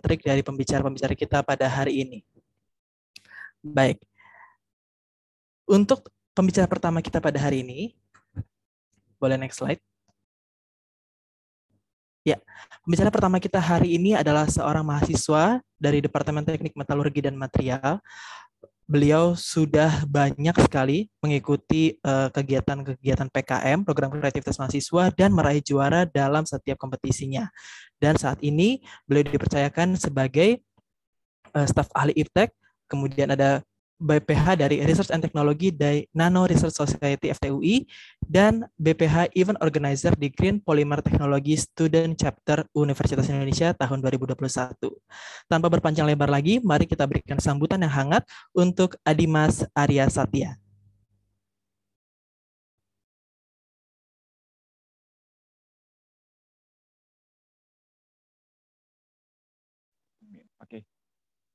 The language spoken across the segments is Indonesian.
trik dari pembicara-pembicara kita pada hari ini. Baik. Untuk pembicara pertama kita pada hari ini, boleh next slide. Ya, pembicara pertama kita hari ini adalah seorang mahasiswa dari Departemen Teknik Metalurgi dan Material beliau sudah banyak sekali mengikuti eh, kegiatan-kegiatan uh, PKM, program kreativitas mahasiswa, dan meraih juara dalam setiap kompetisinya. Dan saat ini beliau dipercayakan sebagai uh, staf ahli IPTEK, kemudian ada BPH dari Research and Technology dari Nano Research Society FTUI dan BPH Event Organizer di Green Polymer Technology Student Chapter Universitas Indonesia tahun 2021. Tanpa berpanjang lebar lagi, mari kita berikan sambutan yang hangat untuk Adimas Arya Satya.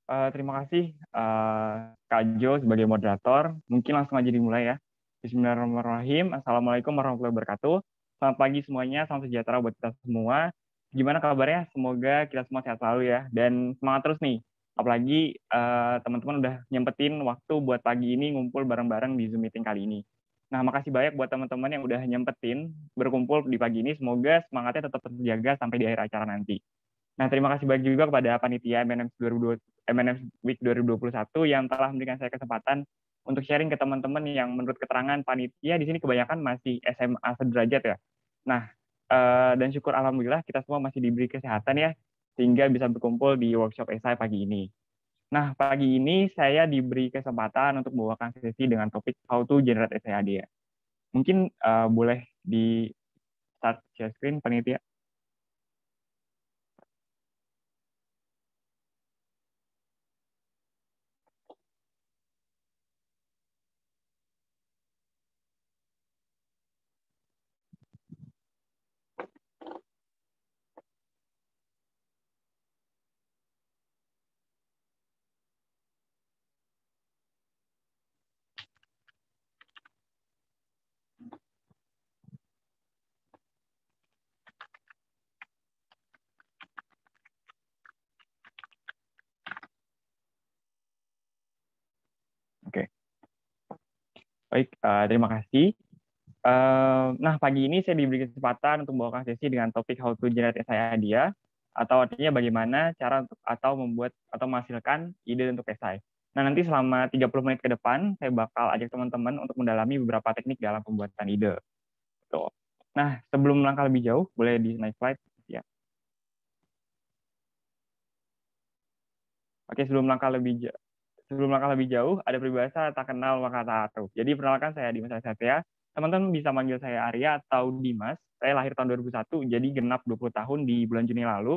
Uh, terima kasih uh, Kak Jo sebagai moderator. Mungkin langsung aja dimulai ya. Bismillahirrahmanirrahim. Assalamualaikum warahmatullahi wabarakatuh. Selamat pagi semuanya, salam sejahtera buat kita semua. Gimana kabarnya? Semoga kita semua sehat selalu ya. Dan semangat terus nih. Apalagi teman eh, teman-teman udah nyempetin waktu buat pagi ini ngumpul bareng-bareng di Zoom meeting kali ini. Nah, makasih banyak buat teman-teman yang udah nyempetin berkumpul di pagi ini. Semoga semangatnya tetap terjaga sampai di akhir acara nanti. Nah, terima kasih banyak juga kepada panitia MNM MNF Week 2021 yang telah memberikan saya kesempatan untuk sharing ke teman-teman yang menurut keterangan panitia di sini kebanyakan masih SMA sederajat ya. Nah, eh, dan syukur alhamdulillah kita semua masih diberi kesehatan ya sehingga bisa berkumpul di workshop esai pagi ini. Nah, pagi ini saya diberi kesempatan untuk membawakan sesi dengan topik how to generate essay idea. Ya. Mungkin uh, boleh di start share screen panitia. Eh, terima kasih. Uh, nah, pagi ini saya diberi kesempatan untuk membawakan sesi dengan topik how to generate essay idea, atau artinya bagaimana cara untuk, atau membuat atau menghasilkan ide untuk essay. Nah, nanti selama 30 menit ke depan, saya bakal ajak teman-teman untuk mendalami beberapa teknik dalam pembuatan ide. Tuh. Nah, sebelum melangkah lebih jauh, boleh di next slide. Ya. Oke, sebelum melangkah lebih jauh, Sebelum langkah lebih jauh, ada peribahasa tak kenal maka tak tahu. Jadi perkenalkan saya Dimas Satya. Teman-teman bisa manggil saya Arya atau Dimas. Saya lahir tahun 2001, jadi genap 20 tahun di bulan Juni lalu.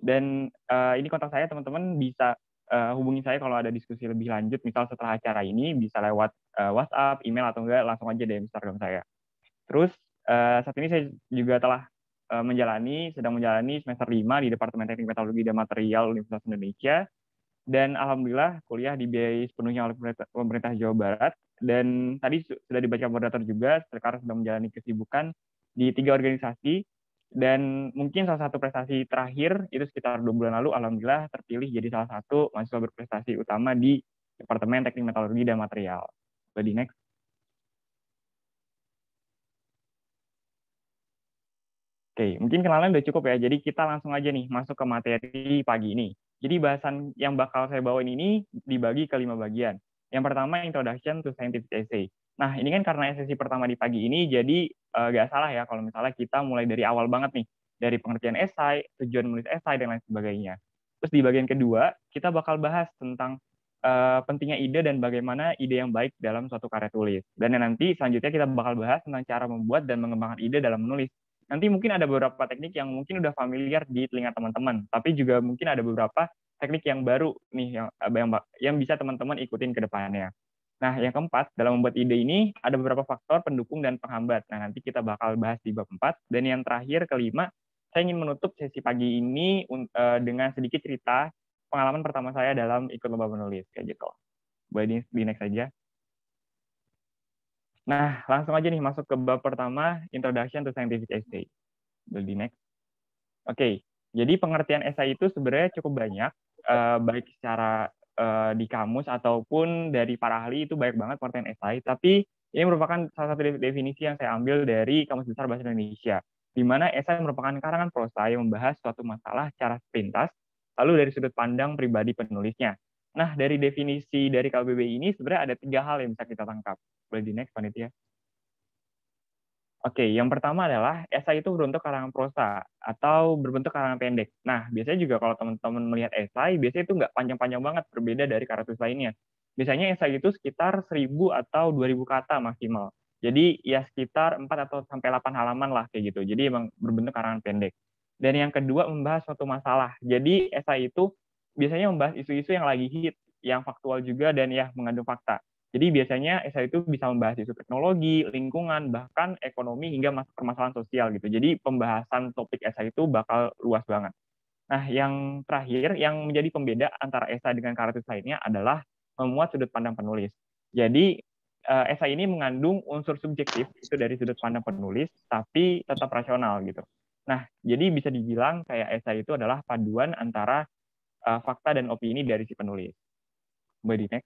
Dan uh, ini kontak saya teman-teman bisa uh, hubungi saya kalau ada diskusi lebih lanjut. Misal setelah acara ini bisa lewat uh, WhatsApp, email atau enggak langsung aja DM Instagram saya. Terus uh, saat ini saya juga telah menjalani sedang menjalani semester 5 di Departemen Teknik Metalurgi dan Material Universitas Indonesia dan alhamdulillah kuliah dibiayai sepenuhnya oleh pemerintah, Jawa Barat dan tadi sudah dibaca moderator juga sekarang sedang menjalani kesibukan di tiga organisasi dan mungkin salah satu prestasi terakhir itu sekitar dua bulan lalu alhamdulillah terpilih jadi salah satu mahasiswa berprestasi utama di Departemen Teknik Metalurgi dan Material. Jadi next. Oke, mungkin kenalan udah cukup ya. Jadi kita langsung aja nih masuk ke materi pagi ini. Jadi bahasan yang bakal saya bawain ini dibagi ke lima bagian. Yang pertama, introduction to scientific essay. Nah, ini kan karena sesi pertama di pagi ini, jadi eh, nggak uh, salah ya kalau misalnya kita mulai dari awal banget nih, dari pengertian esai, tujuan menulis esai, dan lain sebagainya. Terus di bagian kedua, kita bakal bahas tentang uh, pentingnya ide dan bagaimana ide yang baik dalam suatu karya tulis. Dan nanti selanjutnya kita bakal bahas tentang cara membuat dan mengembangkan ide dalam menulis. Nanti mungkin ada beberapa teknik yang mungkin udah familiar di telinga teman-teman, tapi juga mungkin ada beberapa teknik yang baru nih yang eh, yang, yang bisa teman-teman ikutin ke depannya. Nah, yang keempat, dalam membuat ide ini ada beberapa faktor pendukung dan penghambat. Nah, nanti kita bakal bahas di bab 4. Dan yang terakhir, kelima, saya ingin menutup sesi pagi ini eh, dengan sedikit cerita pengalaman pertama saya dalam ikut lomba menulis kayak gitu. Boleh di, next saja. Nah, langsung aja nih masuk ke bab pertama, Introduction to Scientific Essay. the next. Oke, okay. jadi pengertian essay itu sebenarnya cukup banyak, uh, baik secara uh, di kamus ataupun dari para ahli itu banyak banget pengertian essay, tapi ini merupakan salah satu definisi yang saya ambil dari Kamus Besar Bahasa Indonesia, di mana essay merupakan karangan prosa yang membahas suatu masalah secara sepintas, lalu dari sudut pandang pribadi penulisnya. Nah, dari definisi dari KBB ini sebenarnya ada tiga hal yang bisa kita tangkap. Boleh di next, Panitia. Oke, yang pertama adalah esai itu berbentuk karangan prosa atau berbentuk karangan pendek. Nah, biasanya juga kalau teman-teman melihat esai, biasanya itu nggak panjang-panjang banget, berbeda dari karatus lainnya. Biasanya esai itu sekitar 1.000 atau 2.000 kata maksimal. Jadi ya sekitar 4 atau sampai 8 halaman lah kayak gitu. Jadi emang berbentuk karangan pendek. Dan yang kedua membahas suatu masalah. Jadi esai itu biasanya membahas isu-isu yang lagi hit, yang faktual juga dan ya mengandung fakta. Jadi biasanya esai itu bisa membahas isu teknologi, lingkungan, bahkan ekonomi hingga permasalahan sosial gitu. Jadi pembahasan topik esai itu bakal luas banget. Nah, yang terakhir yang menjadi pembeda antara esai dengan karya lainnya adalah memuat sudut pandang penulis. Jadi esai eh, ini mengandung unsur subjektif itu dari sudut pandang penulis, tapi tetap rasional gitu. Nah, jadi bisa dibilang kayak esai itu adalah paduan antara uh, fakta dan opini dari si penulis. Body next.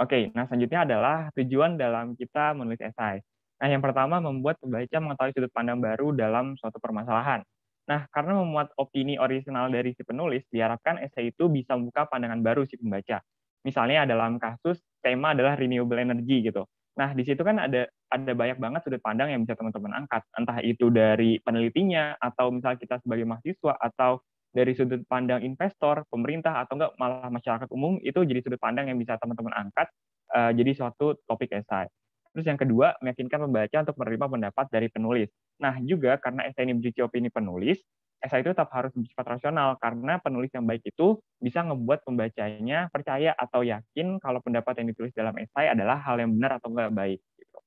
Oke, nah selanjutnya adalah tujuan dalam kita menulis esai. Nah, yang pertama membuat pembaca mengetahui sudut pandang baru dalam suatu permasalahan. Nah, karena memuat opini orisinal dari si penulis, diharapkan esai itu bisa membuka pandangan baru si pembaca. Misalnya dalam kasus tema adalah renewable energy gitu. Nah, di situ kan ada ada banyak banget sudut pandang yang bisa teman-teman angkat, entah itu dari penelitinya atau misalnya kita sebagai mahasiswa atau dari sudut pandang investor, pemerintah atau enggak malah masyarakat umum itu jadi sudut pandang yang bisa teman-teman angkat uh, jadi suatu topik esai. Terus yang kedua, meyakinkan pembaca untuk menerima pendapat dari penulis. Nah, juga karena esai ini berisi opini penulis, esai itu tetap harus bersifat rasional karena penulis yang baik itu bisa ngebuat pembacanya percaya atau yakin kalau pendapat yang ditulis dalam esai adalah hal yang benar atau enggak baik. Gitu.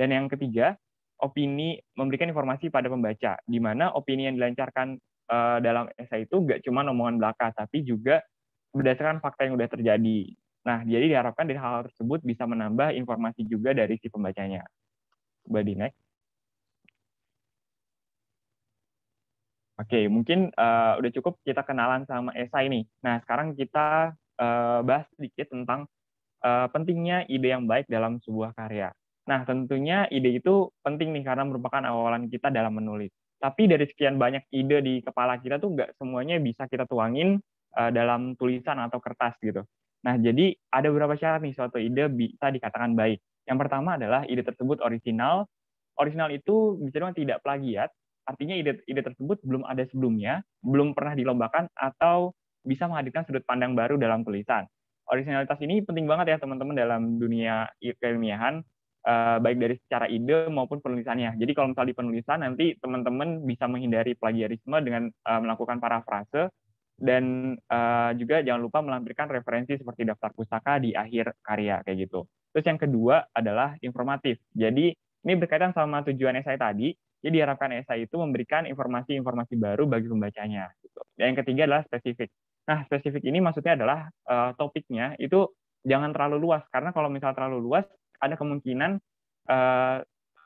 Dan yang ketiga, opini memberikan informasi pada pembaca, di mana opini yang dilancarkan eh, dalam esai itu nggak cuma omongan belaka, tapi juga berdasarkan fakta yang sudah terjadi. Nah, jadi diharapkan dari hal, -hal tersebut bisa menambah informasi juga dari si pembacanya. Badi next. Oke, mungkin uh, udah cukup kita kenalan sama esai ini. Nah, sekarang kita uh, bahas sedikit tentang uh, pentingnya ide yang baik dalam sebuah karya. Nah, tentunya ide itu penting nih karena merupakan awalan kita dalam menulis. Tapi dari sekian banyak ide di kepala kita tuh nggak semuanya bisa kita tuangin uh, dalam tulisan atau kertas gitu. Nah, jadi ada beberapa syarat nih suatu ide bisa dikatakan baik. Yang pertama adalah ide tersebut orisinal. Orisinal itu bisa dibilang tidak plagiat Artinya ide ide tersebut belum ada sebelumnya, belum pernah dilombakan atau bisa menghadirkan sudut pandang baru dalam tulisan. Originalitas ini penting banget ya teman-teman dalam dunia keilmiahan eh, baik dari secara ide maupun penulisannya. Jadi kalau misalnya di penulisan nanti teman-teman bisa menghindari plagiarisme dengan eh, melakukan parafrase dan eh, juga jangan lupa melampirkan referensi seperti daftar pustaka di akhir karya kayak gitu. Terus yang kedua adalah informatif. Jadi ini berkaitan sama tujuan esai tadi. Jadi diharapkan esai itu memberikan informasi-informasi baru bagi pembacanya. Dan gitu. yang ketiga adalah spesifik. Nah, spesifik ini maksudnya adalah uh, topiknya itu jangan terlalu luas karena kalau misalnya terlalu luas ada kemungkinan uh,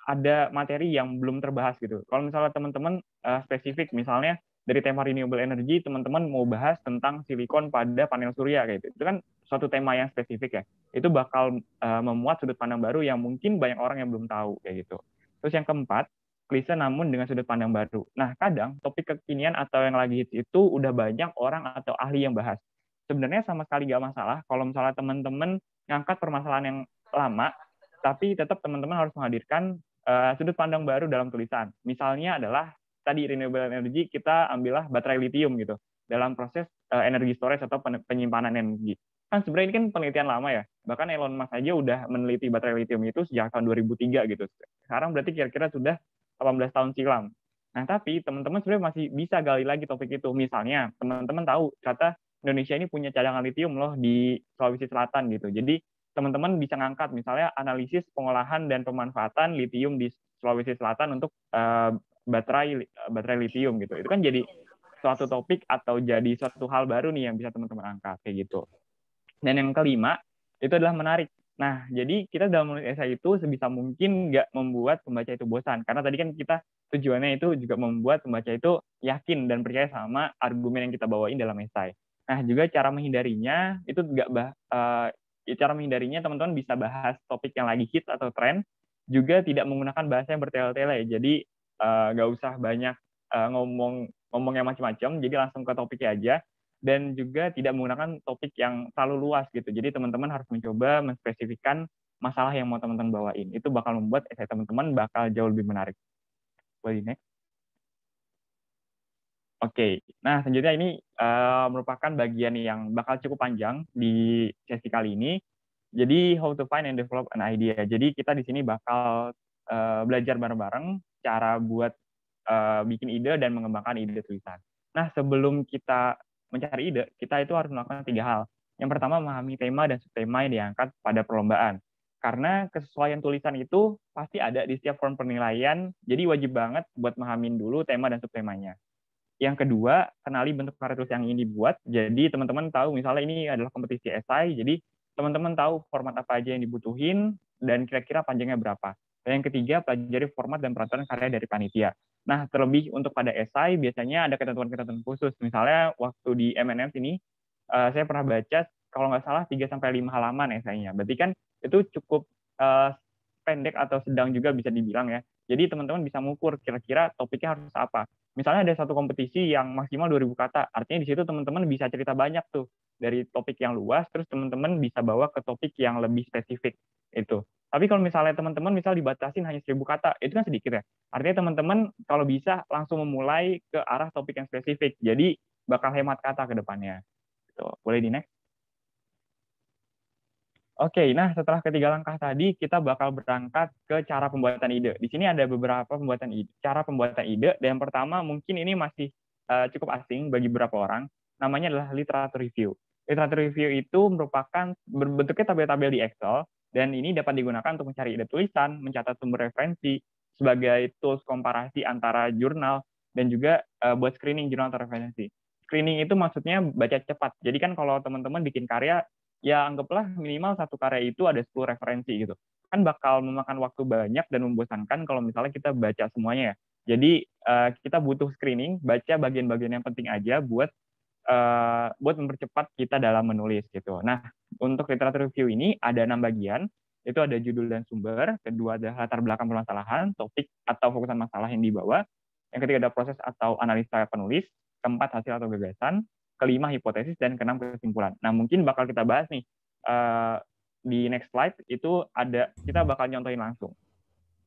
ada materi yang belum terbahas gitu. Kalau misalnya teman-teman uh, spesifik misalnya dari tema renewable energy teman-teman mau bahas tentang silikon pada panel surya kayak gitu. Itu kan suatu tema yang spesifik ya. Itu bakal uh, memuat sudut pandang baru yang mungkin banyak orang yang belum tahu kayak gitu. Terus yang keempat, klise namun dengan sudut pandang baru. Nah, kadang topik kekinian atau yang lagi hits itu udah banyak orang atau ahli yang bahas. Sebenarnya sama sekali gak masalah kalau misalnya teman-teman ngangkat permasalahan yang lama, tapi tetap teman-teman harus menghadirkan uh, sudut pandang baru dalam tulisan. Misalnya adalah tadi renewable energy kita ambillah baterai lithium gitu dalam proses uh, eh, energi storage atau penyimpanan energi. Kan sebenarnya ini kan penelitian lama ya. Bahkan Elon Musk aja udah meneliti baterai lithium itu sejak tahun 2003 gitu. Sekarang berarti kira-kira sudah 18 tahun silam. Nah, tapi teman-teman sebenarnya masih bisa gali lagi topik itu. Misalnya, teman-teman tahu kata Indonesia ini punya cadangan litium loh di Sulawesi Selatan gitu. Jadi, teman-teman bisa ngangkat misalnya analisis pengolahan dan pemanfaatan litium di Sulawesi Selatan untuk uh, baterai eh, baterai litium gitu. Itu kan jadi suatu topik atau jadi suatu hal baru nih yang bisa teman-teman angkat kayak gitu. Dan yang kelima itu adalah menarik Nah, jadi kita dalam menulis esai itu sebisa mungkin nggak membuat pembaca itu bosan. Karena tadi kan kita tujuannya itu juga membuat pembaca itu yakin dan percaya sama argumen yang kita bawain dalam esai. Nah, juga cara menghindarinya itu nggak bah, uh, cara menghindarinya teman-teman bisa bahas topik yang lagi hit atau tren, juga tidak menggunakan bahasa yang bertele-tele. Jadi eh, nggak uh, usah banyak uh, ngomong ngomong yang macam-macam, jadi langsung ke topiknya aja dan juga tidak menggunakan topik yang terlalu luas gitu. Jadi teman-teman harus mencoba menspesifikkan masalah yang mau teman-teman bawain. Itu bakal membuat esai teman-teman bakal jauh lebih menarik. Boleh next. Oke, okay. nah selanjutnya ini uh, merupakan bagian yang bakal cukup panjang di sesi kali ini. Jadi how to find and develop an idea. Jadi kita di sini bakal uh, belajar bareng-bareng cara buat uh, bikin ide dan mengembangkan ide tulisan. Nah sebelum kita mencari ide, kita itu harus melakukan tiga hal. Yang pertama, memahami tema dan subtema yang diangkat pada perlombaan. Karena kesesuaian tulisan itu pasti ada di setiap form penilaian, jadi wajib banget buat memahami dulu tema dan subtemanya. Yang kedua, kenali bentuk karya tulis yang ingin dibuat. Jadi teman-teman tahu misalnya ini adalah kompetisi esai, jadi teman-teman tahu format apa aja yang dibutuhin dan kira-kira panjangnya berapa. Dan yang ketiga, pelajari format dan peraturan karya dari panitia. Nah, terlebih untuk pada esai, biasanya ada ketentuan-ketentuan khusus. Misalnya, waktu di MNM sini, uh, eh, saya pernah baca, kalau nggak salah, 3-5 halaman esainya. Berarti kan itu cukup uh, pendek atau sedang juga bisa dibilang ya. Jadi teman-teman bisa mengukur kira-kira topiknya harus apa. Misalnya ada satu kompetisi yang maksimal 2000 kata, artinya di situ teman-teman bisa cerita banyak tuh dari topik yang luas, terus teman-teman bisa bawa ke topik yang lebih spesifik itu. Tapi kalau misalnya teman-teman misal dibatasin hanya seribu kata, itu kan sedikit ya. Artinya teman-teman kalau bisa langsung memulai ke arah topik yang spesifik. Jadi bakal hemat kata ke depannya. Gitu. Boleh di next? Oke, nah setelah ketiga langkah tadi, kita bakal berangkat ke cara pembuatan ide. Di sini ada beberapa pembuatan ide, cara pembuatan ide. Dan yang pertama mungkin ini masih uh, cukup asing bagi beberapa orang. Namanya adalah literatur review. Literatur review itu merupakan berbentuknya tabel-tabel di Excel dan ini dapat digunakan untuk mencari ide tulisan, mencatat sumber referensi, sebagai tools komparasi antara jurnal, dan juga uh, buat screening jurnal atau referensi. Screening itu maksudnya baca cepat. Jadi kan kalau teman-teman bikin karya, ya anggaplah minimal satu karya itu ada 10 referensi gitu. Kan bakal memakan waktu banyak dan membosankan kalau misalnya kita baca semuanya ya. Jadi uh, kita butuh screening, baca bagian-bagian yang penting aja buat uh, buat mempercepat kita dalam menulis gitu. Nah, untuk literatur review ini ada enam bagian. Itu ada judul dan sumber, kedua ada latar belakang permasalahan, topik atau fokusan masalah yang dibawa, yang ketiga ada proses atau analisa penulis, keempat hasil atau gagasan, kelima hipotesis dan keenam kesimpulan. Nah, mungkin bakal kita bahas nih uh, di next slide itu ada kita bakal nyontohin langsung.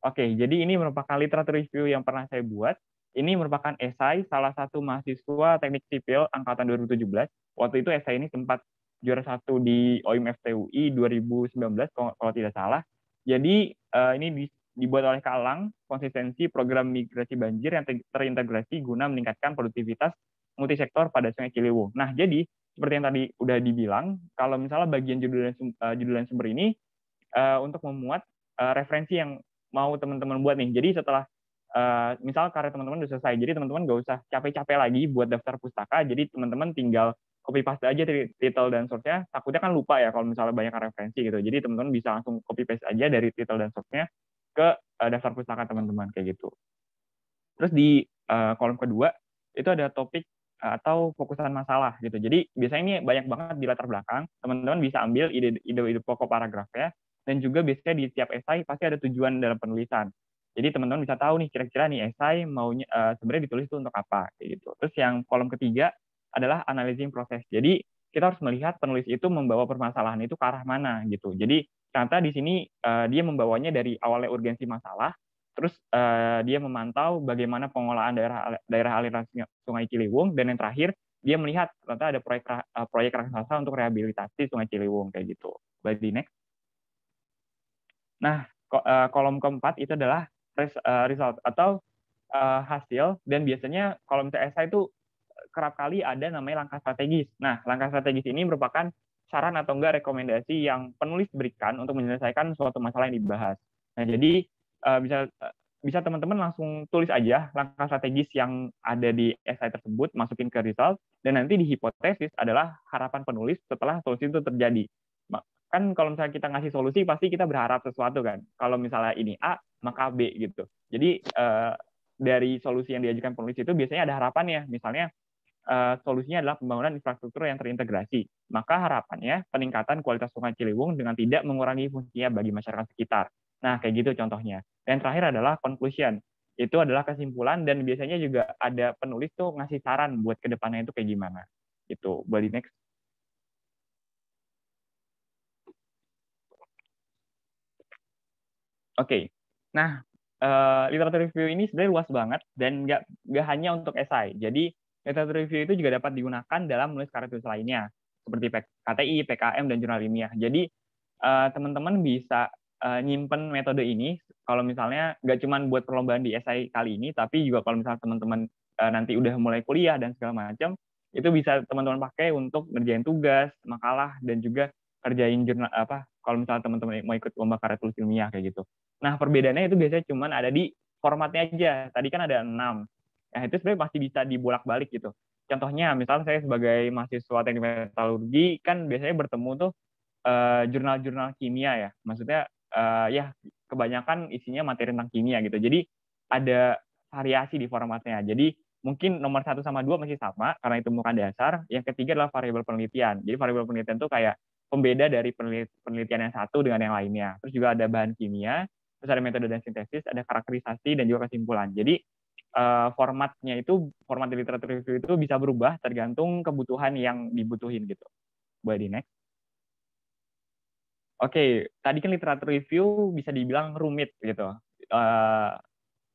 Oke, jadi ini merupakan literatur review yang pernah saya buat ini merupakan esai salah satu mahasiswa teknik sipil angkatan 2017. Waktu itu esai ini sempat juara satu di OIM FTUI 2019 kalau, kalau tidak salah. Jadi eh, ini dibuat oleh Kalang konsistensi program migrasi banjir yang terintegrasi guna meningkatkan produktivitas multisektor pada Sungai Ciliwung. Nah, jadi seperti yang tadi udah dibilang, kalau misalnya bagian judul dan eh, judul dan sumber ini eh, untuk memuat referensi yang mau teman-teman buat nih. Jadi setelah Eh, misal karya teman-teman udah selesai, jadi teman-teman nggak usah capek-capek lagi buat daftar pustaka, jadi teman-teman tinggal copy paste aja title dan source-nya, takutnya kan lupa ya kalau misalnya banyak referensi gitu, jadi teman-teman bisa langsung copy paste aja dari title dan source-nya ke eh, daftar pustaka teman-teman, kayak gitu. Terus di eh, kolom kedua, itu ada topik atau fokusan masalah gitu. Jadi biasanya ini banyak banget di latar belakang. Teman-teman bisa ambil ide-ide pokok paragrafnya dan juga biasanya di setiap esai pasti ada tujuan dalam penulisan. Jadi teman-teman bisa tahu nih kira-kira nih esai maunya uh, sebenarnya ditulis itu untuk apa kayak gitu. Terus yang kolom ketiga adalah analyzing proses. Jadi kita harus melihat penulis itu membawa permasalahan itu ke arah mana gitu. Jadi ternyata di sini uh, dia membawanya dari awalnya urgensi masalah, terus uh, dia memantau bagaimana pengolahan daerah daerah aliran Sungai Ciliwung dan yang terakhir dia melihat ternyata ada proyek uh, proyek raksasa untuk rehabilitasi Sungai Ciliwung kayak gitu. By the next. Nah, kolom keempat itu adalah Eh, result atau uh, hasil dan biasanya kalau misalnya SI itu kerap kali ada namanya langkah strategis. Nah, langkah strategis ini merupakan saran atau enggak rekomendasi yang penulis berikan untuk menyelesaikan suatu masalah yang dibahas. Nah, jadi uh, bisa bisa teman-teman langsung tulis aja langkah strategis yang ada di SI tersebut, masukin ke result, dan nanti di hipotesis adalah harapan penulis setelah solusi itu terjadi. Kan kalau misalnya kita ngasih solusi, pasti kita berharap sesuatu kan. Kalau misalnya ini A, makabe gitu. Jadi uh, dari solusi yang diajukan penulis itu biasanya ada harapannya. Misalnya uh, solusinya adalah pembangunan infrastruktur yang terintegrasi. Maka harapannya peningkatan kualitas sungai Ciliwung dengan tidak mengurangi fungsinya bagi masyarakat sekitar. Nah, kayak gitu contohnya. Dan terakhir adalah conclusion. Itu adalah kesimpulan dan biasanya juga ada penulis tuh ngasih saran buat kedepannya itu kayak gimana. itu body next. Oke. Okay. Nah, uh, literatur review ini sebenarnya luas banget dan nggak nggak hanya untuk esai. Jadi literatur review itu juga dapat digunakan dalam menulis karya tulis lainnya seperti KTI, PKM, dan jurnal ilmiah. Jadi eh, teman-teman uh, bisa uh, nyimpen metode ini kalau misalnya nggak cuma buat perlombaan di esai kali ini, tapi juga kalau misalnya teman-teman uh, nanti udah mulai kuliah dan segala macam, itu bisa teman-teman pakai untuk ngerjain tugas, makalah, dan juga kerjain jurnal apa kalau misalnya teman-teman mau ikut lomba karya tulis ilmiah kayak gitu. Nah perbedaannya itu biasanya cuman ada di formatnya aja. Tadi kan ada enam. Nah itu sebenarnya pasti bisa dibolak-balik gitu. Contohnya misalnya saya sebagai mahasiswa teknik metalurgi kan biasanya bertemu tuh eh, jurnal-jurnal uh, kimia ya. Maksudnya uh, ya kebanyakan isinya materi tentang kimia gitu. Jadi ada variasi di formatnya. Jadi mungkin nomor satu sama dua masih sama karena itu bukan dasar. Yang ketiga adalah variabel penelitian. Jadi variabel penelitian tuh kayak pembeda dari penelitian yang satu dengan yang lainnya. Terus juga ada bahan kimia, terus ada metode dan sintesis, ada karakterisasi dan juga kesimpulan. Jadi eh, formatnya itu format literatur review itu bisa berubah tergantung kebutuhan yang dibutuhin gitu. Boleh di next. Oke, okay, tadi kan literatur review bisa dibilang rumit gitu. Uh,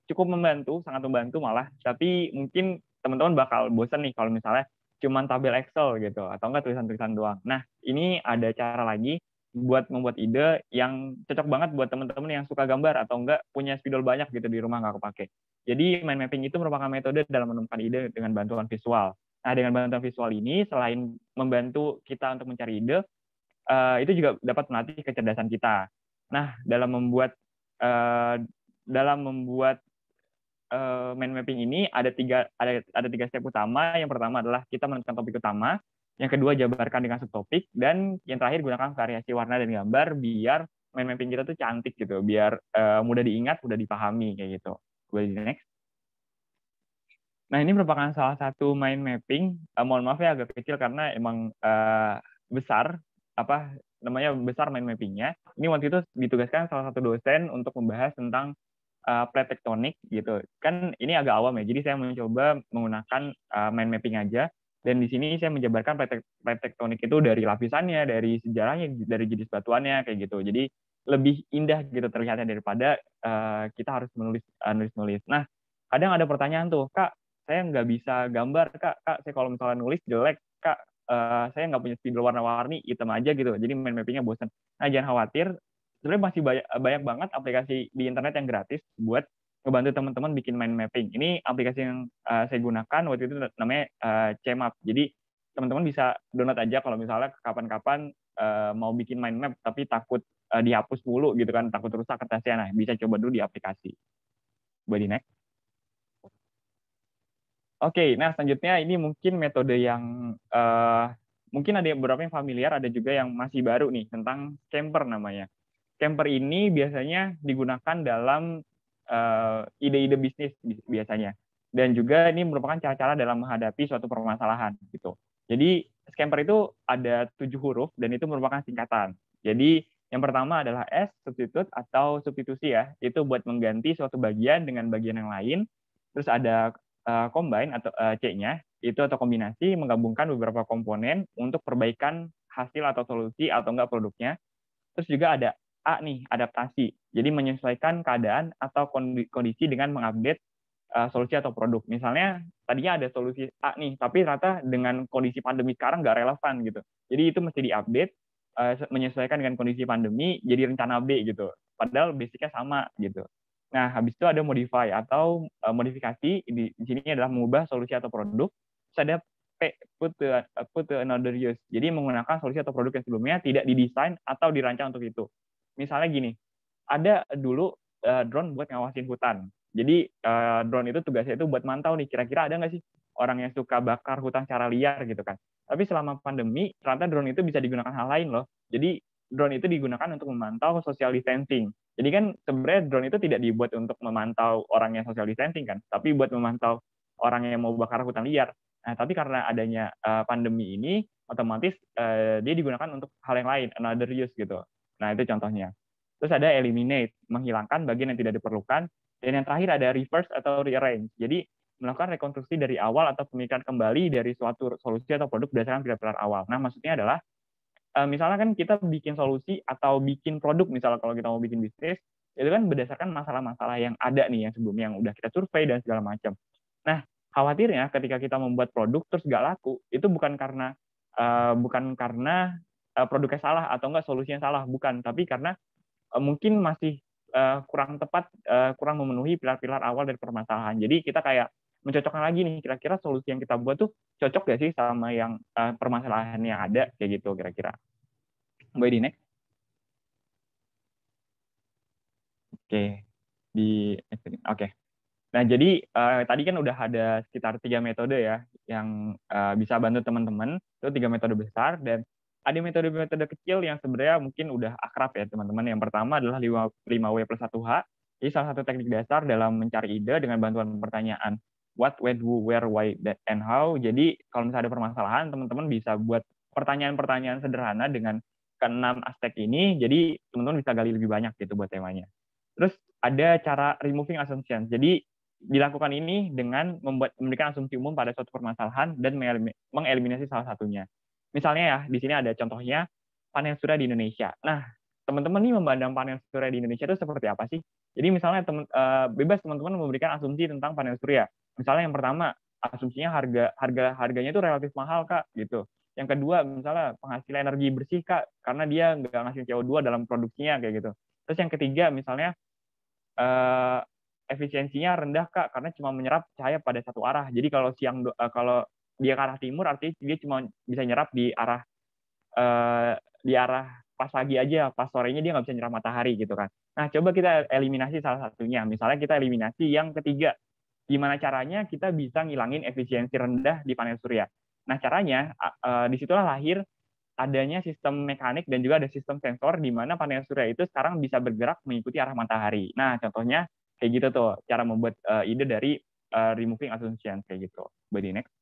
cukup membantu, sangat membantu malah. Tapi mungkin teman-teman bakal bosan nih kalau misalnya cuman tabel Excel gitu atau enggak tulisan-tulisan doang. Nah, ini ada cara lagi buat membuat ide yang cocok banget buat teman-teman yang suka gambar atau enggak punya spidol banyak gitu di rumah nggak kepake. Jadi mind mapping itu merupakan metode dalam menemukan ide dengan bantuan visual. Nah, dengan bantuan visual ini selain membantu kita untuk mencari ide, uh, itu juga dapat melatih kecerdasan kita. Nah, dalam membuat uh, dalam membuat uh, eh, mind mapping ini ada tiga ada ada tiga step utama. Yang pertama adalah kita menentukan topik utama, yang kedua jabarkan dengan subtopik dan yang terakhir gunakan variasi warna dan gambar biar mind mapping kita tuh cantik gitu, biar uh, mudah diingat, mudah dipahami kayak gitu. Boleh di next. Nah, ini merupakan salah satu mind mapping. Uh, mohon maaf ya agak kecil karena emang uh, besar apa namanya besar mind mappingnya. Ini waktu itu ditugaskan salah satu dosen untuk membahas tentang uh, eh, plate tektonik gitu. Kan ini agak awam ya. Jadi saya mencoba menggunakan uh, mind mapping aja dan di sini saya menjabarkan plate, plate tektonik itu dari lapisannya, dari sejarahnya, dari jenis batuannya kayak gitu. Jadi lebih indah gitu terlihatnya daripada uh, kita harus menulis uh, nulis nulis. Nah, kadang ada pertanyaan tuh, kak, saya nggak bisa gambar, kak, kak, saya kalau misalnya nulis jelek, kak, uh, saya nggak punya spidol warna-warni, hitam aja gitu. Jadi main mappingnya bosan. Nah, jangan khawatir, sebenarnya masih banyak, banyak banget aplikasi di internet yang gratis buat ngebantu teman-teman bikin mind mapping. Ini aplikasi yang uh, saya gunakan waktu itu namanya uh, eh, CMAP. Jadi teman-teman bisa download aja kalau misalnya kapan-kapan uh, mau bikin mind map tapi takut uh, dihapus mulu gitu kan, takut rusak kertasnya. Nah, bisa coba dulu di aplikasi. Body di next. Oke, okay, nah selanjutnya ini mungkin metode yang uh, mungkin ada beberapa yang familiar, ada juga yang masih baru nih tentang camper namanya. Camper ini biasanya digunakan dalam eh, ide-ide bisnis biasanya. Dan juga ini merupakan cara-cara dalam menghadapi suatu permasalahan gitu. Jadi Scamper itu ada tujuh huruf dan itu merupakan singkatan. Jadi yang pertama adalah S, substitut atau substitusi ya. Itu buat mengganti suatu bagian dengan bagian yang lain. Terus ada uh, combine atau uh, C-nya, itu atau kombinasi menggabungkan beberapa komponen untuk perbaikan hasil atau solusi atau enggak produknya. Terus juga ada A nih, adaptasi. Jadi menyesuaikan keadaan atau kondisi dengan mengupdate uh, solusi atau produk. Misalnya tadinya ada solusi A nih, tapi ternyata dengan kondisi pandemi sekarang nggak relevan gitu. Jadi itu mesti diupdate uh, menyesuaikan dengan kondisi pandemi jadi rencana B gitu. Padahal basicnya sama gitu. Nah, habis itu ada modify atau uh, modifikasi di, di sini adalah mengubah solusi atau produk. Terus ada P, put to, put to another use. Jadi menggunakan solusi atau produk yang sebelumnya tidak didesain atau dirancang untuk itu misalnya gini, ada dulu uh, drone buat ngawasin hutan. Jadi uh, drone itu tugasnya itu buat mantau nih, kira-kira ada nggak sih orang yang suka bakar hutan secara liar gitu kan. Tapi selama pandemi, ternyata drone itu bisa digunakan hal lain loh. Jadi drone itu digunakan untuk memantau social distancing. Jadi kan sebenarnya drone itu tidak dibuat untuk memantau orang yang social distancing kan, tapi buat memantau orang yang mau bakar hutan liar. Nah, tapi karena adanya uh, pandemi ini, otomatis uh, dia digunakan untuk hal yang lain, another use gitu. Nah, itu contohnya. Terus ada eliminate, menghilangkan bagian yang tidak diperlukan. Dan yang terakhir ada reverse atau rearrange. Jadi, melakukan rekonstruksi dari awal atau pemikiran kembali dari suatu solusi atau produk berdasarkan pilar-pilar awal. Nah, maksudnya adalah eh, misalnya kan kita bikin solusi atau bikin produk misalnya kalau kita mau bikin bisnis itu kan berdasarkan masalah-masalah yang ada nih yang sebelumnya yang udah kita survei dan segala macam. Nah, khawatirnya ketika kita membuat produk terus nggak laku itu bukan karena eh, bukan karena Eh, produknya salah atau enggak solusinya salah bukan tapi karena eh, mungkin masih eh, kurang tepat kurang memenuhi pilar-pilar awal dari permasalahan jadi kita kayak mencocokkan lagi nih kira-kira solusi yang kita buat tuh cocok gak sih sama yang permasalahan yang ada kayak gitu kira-kira boleh di next oke di oke okay. nah jadi tadi kan udah ada sekitar tiga metode ya yang bisa bantu teman-teman itu tiga metode besar dan ada metode-metode kecil yang sebenarnya mungkin udah akrab ya teman-teman. Yang pertama adalah 5W plus 1H. Ini salah satu teknik dasar dalam mencari ide dengan bantuan pertanyaan. What, when, who, where, why, that, and how. Jadi kalau misalnya ada permasalahan, teman-teman bisa buat pertanyaan-pertanyaan sederhana dengan keenam aspek ini. Jadi teman-teman bisa gali lebih banyak gitu buat temanya. Terus ada cara removing assumptions. Jadi dilakukan ini dengan membuat memberikan asumsi umum pada suatu permasalahan dan mengeliminasi salah satunya. Misalnya ya, di sini ada contohnya panel surya di Indonesia. Nah, teman-teman nih memandang panel surya di Indonesia itu seperti apa sih? Jadi misalnya teman, eh, bebas teman-teman memberikan asumsi tentang panel surya. Misalnya yang pertama, asumsinya harga harga harganya itu relatif mahal kak gitu. Yang kedua, misalnya penghasil energi bersih kak, karena dia nggak ngasih CO2 dalam produksinya kayak gitu. Terus yang ketiga, misalnya eh, efisiensinya rendah kak, karena cuma menyerap cahaya pada satu arah. Jadi kalau siang eh, kalau dia ke arah timur artinya dia cuma bisa nyerap di arah uh, di arah pas pagi aja, pas sorenya dia nggak bisa nyerap matahari gitu kan. Nah, coba kita eliminasi salah satunya. Misalnya kita eliminasi yang ketiga. Gimana caranya kita bisa ngilangin efisiensi rendah di panel surya. Nah, caranya uh, e, disitulah lahir adanya sistem mekanik dan juga ada sistem sensor di mana panel surya itu sekarang bisa bergerak mengikuti arah matahari. Nah, contohnya kayak gitu tuh cara membuat uh, ide dari uh, removing assumption kayak gitu. Body next.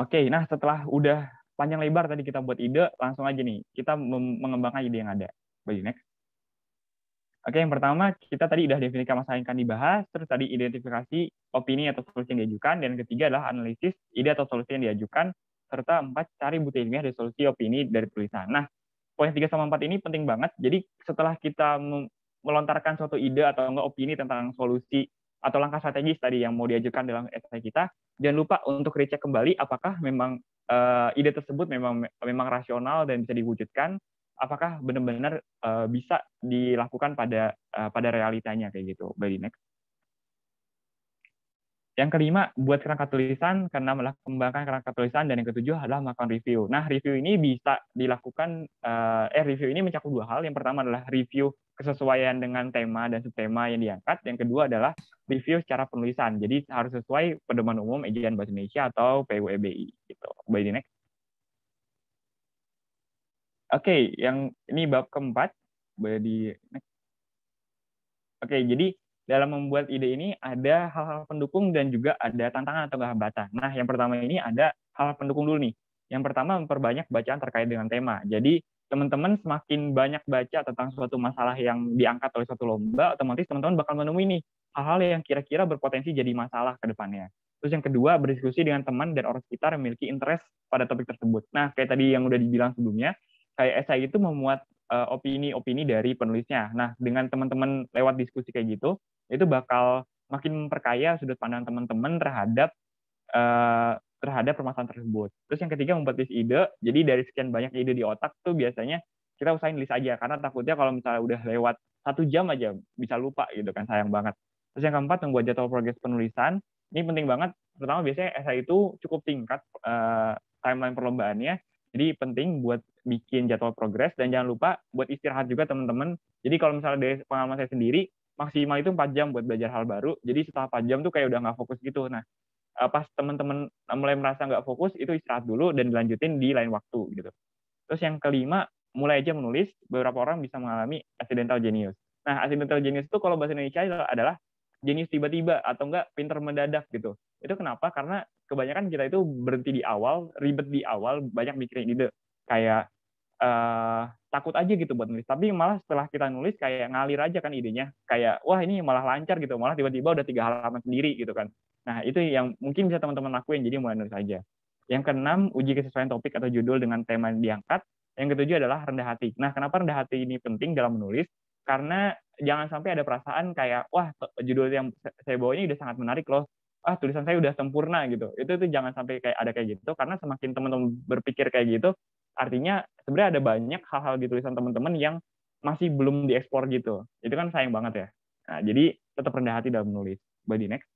Oke, nah setelah udah panjang lebar tadi kita buat ide, langsung aja nih kita mengembangkan ide yang ada. Bagi next. Oke, yang pertama kita tadi udah definisikan masalah yang akan dibahas, terus tadi identifikasi opini atau solusi yang diajukan, dan ketiga adalah analisis ide atau solusi yang diajukan, serta empat cari bukti ilmiah dari solusi opini dari tulisan. Nah, poin 3 sama 4 ini penting banget. Jadi setelah kita melontarkan suatu ide atau enggak opini tentang solusi atau langkah strategis tadi yang mau diajukan dalam esai kita, jangan lupa untuk recheck kembali apakah memang uh, ide tersebut memang memang rasional dan bisa diwujudkan, apakah benar-benar uh, bisa dilakukan pada uh, pada realitanya kayak gitu. By next. Yang kelima, buat kerangka tulisan karena melakukan kerangka tulisan dan yang ketujuh adalah melakukan review. Nah, review ini bisa dilakukan eh review ini mencakup dua hal. Yang pertama adalah review kesesuaian dengan tema dan subtema yang diangkat. Yang kedua adalah review secara penulisan. Jadi harus sesuai pedoman umum ejaan Bahasa Indonesia atau PUEBI gitu. By the next. Oke, okay, yang ini bab keempat. By the next. Oke, okay, jadi dalam membuat ide ini ada hal-hal pendukung dan juga ada tantangan atau hambatan. Nah, yang pertama ini ada hal pendukung dulu nih. Yang pertama memperbanyak bacaan terkait dengan tema. Jadi teman-teman semakin banyak baca tentang suatu masalah yang diangkat oleh suatu lomba, otomatis teman-teman bakal menemui nih hal-hal yang kira-kira berpotensi jadi masalah ke depannya. Terus yang kedua, berdiskusi dengan teman dan orang sekitar yang memiliki interest pada topik tersebut. Nah, kayak tadi yang udah dibilang sebelumnya, kayak esai itu memuat eh, opini-opini uh, dari penulisnya. Nah, dengan teman-teman lewat diskusi kayak gitu, itu bakal makin memperkaya sudut pandang teman-teman terhadap uh, terhadap permasalahan tersebut. Terus yang ketiga membuat list ide. Jadi dari sekian banyak ide di otak tuh biasanya kita usahain list aja karena takutnya kalau misalnya udah lewat satu jam aja bisa lupa gitu kan sayang banget. Terus yang keempat membuat jadwal progres penulisan. Ini penting banget, Pertama biasanya esai itu cukup tingkat uh, timeline perlombaannya. Jadi penting buat bikin jadwal progres dan jangan lupa buat istirahat juga teman-teman. Jadi kalau misalnya dari pengalaman saya sendiri maksimal itu 4 jam buat belajar hal baru. Jadi setelah 4 jam tuh kayak udah nggak fokus gitu. Nah, pas teman-teman mulai merasa nggak fokus itu istirahat dulu dan dilanjutin di lain waktu gitu. Terus yang kelima, mulai aja menulis, beberapa orang bisa mengalami accidental genius. Nah, accidental genius itu kalau bahasa Indonesia adalah genius tiba-tiba atau enggak pinter mendadak gitu. Itu kenapa? Karena kebanyakan kita itu berhenti di awal, ribet di awal, banyak mikirin ide. Kayak uh, takut aja gitu buat nulis. Tapi malah setelah kita nulis kayak ngalir aja kan idenya. Kayak wah ini malah lancar gitu, malah tiba-tiba udah tiga halaman sendiri gitu kan. Nah, itu yang mungkin bisa teman-teman lakuin, jadi mulai nulis aja. Yang keenam, uji kesesuaian topik atau judul dengan tema yang diangkat. Yang ketujuh adalah rendah hati. Nah, kenapa rendah hati ini penting dalam menulis? Karena jangan sampai ada perasaan kayak, wah judul yang saya bawanya udah sangat menarik loh, ah tulisan saya udah sempurna gitu. Itu tuh jangan sampai kayak ada kayak gitu, karena semakin teman-teman berpikir kayak gitu, artinya sebenarnya ada banyak hal-hal di tulisan teman-teman yang masih belum diekspor gitu. Itu kan sayang banget ya. Nah, jadi tetap rendah hati dalam menulis. Body next.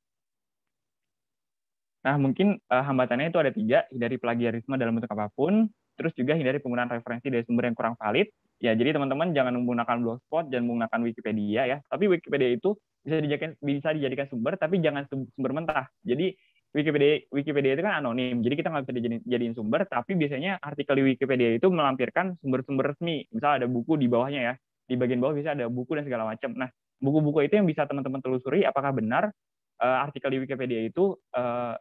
Nah, mungkin uh, hambatannya itu ada tiga, hindari plagiarisme dalam bentuk apapun, terus juga hindari penggunaan referensi dari sumber yang kurang valid. Ya, jadi teman-teman jangan menggunakan blogspot, jangan menggunakan Wikipedia ya. Tapi Wikipedia itu bisa dijadikan bisa dijadikan sumber, tapi jangan sumber mentah. Jadi Wikipedia Wikipedia itu kan anonim, jadi kita nggak bisa dijadiin, sumber. Tapi biasanya artikel di Wikipedia itu melampirkan sumber-sumber resmi. Misal ada buku di bawahnya ya, di bagian bawah bisa ada buku dan segala macam. Nah, buku-buku itu yang bisa teman-teman telusuri apakah benar eh, artikel di Wikipedia itu eh,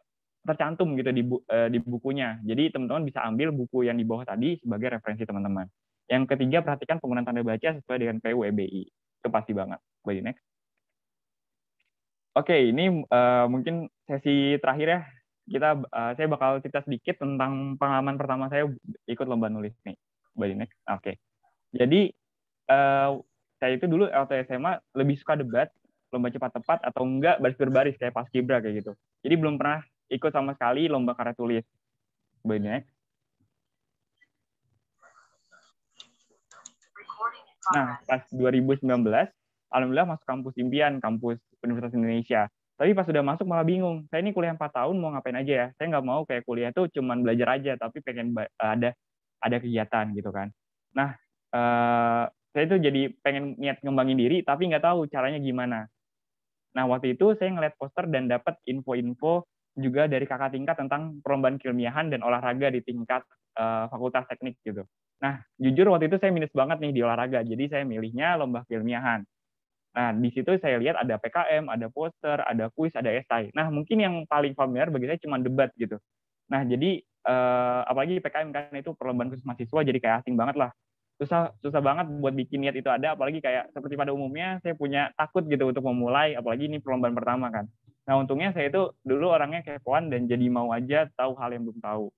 tercantum gitu di bu, uh, di bukunya. Jadi teman-teman bisa ambil buku yang di bawah tadi sebagai referensi teman-teman. Yang ketiga, perhatikan penggunaan tanda baca sesuai dengan PUEBI. Itu pasti banget. Bagi next. Oke, ini uh, mungkin sesi terakhir ya. Kita uh, saya bakal cerita sedikit tentang pengalaman pertama saya ikut lomba nulis nih. Bagi next. Oke. Jadi uh, saya itu dulu waktu SMA lebih suka debat, lomba cepat tepat atau enggak baris berbaris kayak pas kibra kayak gitu. Jadi belum pernah ikut sama sekali lomba karya tulis. Banyak. Nah, pas 2019, alhamdulillah masuk kampus impian, kampus Universitas Indonesia. Tapi pas sudah masuk malah bingung. Saya ini kuliah 4 tahun mau ngapain aja ya? Saya nggak mau kayak kuliah tuh cuman belajar aja, tapi pengen ada ada kegiatan gitu kan. Nah, eh, saya tuh jadi pengen niat ngembangin diri, tapi nggak tahu caranya gimana. Nah, waktu itu saya ngeliat poster dan dapat info-info juga dari kakak tingkat tentang perlombaan keilmiahan dan olahraga di tingkat uh, fakultas teknik gitu. Nah, jujur waktu itu saya minus banget nih di olahraga, jadi saya milihnya lomba keilmiahan. Nah, di situ saya lihat ada PKM, ada poster, ada kuis, ada esai. Nah, mungkin yang paling familiar bagi saya cuma debat gitu. Nah, jadi uh, apalagi PKM kan itu perlombaan khusus mahasiswa, jadi kayak asing banget lah. Susah susah banget buat bikin niat itu ada, apalagi kayak seperti pada umumnya saya punya takut gitu untuk memulai, apalagi ini perlombaan pertama kan. Nah, untungnya saya itu dulu orangnya kepoan dan jadi mau aja tahu hal yang belum tahu.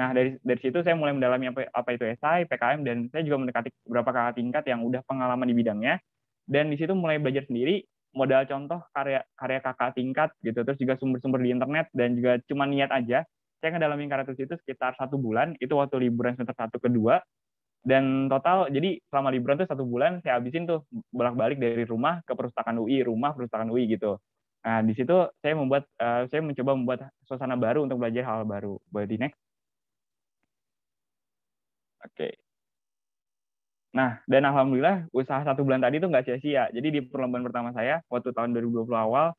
Nah, dari dari situ saya mulai mendalami apa, apa itu SI, PKM, dan saya juga mendekati beberapa kakak tingkat yang udah pengalaman di bidangnya. Dan di situ mulai belajar sendiri, modal contoh karya karya kakak tingkat gitu, terus juga sumber-sumber di internet, dan juga cuma niat aja. Saya karya tulis itu sekitar satu bulan, itu waktu liburan semester satu kedua, dan total jadi selama liburan itu satu bulan saya habisin tuh bolak-balik dari rumah ke perpustakaan UI rumah perpustakaan UI gitu Nah, di situ saya membuat uh, saya mencoba membuat suasana baru untuk belajar hal baru. buat di next? Oke. Okay. Nah, dan alhamdulillah usaha satu bulan tadi itu nggak sia-sia. Jadi di perlombaan pertama saya waktu tahun 2020 awal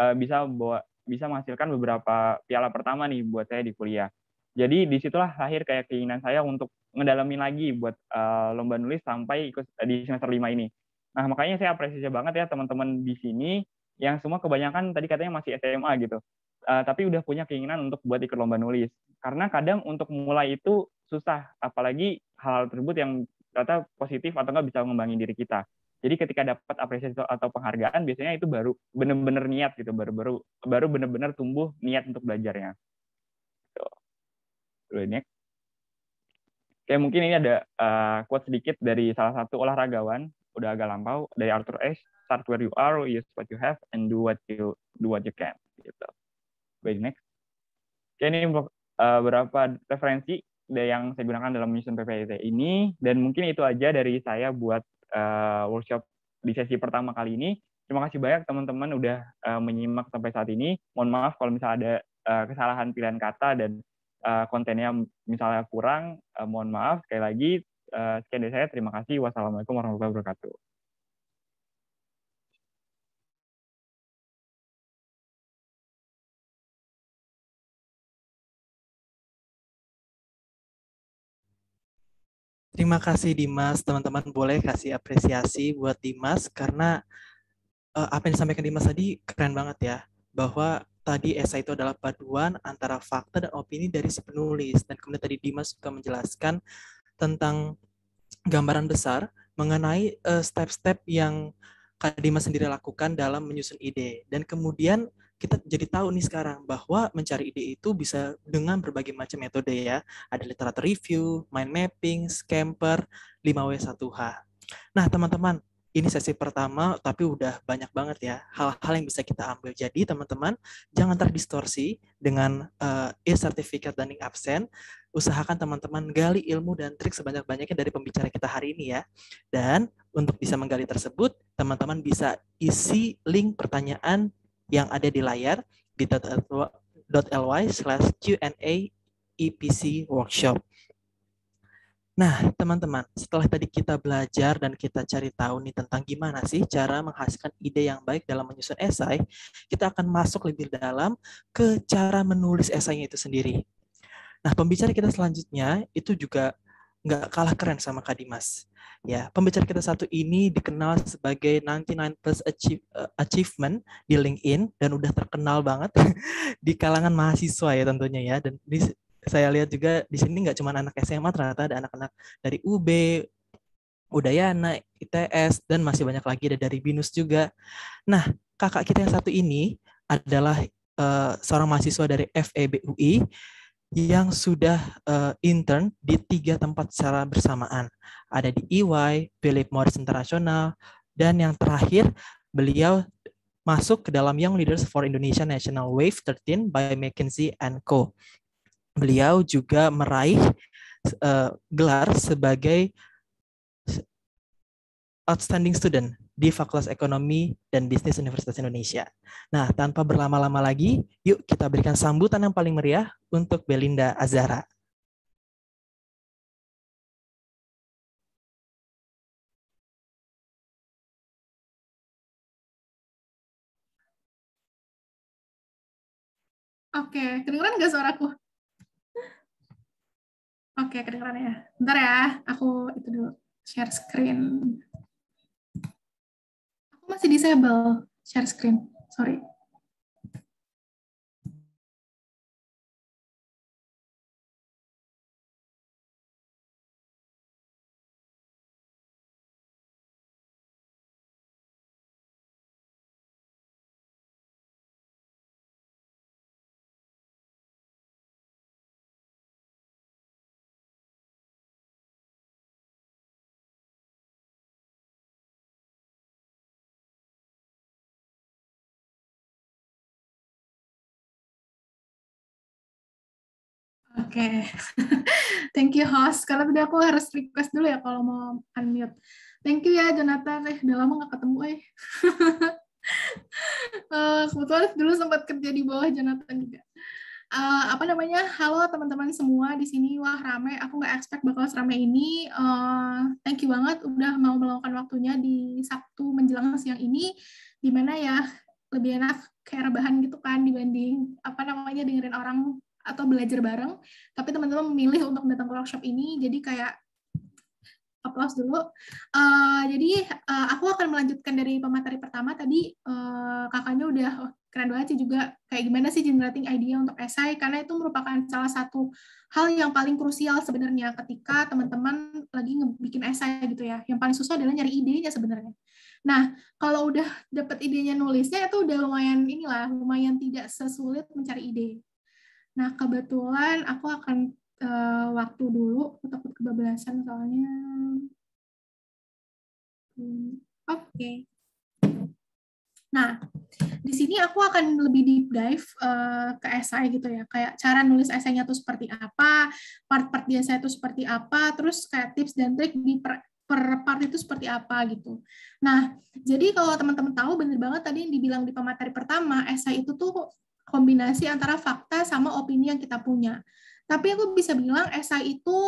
uh, bisa bawa bisa menghasilkan beberapa piala pertama nih buat saya di kuliah. Jadi disitulah lahir kayak keinginan saya untuk mendalami lagi buat uh, lomba nulis sampai ikut di semester lima ini. Nah, makanya saya apresiasi banget ya teman-teman di sini yang semua kebanyakan tadi katanya masih SMA gitu. Uh, tapi udah punya keinginan untuk buat ikut lomba nulis. Karena kadang untuk mulai itu susah, apalagi hal, -hal tersebut yang ternyata positif atau nggak bisa mengembangin diri kita. Jadi ketika dapat apresiasi atau penghargaan, biasanya itu baru benar-benar niat gitu, baru-baru baru benar-benar tumbuh niat untuk belajarnya. Tuh. Next. Oke, mungkin ini ada uh, quote sedikit dari salah satu olahragawan, udah agak lampau, dari Arthur Ashe start where you are, use what you have, and do what you do what you can. Gitu. Baik next. Oke, ini uh, eh, berapa referensi yang saya gunakan dalam menyusun PPT ini, dan mungkin itu aja dari saya buat uh, workshop di sesi pertama kali ini. Terima kasih banyak teman-teman udah uh, menyimak sampai saat ini. Mohon maaf kalau misalnya ada uh, kesalahan pilihan kata dan uh, kontennya misalnya kurang, uh, mohon maaf sekali lagi. Uh, sekian dari saya, terima kasih. Wassalamualaikum warahmatullahi wabarakatuh. Terima kasih Dimas, teman-teman boleh kasih apresiasi buat Dimas karena uh, apa yang disampaikan Dimas tadi keren banget ya, bahwa tadi esai itu adalah paduan antara fakta dan opini dari si penulis dan kemudian tadi Dimas juga menjelaskan tentang gambaran besar mengenai eh, step-step uh, yang Kak Dimas sendiri lakukan dalam menyusun ide dan kemudian kita jadi tahu nih sekarang bahwa mencari ide itu bisa dengan berbagai macam metode ya. Ada literatur review, mind mapping, scamper, 5W1H. Nah, teman-teman, ini sesi pertama tapi udah banyak banget ya hal-hal yang bisa kita ambil. Jadi teman-teman jangan terdistorsi dengan uh, eh, e-certificate dan absen. Usahakan teman-teman gali ilmu dan trik sebanyak-banyaknya dari pembicara kita hari ini ya. Dan untuk bisa menggali tersebut, teman-teman bisa isi link pertanyaan yang ada di layar bit.ly slash Q&A EPC Workshop. Nah, teman-teman, setelah tadi kita belajar dan kita cari tahu nih tentang gimana sih cara menghasilkan ide yang baik dalam menyusun esai, kita akan masuk lebih dalam ke cara menulis esainya itu sendiri. Nah, pembicara kita selanjutnya itu juga nggak kalah keren sama Kak Dimas. Ya, pembicara kita satu ini dikenal sebagai 99 plus achieve, uh, achievement di LinkedIn dan udah terkenal banget di kalangan mahasiswa ya tentunya ya. Dan di, saya lihat juga di sini nggak cuma anak SMA, ternyata ada anak-anak dari UB, Udayana, ITS, dan masih banyak lagi ada dari BINUS juga. Nah, kakak kita yang satu ini adalah uh, seorang mahasiswa dari FEB UI yang sudah uh, intern di tiga tempat secara bersamaan. Ada di EY, Philip Morris International, dan yang terakhir beliau masuk ke dalam Young Leaders for Indonesia National Wave 13 by McKinsey and Co. Beliau juga meraih uh, gelar sebagai Outstanding Student di Fakultas Ekonomi dan Bisnis Universitas Indonesia. Nah, tanpa berlama-lama lagi, yuk kita berikan sambutan yang paling meriah untuk Belinda Azara. Oke, kedengeran nggak suaraku? Oke, kedengeran ya. Bentar ya, aku itu dulu share screen masih disable share screen. Sorry. Oke, okay. thank you host. Kalau tidak aku harus request dulu ya kalau mau unmute. Thank you ya Jonathan. Eh, udah lama nggak ketemu eh. uh, kebetulan dulu sempat kerja di bawah Jonathan juga. Uh, apa namanya? Halo teman-teman semua di sini. Wah rame. Aku nggak expect bakal serame ini. Uh, thank you banget udah mau meluangkan waktunya di Sabtu menjelang siang ini. mana ya lebih enak kayak rebahan gitu kan dibanding apa namanya dengerin orang atau belajar bareng, tapi teman-teman memilih untuk datang ke workshop ini, jadi kayak aplaus dulu. Uh, jadi uh, aku akan melanjutkan dari pemateri pertama tadi uh, kakaknya udah oh, keren banget sih juga kayak gimana sih generating idea untuk esai karena itu merupakan salah satu hal yang paling krusial sebenarnya ketika teman-teman lagi ngebikin esai gitu ya. Yang paling susah adalah nyari idenya sebenarnya. Nah, kalau udah dapat idenya nulisnya itu udah lumayan inilah, lumayan tidak sesulit mencari ide. Nah, kebetulan aku akan uh, waktu dulu, aku takut kebablasan soalnya. Hmm, Oke. Okay. Nah, di sini aku akan lebih deep dive uh, ke esai gitu ya, kayak cara nulis esainya itu seperti apa, part-part di esai itu seperti apa, terus kayak tips dan trik di per, per part itu seperti apa gitu. Nah, jadi kalau teman-teman tahu bener banget tadi yang dibilang di pemateri pertama, esai itu tuh kombinasi antara fakta sama opini yang kita punya. Tapi aku bisa bilang esai itu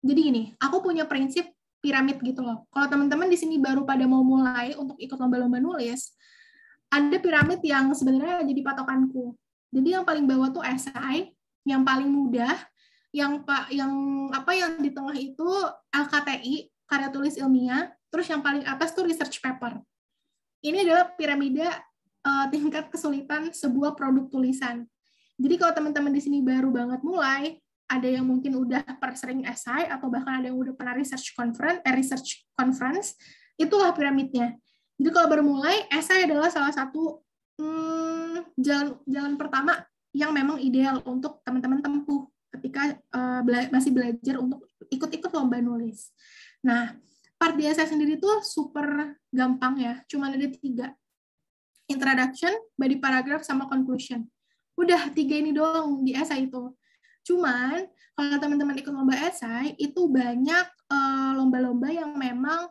jadi gini, aku punya prinsip piramid gitu loh. Kalau teman-teman di sini baru pada mau mulai untuk ikut lomba-lomba nulis, ada piramid yang sebenarnya jadi patokanku. Jadi yang paling bawah tuh esai, yang paling mudah, yang pak yang apa yang di tengah itu LKTI karya tulis ilmiah, terus yang paling atas tuh research paper. Ini adalah piramida uh, tingkat kesulitan sebuah produk tulisan. Jadi kalau teman-teman di sini baru banget mulai, ada yang mungkin udah persering esai atau bahkan ada yang udah pernah research conference, eh, research conference, itulah piramidnya. Jadi kalau bermulai esai adalah salah satu hmm, jalan jalan pertama yang memang ideal untuk teman-teman tempuh ketika uh, bela masih belajar untuk ikut-ikut lomba nulis. Nah, part di esai sendiri tuh super gampang ya, cuma ada tiga introduction, body paragraph, sama conclusion. Udah, tiga ini doang di essay itu. Cuman, kalau teman-teman ikut lomba essay itu banyak eh, lomba-lomba yang memang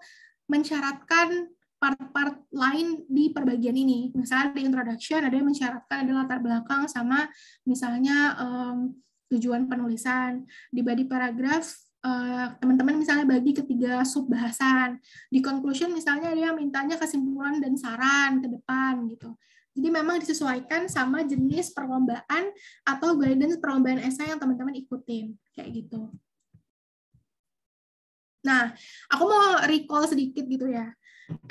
mensyaratkan part-part lain di perbagian ini. Misalnya di introduction ada yang mensyaratkan ada latar belakang sama misalnya um, tujuan penulisan. Di body paragraph Eh, teman-teman uh, misalnya bagi ketiga sub bahasan. Di conclusion misalnya dia mintanya kesimpulan dan saran ke depan gitu. Jadi memang disesuaikan sama jenis perlombaan atau guidance perlombaan esai yang teman-teman ikutin kayak gitu. Nah, aku mau recall sedikit gitu ya.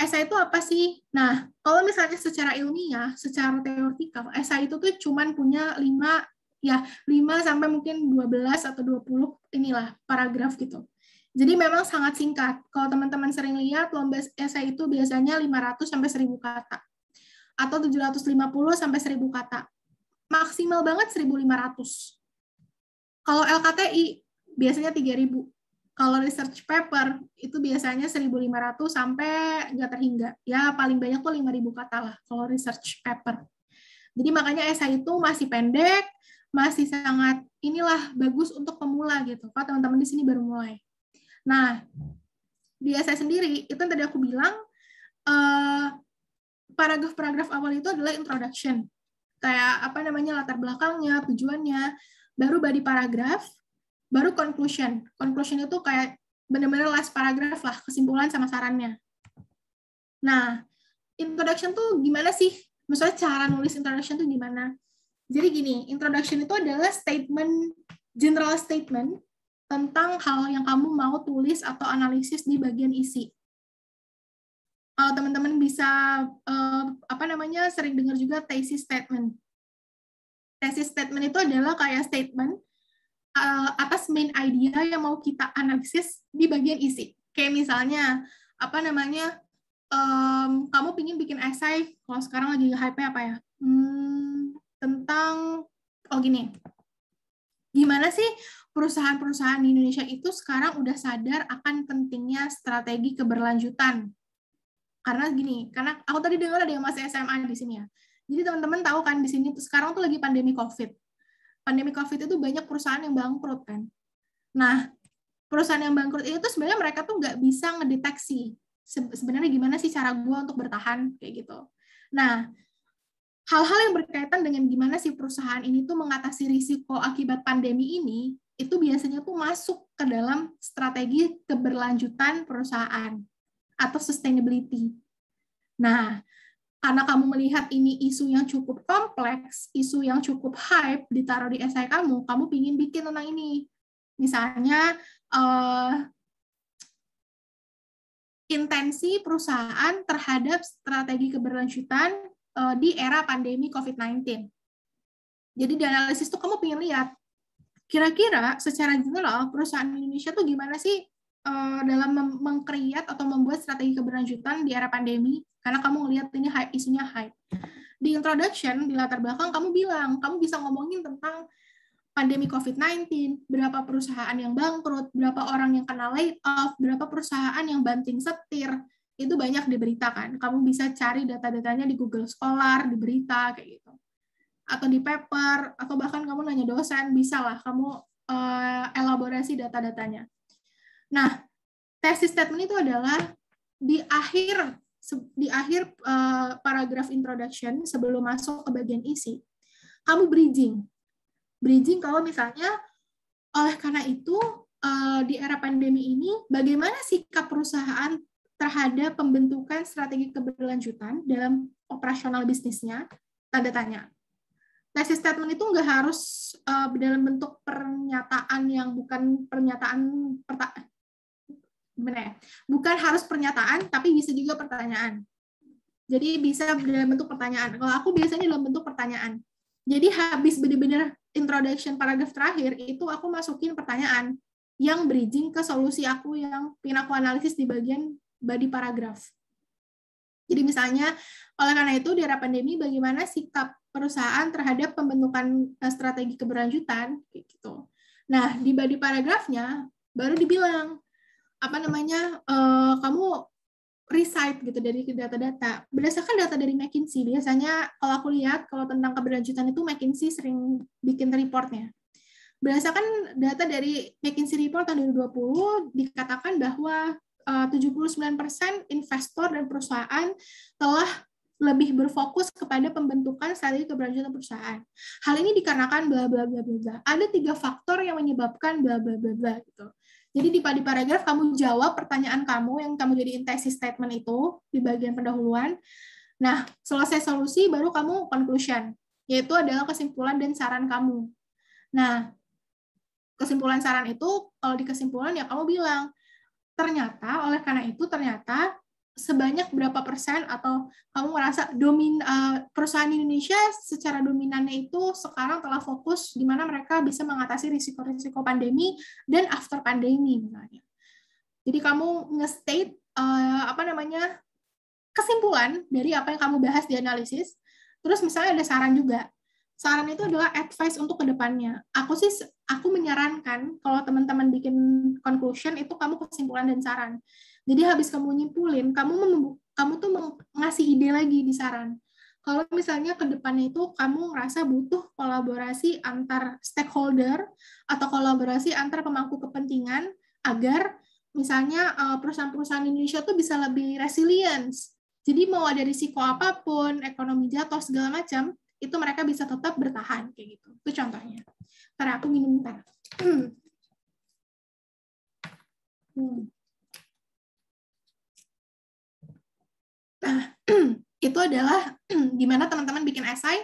Esai itu apa sih? Nah, kalau misalnya secara ilmiah, secara teoritikal esai itu tuh cuman punya lima ya 5 sampai mungkin 12 atau 20 inilah paragraf gitu. Jadi memang sangat singkat. Kalau teman-teman sering lihat lomba esai itu biasanya 500 sampai 1000 kata atau 750 sampai 1000 kata. Maksimal banget 1500. Kalau LKTI biasanya 3000. Kalau research paper itu biasanya 1500 sampai nggak terhingga. Ya paling banyak tuh 5000 kata lah kalau research paper. Jadi makanya esai itu masih pendek, masih sangat inilah bagus untuk pemula gitu. Kalau teman-teman di sini baru mulai. Nah, di saya sendiri itu yang tadi aku bilang eh, paragraf-paragraf awal itu adalah introduction. Kayak apa namanya latar belakangnya, tujuannya, baru body paragraf, baru conclusion. Conclusion itu kayak benar-benar last paragraf lah, kesimpulan sama sarannya. Nah, introduction tuh gimana sih? Maksudnya cara nulis introduction tuh gimana? Jadi gini, introduction itu adalah statement, general statement tentang hal yang kamu mau tulis atau analisis di bagian isi. Kalau teman-teman bisa eh, apa namanya sering dengar juga thesis statement. Thesis statement itu adalah kayak statement eh, atas main idea yang mau kita analisis di bagian isi. Kayak misalnya apa namanya eh, kamu pingin bikin esai kalau sekarang lagi hype apa ya hmm, tentang oh gini. Gimana sih perusahaan-perusahaan di Indonesia itu sekarang udah sadar akan pentingnya strategi keberlanjutan. Karena gini, karena aku tadi dengar ada yang masih SMA di sini ya. Jadi teman-teman tahu kan di sini sekarang tuh lagi pandemi Covid. Pandemi Covid itu banyak perusahaan yang bangkrut kan. Nah, perusahaan yang bangkrut itu sebenarnya mereka tuh nggak bisa ngedeteksi sebenarnya gimana sih cara gue untuk bertahan kayak gitu. Nah, hal-hal yang berkaitan dengan gimana sih perusahaan ini tuh mengatasi risiko akibat pandemi ini itu biasanya tuh masuk ke dalam strategi keberlanjutan perusahaan atau sustainability. Nah, karena kamu melihat ini isu yang cukup kompleks, isu yang cukup hype ditaruh di esai kamu, kamu ingin bikin tentang ini. Misalnya, uh, intensi perusahaan terhadap strategi keberlanjutan Eh, di era pandemi COVID-19. Jadi di analisis itu kamu pengen lihat kira-kira secara general perusahaan Indonesia tuh gimana sih eh, dalam mengkreat atau membuat strategi keberlanjutan di era pandemi karena kamu ngelihat ini hype, isunya hype. Di introduction, di latar belakang kamu bilang, kamu bisa ngomongin tentang pandemi COVID-19, berapa perusahaan yang bangkrut, berapa orang yang kena layoff, berapa perusahaan yang banting setir, itu banyak diberitakan. Kamu bisa cari data-datanya di Google Scholar, di berita kayak gitu. Atau di paper atau bahkan kamu nanya dosen, bisalah kamu uh, elaborasi data-datanya. Nah, tesis statement itu adalah di akhir di akhir uh, paragraf introduction sebelum masuk ke bagian isi, kamu bridging. Bridging kalau misalnya oleh karena itu uh, di era pandemi ini bagaimana sikap perusahaan terhadap pembentukan strategi keberlanjutan dalam operasional bisnisnya? Tanda tanya. Tesis statement itu nggak harus uh, dalam bentuk pernyataan yang bukan pernyataan perta ya? Bukan harus pernyataan, tapi bisa juga pertanyaan. Jadi bisa dalam bentuk pertanyaan. Kalau aku biasanya dalam bentuk pertanyaan. Jadi habis benar-benar introduction paragraf terakhir itu aku masukin pertanyaan yang bridging ke solusi aku yang pin aku analisis di bagian body paragraph. Jadi misalnya, oleh karena itu di era pandemi bagaimana sikap perusahaan terhadap pembentukan eh, strategi keberlanjutan gitu. Nah, di body paragrafnya baru dibilang apa namanya uh, kamu recite gitu dari data-data. Berdasarkan data dari McKinsey, biasanya kalau aku lihat kalau tentang keberlanjutan itu McKinsey sering bikin reportnya. Berdasarkan data dari McKinsey Report tahun 2020 dikatakan bahwa 79% eh, investor dan perusahaan telah lebih berfokus kepada pembentukan strategi keberlanjutan perusahaan. Hal ini dikarenakan bla bla bla bla Ada tiga faktor yang menyebabkan bla bla bla bla gitu. Jadi di, di paragraf kamu jawab pertanyaan kamu yang kamu jadi tesis statement itu di bagian pendahuluan. Nah, selesai solusi baru kamu conclusion, yaitu adalah kesimpulan dan saran kamu. Nah, kesimpulan saran itu kalau di kesimpulan ya kamu bilang ternyata oleh karena itu ternyata sebanyak berapa persen atau kamu merasa domin eh, perusahaan Indonesia secara dominannya itu sekarang telah fokus di mana mereka bisa mengatasi risiko-risiko pandemi dan after pandemi misalnya. Jadi kamu nge-state eh, apa namanya kesimpulan dari apa yang kamu bahas di analisis. Terus misalnya ada saran juga saran itu adalah advice untuk kedepannya. Aku sih aku menyarankan kalau teman-teman bikin conclusion itu kamu kesimpulan dan saran. Jadi habis kamu nyimpulin, kamu kamu tuh ngasih ide lagi di saran. Kalau misalnya ke depannya itu kamu ngerasa butuh kolaborasi antar stakeholder atau kolaborasi antar pemangku kepentingan agar misalnya eh, perusahaan-perusahaan Indonesia tuh bisa lebih resilient. Jadi mau ada risiko apapun, ekonomi jatuh segala macam, itu mereka bisa tetap bertahan kayak gitu. Itu contohnya. Karena aku minum Hmm. Hmm. Nah, itu adalah gimana teman-teman bikin esai.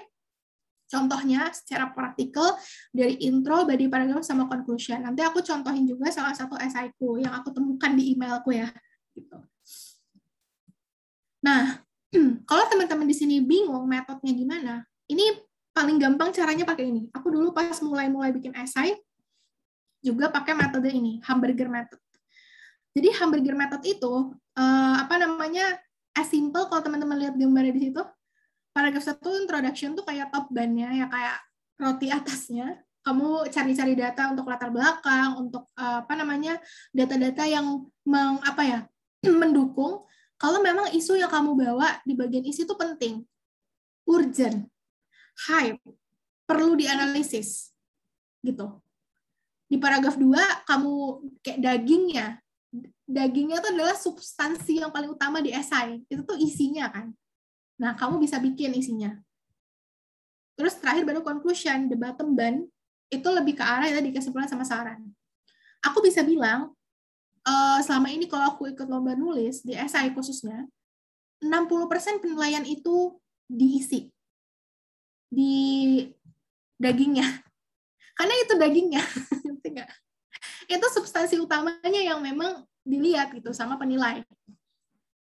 Contohnya secara praktikal dari intro, body paragraph, sama conclusion. Nanti aku contohin juga salah satu esaiku yang aku temukan di emailku ya. Gitu. Nah, kalau teman-teman di sini bingung metodenya gimana, ini paling gampang caranya pakai ini. Aku dulu pas mulai-mulai bikin esai, juga pakai metode ini, hamburger method. Jadi hamburger method itu, uh, apa namanya, as simple kalau teman-teman lihat gambarnya di situ, paragraf satu introduction tuh kayak top bannya, ya kayak roti atasnya, kamu cari-cari data untuk latar belakang, untuk eh, apa namanya data-data yang meng, apa ya mendukung kalau memang isu yang kamu bawa di bagian isi itu penting, urgent hype, perlu dianalisis gitu. Di paragraf 2 kamu kayak dagingnya, dagingnya itu adalah substansi yang paling utama di esai. Itu tuh isinya kan. Nah, kamu bisa bikin isinya. Terus terakhir baru conclusion, the bottom band itu lebih ke arah ya tadi kesimpulan sama saran. Aku bisa bilang eh, selama ini kalau aku ikut lomba nulis di esai khususnya, 60% penilaian itu diisi di dagingnya. Karena itu dagingnya. itu substansi utamanya yang memang dilihat gitu sama penilai.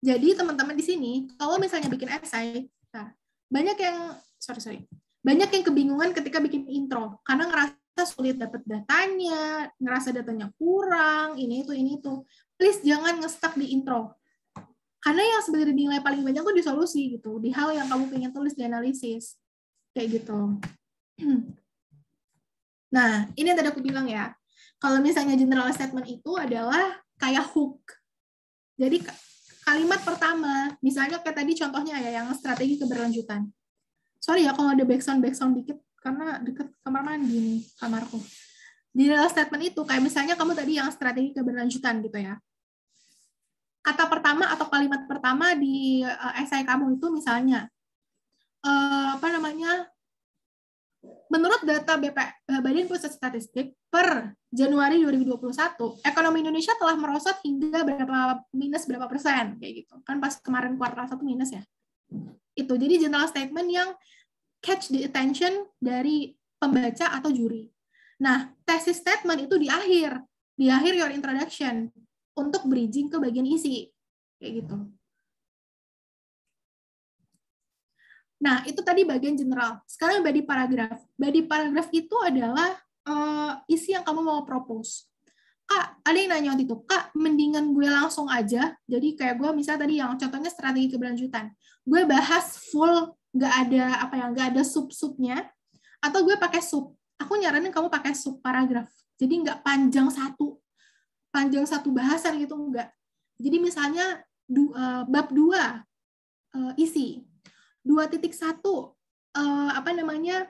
Jadi teman-teman di sini, kalau misalnya bikin esai, nah, banyak yang sorry sorry, banyak yang kebingungan ketika bikin intro karena ngerasa sulit dapat datanya, ngerasa datanya kurang, ini itu ini itu. Please jangan ngestak di intro. Karena yang sebenarnya dinilai paling banyak tuh di solusi gitu, di hal yang kamu pengen tulis di analisis kayak gitu. Nah, ini yang tadi aku bilang ya, kalau misalnya general statement itu adalah kayak hook. Jadi kalimat pertama, misalnya kayak tadi contohnya ya, yang strategi keberlanjutan. Sorry ya kalau ada background background dikit, karena deket kamar mandi nih, kamarku. General statement itu kayak misalnya kamu tadi yang strategi keberlanjutan gitu ya. Kata pertama atau kalimat pertama di eh, esai kamu itu misalnya, Eh, apa namanya menurut data BP, eh, Badan Pusat Statistik per Januari 2021 ekonomi Indonesia telah merosot hingga berapa minus berapa persen kayak gitu kan pas kemarin kuartal satu minus ya itu jadi general statement yang catch the attention dari pembaca atau juri nah tesis statement itu di akhir di akhir your introduction untuk bridging ke bagian isi kayak gitu Nah, itu tadi bagian general. Sekarang body paragraf. Body paragraf itu adalah uh, isi yang kamu mau propose. Kak, ada yang nanya waktu itu, Kak, mendingan gue langsung aja. Jadi kayak gue misalnya tadi yang contohnya strategi keberlanjutan. Gue bahas full, gak ada apa yang gak ada sub-subnya. Atau gue pakai sub. Aku nyaranin kamu pakai sub paragraf. Jadi gak panjang satu, panjang satu bahasan gitu, enggak. Jadi misalnya du, uh, bab dua uh, isi, 2.1 satu eh, apa namanya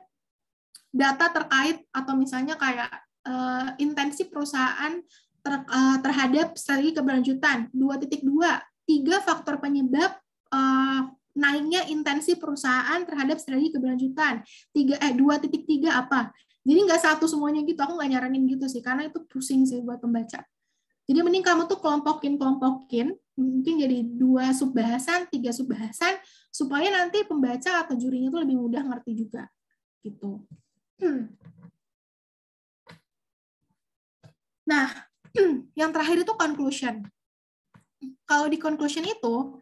data terkait atau misalnya kayak eh, intensi perusahaan eh, terhadap strategi keberlanjutan 2.2 tiga faktor penyebab naiknya intensi perusahaan terhadap strategi keberlanjutan tiga eh dua titik tiga apa jadi nggak satu semuanya gitu aku nggak nyaranin gitu sih karena itu pusing sih buat pembaca jadi mending kamu tuh kelompokin kelompokin mungkin jadi dua subbahasan tiga subbahasan supaya nanti pembaca atau jurinya itu lebih mudah ngerti juga gitu. Hmm. Nah, yang terakhir itu conclusion. Kalau di conclusion itu,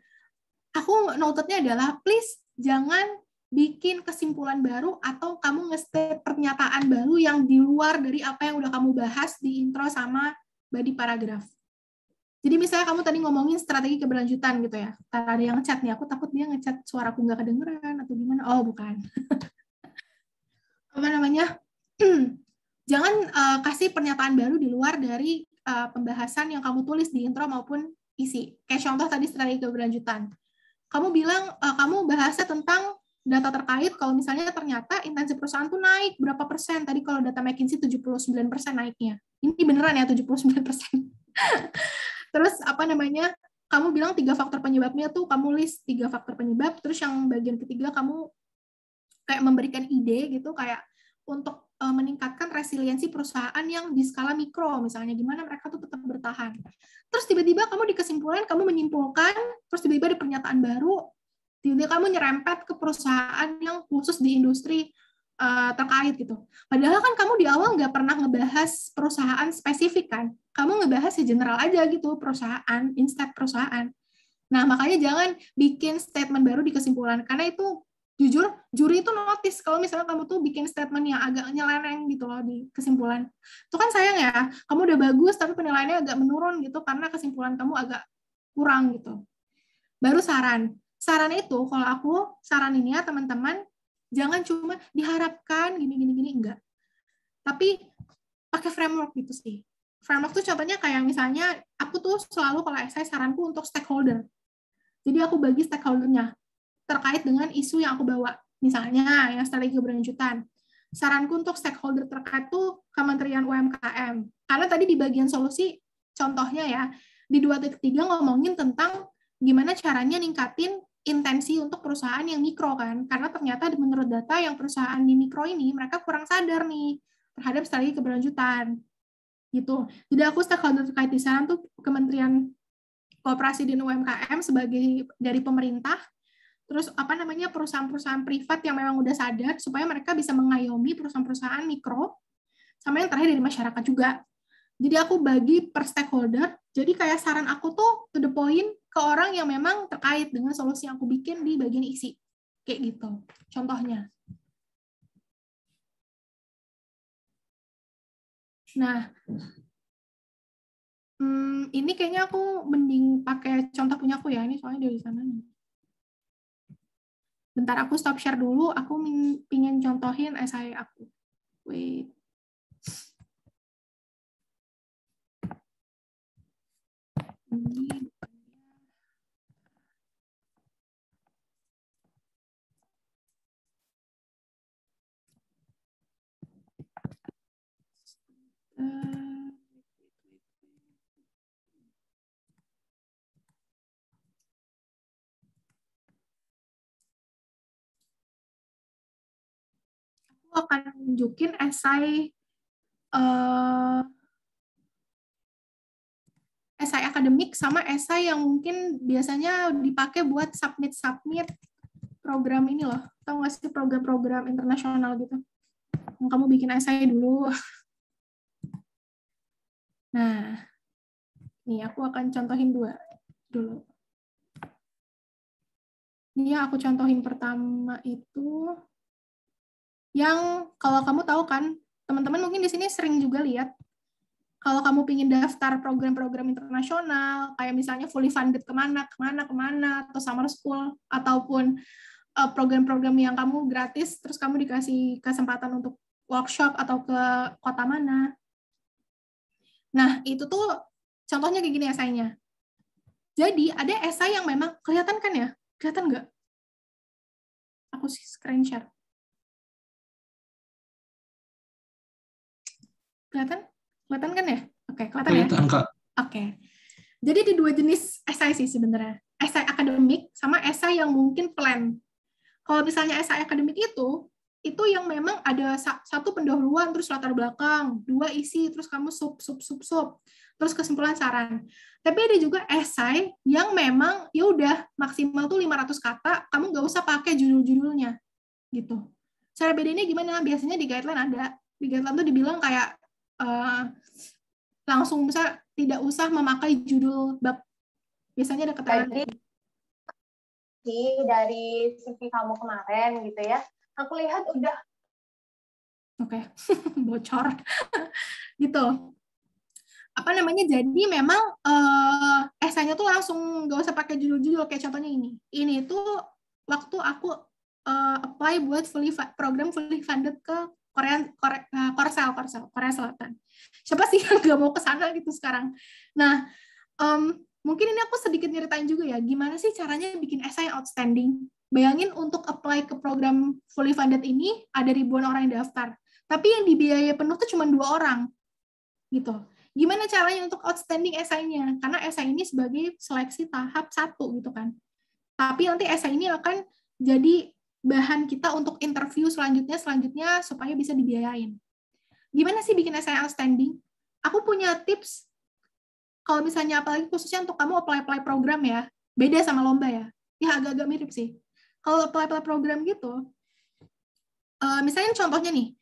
aku notetnya adalah please jangan bikin kesimpulan baru atau kamu ngeste pernyataan baru yang di luar dari apa yang udah kamu bahas di intro sama body paragraph. Jadi misalnya kamu tadi ngomongin strategi keberlanjutan gitu ya. Ada yang ngechat nih, aku takut dia ngechat suaraku nggak kedengeran atau gimana. Oh, bukan. Apa namanya? Jangan uh, kasih pernyataan baru di luar dari uh, pembahasan yang kamu tulis di intro maupun isi. Kayak contoh tadi strategi keberlanjutan. Kamu bilang, uh, kamu bahasnya tentang data terkait kalau misalnya ternyata intensi perusahaan tuh naik berapa persen. Tadi kalau data McKinsey 79 persen naiknya. Ini beneran ya 79 persen. Terus apa namanya? Kamu bilang tiga faktor penyebabnya tuh kamu list tiga faktor penyebab, terus yang bagian ketiga kamu kayak memberikan ide gitu kayak untuk eh, meningkatkan resiliensi perusahaan yang di skala mikro misalnya gimana mereka tuh tetap bertahan. Terus tiba-tiba kamu di kesimpulan kamu menyimpulkan terus tiba-tiba ada pernyataan baru tiba-tiba kamu nyerempet ke perusahaan yang khusus di industri Eh, terkait gitu. Padahal kan kamu di awal nggak pernah ngebahas perusahaan spesifik kan. Kamu ngebahas ya general aja gitu perusahaan, instead perusahaan. Nah, makanya jangan bikin statement baru di kesimpulan karena itu jujur juri itu notice kalau misalnya kamu tuh bikin statement yang agak nyeleneng gitu loh di kesimpulan. Itu kan sayang ya, kamu udah bagus tapi penilaiannya agak menurun gitu karena kesimpulan kamu agak kurang gitu. Baru saran. Saran itu kalau aku saran saraninnya teman-teman Jangan cuma diharapkan gini gini gini enggak. Tapi pakai framework gitu sih. Framework tuh contohnya kayak misalnya aku tuh selalu kalau saya saranku untuk stakeholder. Jadi aku bagi stakeholdernya terkait dengan isu yang aku bawa. Misalnya yang strategi keberlanjutan. Saranku untuk stakeholder terkait tuh Kementerian UMKM. Karena tadi di bagian solusi contohnya ya, di dua titik tiga ngomongin tentang gimana caranya ningkatin intensi untuk perusahaan yang mikro kan karena ternyata menurut data yang perusahaan di mikro ini mereka kurang sadar nih terhadap strategi keberlanjutan gitu jadi aku stakeholder terkait di sana tuh Kementerian Kooperasi dan UMKM sebagai dari pemerintah terus apa namanya perusahaan-perusahaan privat yang memang udah sadar supaya mereka bisa mengayomi perusahaan-perusahaan mikro sama yang terakhir dari masyarakat juga jadi aku bagi per stakeholder jadi kayak saran aku tuh to the point ke orang yang memang terkait dengan solusi yang aku bikin di bagian isi. Kayak gitu. Contohnya. Nah, Hmm, ini kayaknya aku mending pakai contoh punya aku ya. Ini soalnya dari sana nih. Bentar aku stop share dulu. Aku pingin contohin essay aku. Wait. Aku akan nunjukin esai uh, esai akademik sama esai yang mungkin biasanya dipakai buat submit-submit program ini loh. tau gak sih program-program internasional gitu? Yang kamu bikin esai dulu. Nah, nih aku akan contohin dua dulu. Ini yang aku contohin pertama itu yang kalau kamu tahu kan, teman-teman mungkin di sini sering juga lihat kalau kamu ingin daftar program-program internasional, kayak misalnya fully funded kemana, kemana, kemana, atau summer school, ataupun eh, program-program yang kamu gratis, terus kamu dikasih kesempatan untuk workshop atau ke kota mana. Nah, itu tuh contohnya kayak gini esainya. Jadi, ada esai yang memang kelihatan kan ya? Kelihatan nggak? Aku sih screen share. Kelihatan? Kelihatan kan ya? Oke, kelihatan, ya? kelihatan ya? Kak. Oke. Jadi di dua jenis esai sih sebenarnya. Esai akademik sama esai yang mungkin plan. Kalau misalnya esai akademik itu, itu yang memang ada satu pendahuluan, terus latar belakang, dua isi, terus kamu sub, sub, sub, sub, terus kesimpulan saran. Tapi ada juga esai yang memang ya udah maksimal tuh 500 kata, kamu nggak usah pakai judul-judulnya. gitu. Cara bedanya gimana? Biasanya di guideline ada. Di guideline tuh dibilang kayak uh, langsung bisa tidak usah memakai judul bab biasanya ada keterangan Jadi, dari CV kamu kemarin gitu ya aku lihat udah oke okay. bocor gitu apa namanya jadi memang uh, esainya tuh langsung gak usah pakai judul-judul kayak contohnya ini ini tuh waktu aku uh, apply buat fully program fully funded ke Korea, Korea eh, Korsel, Korsel, Korea Selatan. Siapa sih yang gak mau ke sana gitu sekarang? Nah, um, mungkin ini aku sedikit nyeritain juga ya, gimana sih caranya bikin essay outstanding? Bayangin untuk apply ke program fully funded ini ada ribuan orang yang daftar, tapi yang dibiayai penuh tuh cuma dua orang, gitu. Gimana caranya untuk outstanding esainya? Karena essay ini sebagai seleksi tahap satu gitu kan. Tapi nanti essay ini akan jadi bahan kita untuk interview selanjutnya selanjutnya supaya bisa dibiayain. Gimana sih bikin essay outstanding? Aku punya tips kalau misalnya apalagi khususnya untuk kamu apply-apply program ya, beda sama lomba ya. Ya agak-agak mirip sih. Kalau apply-apply program gitu, eh, misalnya contohnya nih,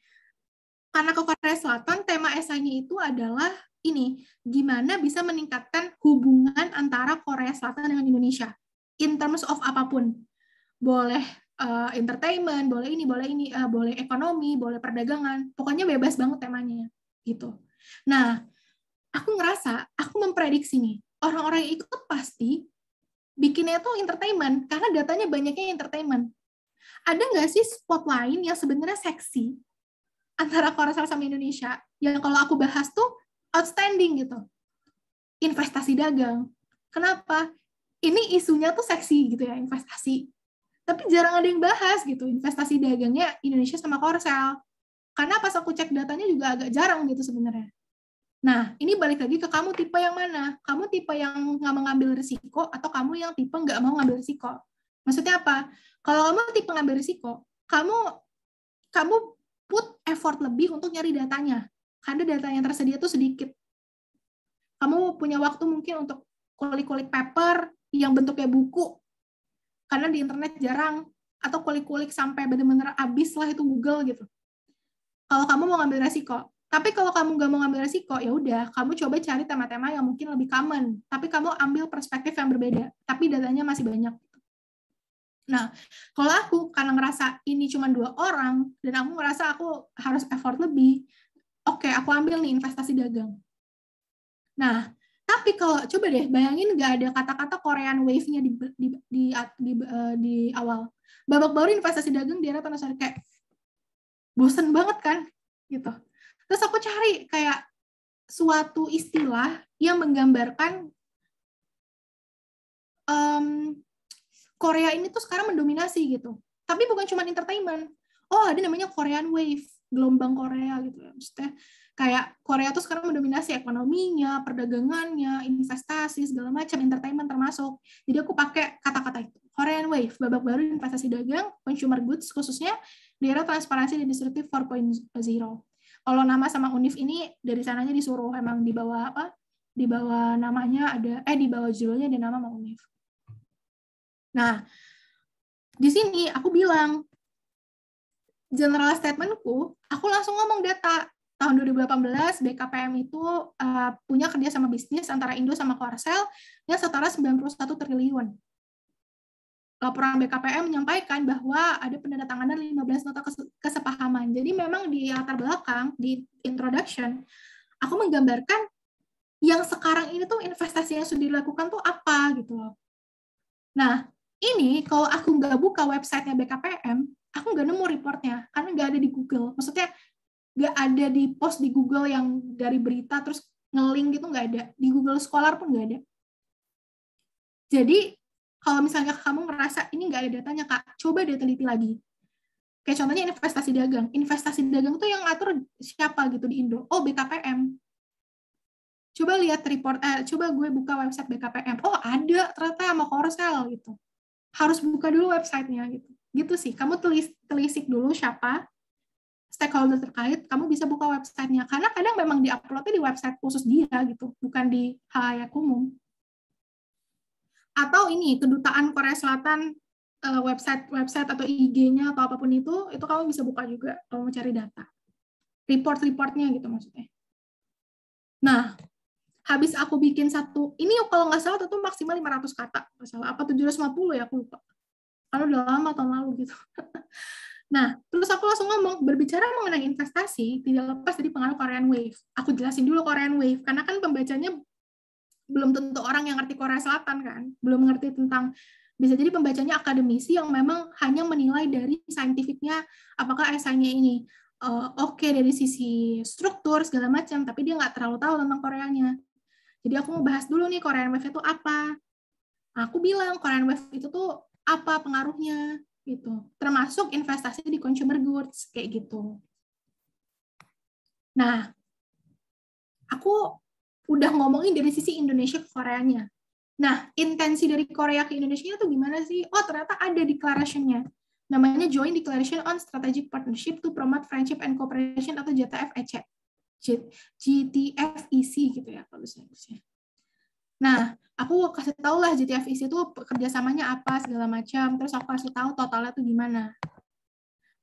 karena ke Korea Selatan, tema esainya itu adalah ini, gimana bisa meningkatkan hubungan antara Korea Selatan dengan Indonesia, in terms of apapun. Boleh uh, entertainment, boleh ini, boleh ini, uh, boleh ekonomi, boleh perdagangan, pokoknya bebas banget temanya gitu. Nah, aku ngerasa aku memprediksi nih orang-orang yang ikut pasti bikinnya tuh entertainment karena datanya banyaknya entertainment. Ada nggak sih spot lain yang sebenarnya seksi antara Korsel sama Indonesia yang kalau aku bahas tuh outstanding gitu? Investasi dagang. Kenapa? Ini isunya tuh seksi gitu ya investasi tapi jarang ada yang bahas gitu investasi dagangnya Indonesia sama Korsel. Karena pas aku cek datanya juga agak jarang gitu sebenarnya. Nah, ini balik lagi ke kamu tipe yang mana? Kamu tipe yang nggak mengambil risiko atau kamu yang tipe nggak mau ngambil risiko? Maksudnya apa? Kalau kamu tipe ngambil risiko, kamu kamu put effort lebih untuk nyari datanya. Karena data yang tersedia itu sedikit. Kamu punya waktu mungkin untuk kulik-kulik paper yang bentuknya buku karena di internet jarang atau kulik-kulik sampai benar-benar abis lah itu Google gitu. Kalau kamu mau ngambil resiko, tapi kalau kamu nggak mau ngambil resiko, ya udah, kamu coba cari tema-tema yang mungkin lebih common, tapi kamu ambil perspektif yang berbeda, tapi datanya masih banyak. Nah, kalau aku karena ngerasa ini cuma dua orang dan aku ngerasa aku harus effort lebih, oke, okay, aku ambil nih investasi dagang. Nah, tapi kalau coba deh bayangin nggak ada kata-kata Korean wave-nya di di di, di, uh, di awal. Babak baru investasi dagang di era panasonic kayak bosen banget kan gitu. Terus aku cari kayak suatu istilah yang menggambarkan um, Korea ini tuh sekarang mendominasi gitu. Tapi bukan cuma entertainment. Oh ada namanya Korean Wave, gelombang Korea gitu. Maksudnya kayak Korea tuh sekarang mendominasi ekonominya, perdagangannya, investasi segala macam, entertainment termasuk. Jadi aku pakai kata-kata itu. Korean Wave, babak baru investasi dagang, consumer goods khususnya di era transparansi dan disruptif 4.0. Kalau nama sama Unif ini dari sananya disuruh emang di bawah apa? Di bawah namanya ada eh di bawah judulnya ada nama sama Unif. Nah, di sini aku bilang general statementku, aku langsung ngomong data tahun 2018 BKPM itu uh, punya kerja sama bisnis antara Indo sama Korsel yang setara 91 triliun. Laporan BKPM menyampaikan bahwa ada penandatanganan 15 nota kesepahaman. Jadi memang di latar belakang, di introduction, aku menggambarkan yang sekarang ini tuh investasi yang sudah dilakukan tuh apa gitu loh. Nah, ini kalau aku nggak buka websitenya BKPM, aku nggak nemu reportnya karena nggak ada di Google. Maksudnya nggak ada di post di Google yang dari berita terus ngeling gitu nggak ada di Google Scholar pun nggak ada jadi kalau misalnya kamu ngerasa ini nggak ada datanya kak coba deh teliti lagi kayak contohnya investasi dagang investasi dagang tuh yang ngatur siapa gitu di Indo oh BKPM coba lihat report eh, coba gue buka website BKPM oh ada ternyata sama Korsel gitu harus buka dulu websitenya gitu gitu sih kamu telis telisik dulu siapa stakeholder terkait, kamu bisa buka websitenya. Karena kadang memang diuploadnya di website khusus dia gitu, bukan di halayak umum. Atau ini kedutaan Korea Selatan eh, website website atau IG-nya atau apapun itu, itu kamu bisa buka juga kalau mau cari data. Report-reportnya gitu maksudnya. Nah, habis aku bikin satu, ini kalau nggak salah itu maksimal 500 kata, nggak salah. Apa 750 ya, aku lupa. Kalau udah lama tahun lalu gitu. Nah, terus aku langsung ngomong, berbicara mengenai investasi, tidak lepas dari pengaruh Korean Wave. Aku jelasin dulu Korean Wave, karena kan pembacanya belum tentu orang yang ngerti Korea Selatan kan, belum mengerti tentang bisa jadi pembacanya akademisi yang memang hanya menilai dari saintifiknya apakah esainya ini uh, oke okay dari sisi struktur segala macam tapi dia nggak terlalu tahu tentang Koreanya jadi aku mau bahas dulu nih Korean Wave itu apa aku bilang Korean Wave itu tuh apa pengaruhnya gitu. Termasuk investasi di consumer goods kayak gitu. Nah, aku udah ngomongin dari sisi Indonesia ke Koreanya. Nah, intensi dari Korea ke Indonesia itu gimana sih? Oh, ternyata ada declaration-nya. Namanya Joint Declaration on Strategic Partnership to Promote Friendship and Cooperation atau JTFEC. GTFEC gitu ya kalau saya Nah, aku kasih tau lah GTFIC itu kerjasamanya apa segala macam. Terus aku kasih tahu totalnya tuh gimana.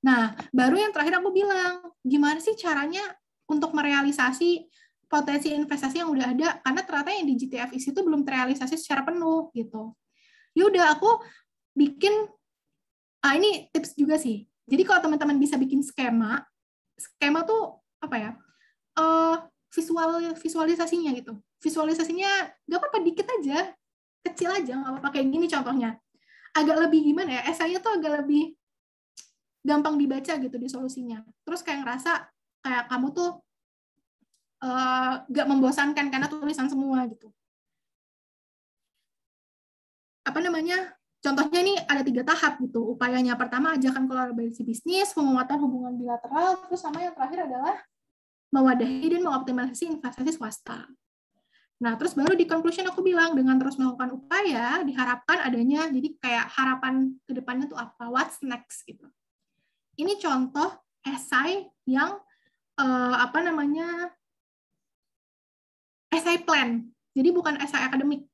Nah, baru yang terakhir aku bilang, gimana sih caranya untuk merealisasi potensi investasi yang udah ada karena ternyata yang di GTFIC itu belum terrealisasi secara penuh gitu. Ya udah aku bikin ah ini tips juga sih. Jadi kalau teman-teman bisa bikin skema, skema tuh apa ya? Uh, visual visualisasinya gitu visualisasinya nggak apa-apa dikit aja kecil aja nggak apa-apa kayak gini contohnya agak lebih gimana ya esainya tuh agak lebih gampang dibaca gitu di solusinya terus kayak ngerasa kayak kamu tuh uh, membosankan karena tulisan semua gitu apa namanya contohnya ini ada tiga tahap gitu upayanya pertama ajakan kolaborasi bisnis penguatan hubungan bilateral terus sama yang terakhir adalah mewadahi dan mengoptimalisasi investasi swasta Nah, terus baru di conclusion aku bilang dengan terus melakukan upaya diharapkan adanya jadi kayak harapan ke depannya tuh apa? What's next gitu. Ini contoh esai yang eh, apa namanya? esai plan. Jadi bukan esai akademik.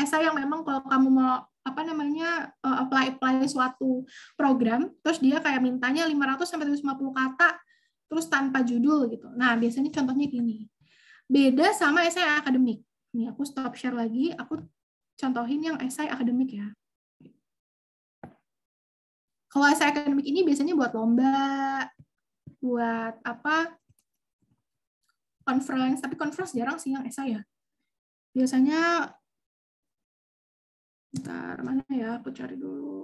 Esai yang memang kalau kamu mau apa namanya eh, apply apply suatu program terus dia kayak mintanya 500 sampai 750 kata terus tanpa judul gitu. Nah, biasanya contohnya gini. Beda sama esai akademik. ini aku stop share lagi. Aku contohin yang esai akademik ya. Kalau esai akademik ini biasanya buat lomba, buat apa, conference. Tapi conference jarang sih yang esai ya. Biasanya, bentar, mana ya, aku cari dulu.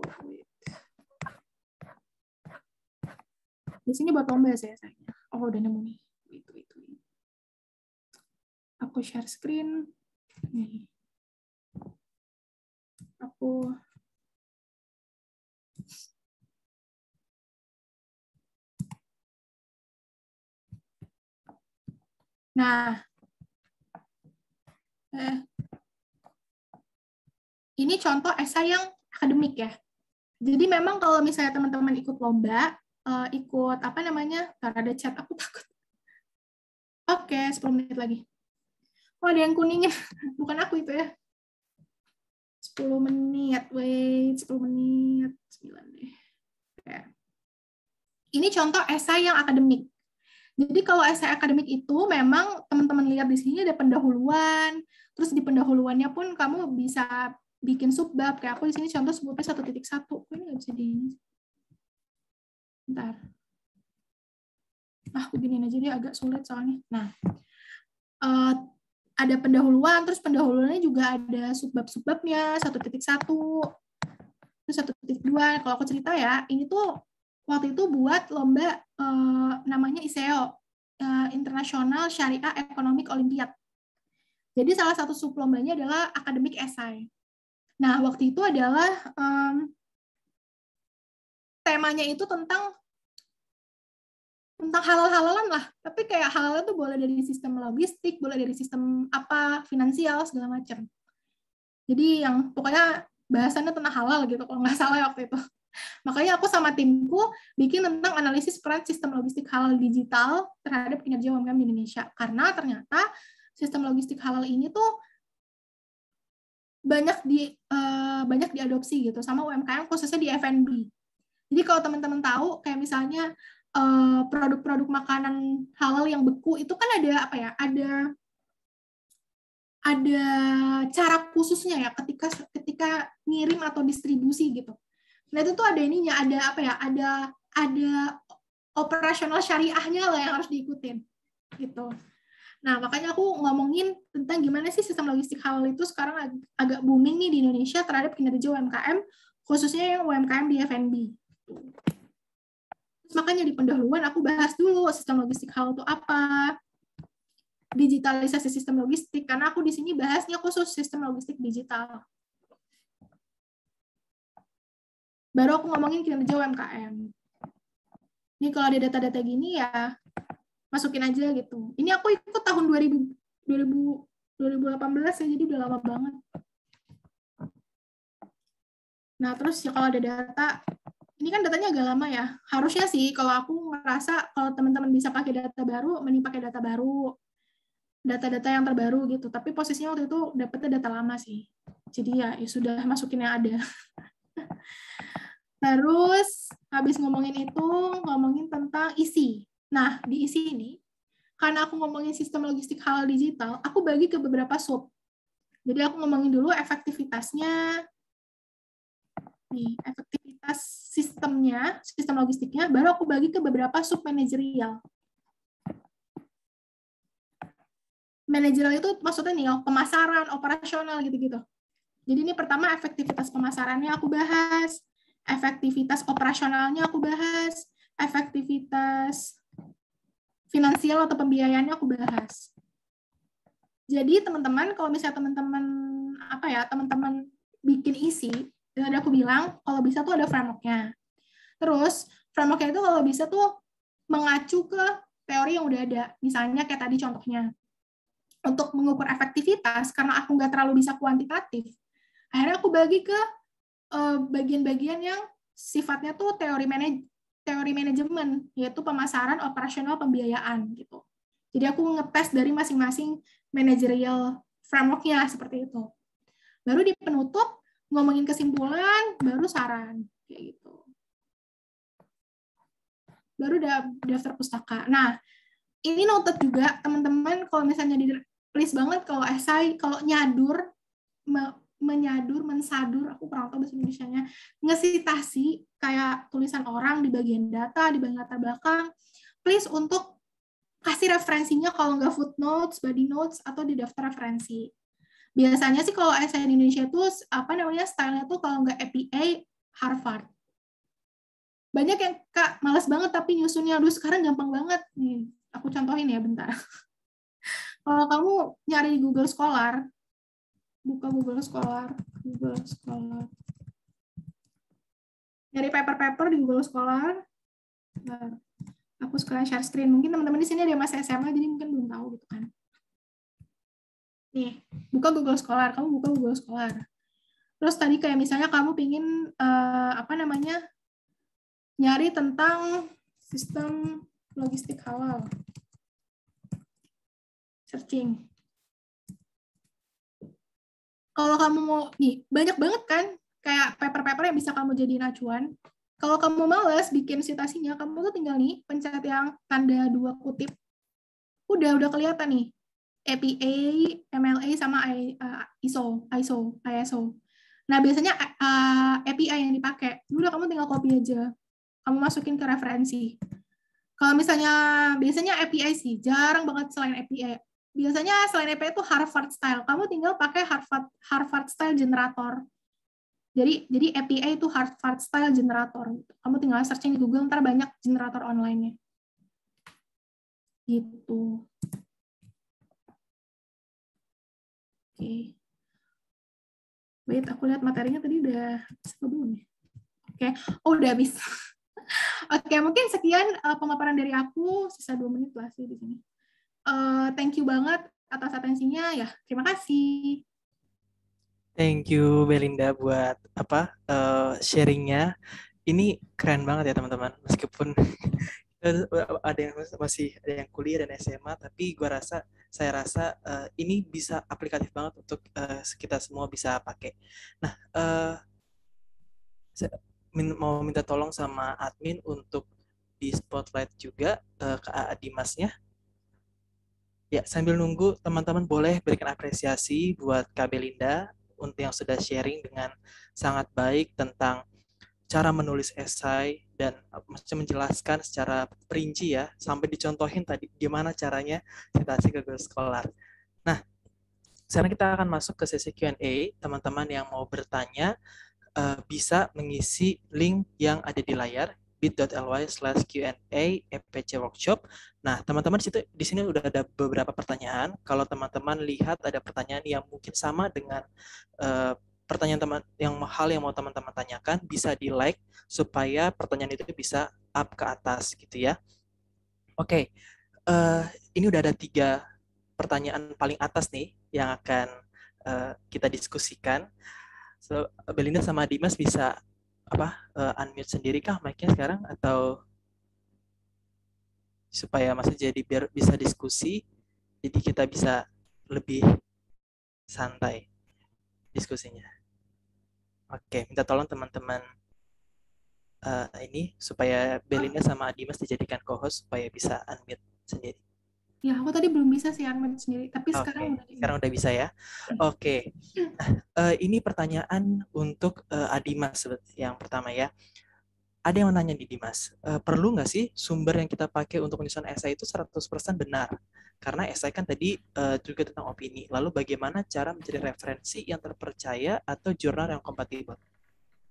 di sini buat lomba ya, saya. Oh, udah nemu nih aku share screen. Nih. Aku Nah, eh, ini contoh esai yang akademik ya. Jadi memang kalau misalnya teman-teman ikut lomba, eh, ikut apa namanya, Karena ada chat, aku takut. Oke, 10 menit lagi. Oh, ada yang kuningnya. Bukan aku itu ya. 10 menit. Wait, 10 menit. 9 deh. Ini contoh esai yang akademik. Jadi kalau esai akademik itu memang teman-teman lihat di sini ada pendahuluan. Terus di pendahuluannya pun kamu bisa bikin subbab. Kayak aku di sini contoh subbabnya 1.1. Ini nggak bisa di... Bentar. Ah, begini aja dia agak sulit soalnya. Nah, eh, ada pendahuluan, terus pendahuluannya juga ada subbab-subbabnya, satu titik satu, terus satu titik dua. Kalau aku cerita ya, ini tuh waktu itu buat lomba eh, namanya ISEO, eh, International Syariah Economic Olympiad. Jadi salah satu sub adalah academic essay. Nah, waktu itu adalah eh, temanya itu tentang tentang halal-halalan lah. Tapi kayak halal itu boleh dari sistem logistik, boleh dari sistem apa finansial segala macam. Jadi yang pokoknya bahasannya tentang halal gitu kalau nggak salah waktu itu. Makanya aku sama timku bikin tentang analisis peran sistem logistik halal digital terhadap kinerja UMKM di Indonesia. Karena ternyata sistem logistik halal ini tuh banyak di uh, banyak diadopsi gitu sama UMKM khususnya di F&B. Jadi kalau teman-teman tahu kayak misalnya Eh, produk-produk uh, makanan halal yang beku itu kan ada apa ya? Ada ada cara khususnya ya ketika ketika ngirim atau distribusi gitu. Nah itu tuh ada ininya, ada apa ya? Ada ada operasional syariahnya lah yang harus diikutin gitu. Nah, makanya aku ngomongin tentang gimana sih sistem logistik halal itu sekarang ag agak booming nih di Indonesia terhadap kinerja UMKM, khususnya yang UMKM di F&B makanya di pendahuluan aku bahas dulu sistem logistik hal itu apa, digitalisasi sistem logistik, karena aku di sini bahasnya khusus sistem logistik digital. Baru aku ngomongin kinerja UMKM. Ini kalau ada data-data gini ya, masukin aja gitu. Ini aku ikut tahun 2000, 2000 2018 ya, jadi udah lama banget. Nah, terus ya kalau ada data ini kan datanya agak lama ya. Harusnya sih kalau aku merasa kalau teman-teman bisa pakai data baru, mending pakai data baru. Data-data yang terbaru gitu. Tapi posisinya waktu itu dapetnya data lama sih. Jadi ya, ya sudah masukin yang ada. Terus habis ngomongin itu, ngomongin tentang isi. E nah, di isi e ini, karena aku ngomongin sistem logistik halal digital, aku bagi ke beberapa sub. Jadi aku ngomongin dulu efektivitasnya. Nih, efektif sistemnya, sistem logistiknya, baru aku bagi ke beberapa sub manajerial. Manajerial itu maksudnya nih, oh, pemasaran, operasional gitu-gitu. Jadi ini pertama efektivitas pemasarannya aku bahas, efektivitas operasionalnya aku bahas, efektivitas finansial atau pembiayaannya aku bahas. Jadi teman-teman kalau misalnya teman-teman apa ya, teman-teman bikin isi, yang tadi aku bilang kalau bisa tuh ada frameworknya terus frameworknya itu kalau bisa tuh mengacu ke teori yang udah ada misalnya kayak tadi contohnya untuk mengukur efektivitas karena aku nggak terlalu bisa kuantitatif akhirnya aku bagi ke eh, bagian-bagian yang sifatnya tuh teori manaj teori manajemen yaitu pemasaran operasional pembiayaan gitu jadi aku ngetes dari masing-masing manajerial frameworknya seperti itu baru di penutup ngomongin kesimpulan baru saran kayak gitu baru daftar pustaka nah ini noted juga teman-teman kalau misalnya di please banget kalau esai kalau nyadur me, menyadur mensadur aku kurang tahu bahasa Indonesia nya ngesitasi kayak tulisan orang di bagian data di bagian latar belakang please untuk kasih referensinya kalau nggak footnotes body notes atau di daftar referensi Biasanya sih kalau SN Indonesia itu apa namanya stylenya tuh kalau nggak EPA Harvard. Banyak yang kak males banget tapi nyusunnya dulu sekarang gampang banget nih. Aku contohin ya bentar. kalau kamu nyari di Google Scholar, buka Google Scholar, Google Scholar. Nyari paper-paper di Google Scholar. nah, aku sekalian share screen. Mungkin teman-teman di sini ada yang masih SMA, jadi mungkin belum tahu gitu kan. Nih, buka Google Scholar. Kamu buka Google Scholar. Terus tadi kayak misalnya kamu pingin uh, apa namanya nyari tentang sistem logistik halal. Searching. Kalau kamu mau, nih banyak banget kan kayak paper-paper yang bisa kamu jadi acuan. Kalau kamu males bikin citasinya kamu tuh tinggal nih pencet yang tanda dua kutip. Udah, udah kelihatan nih APA, MLA sama ISO, uh, ISO, ISO. Nah, biasanya uh, API yang dipakai, udah kamu tinggal copy aja. Kamu masukin ke referensi. Kalau misalnya, biasanya API sih, jarang banget selain API. Biasanya selain API itu Harvard style. Kamu tinggal pakai Harvard Harvard style generator. Jadi jadi API itu Harvard style generator. Kamu tinggal searching di Google, ntar banyak generator online-nya. Gitu. okay. wait aku lihat materinya tadi udah apa belum ya oke okay. oh udah habis oke okay, mungkin sekian uh, pemaparan dari aku sisa dua menit lah sih di sini uh, thank you banget atas atensinya ya terima kasih Thank you Belinda buat apa uh, sharingnya. Ini keren banget ya teman-teman. Meskipun E, e, ada yang masih ada yang kuliah dan SMA tapi gue rasa saya rasa uh, ini bisa aplikatif banget untuk uh, kita semua bisa pakai nah uh, min mau minta tolong sama admin untuk di spotlight juga uh, ke AA Dimasnya ya sambil nunggu teman-teman boleh berikan apresiasi buat Kak untuk yang sudah sharing dengan sangat baik tentang cara menulis esai dan mesti menjelaskan secara perinci ya sampai dicontohin tadi gimana caranya citasi ke Google Scholar. Nah, sekarang kita akan masuk ke sesi Q&A. Teman-teman yang mau bertanya uh, bisa mengisi link yang ada di layar bit.ly slash Q&A e Workshop. Nah, teman-teman di, situ, di sini udah ada beberapa pertanyaan. Kalau teman-teman lihat ada pertanyaan yang mungkin sama dengan uh, pertanyaan teman yang hal yang mau teman-teman tanyakan bisa di like supaya pertanyaan itu bisa up ke atas gitu ya. Oke, okay. uh, eh, ini udah ada tiga pertanyaan paling atas nih yang akan uh, kita diskusikan. So, Belinda sama Dimas bisa apa uh, unmute sendiri kah mic-nya sekarang atau supaya masih jadi biar bisa diskusi jadi kita bisa lebih santai diskusinya. Oke, minta tolong teman-teman uh, ini supaya Belinda sama Adimas dijadikan co-host supaya bisa unmute sendiri. Ya, aku tadi belum bisa sih unmute sendiri, tapi okay. sekarang udah sekarang udah bisa ya. Oke, okay. uh, eh, ini pertanyaan untuk uh, Adimas yang pertama ya ada yang nanya nih Dimas, e, perlu nggak sih sumber yang kita pakai untuk penulisan esai itu 100% benar? Karena esai kan tadi e, juga tentang opini. Lalu bagaimana cara mencari referensi yang terpercaya atau jurnal yang kompatibel?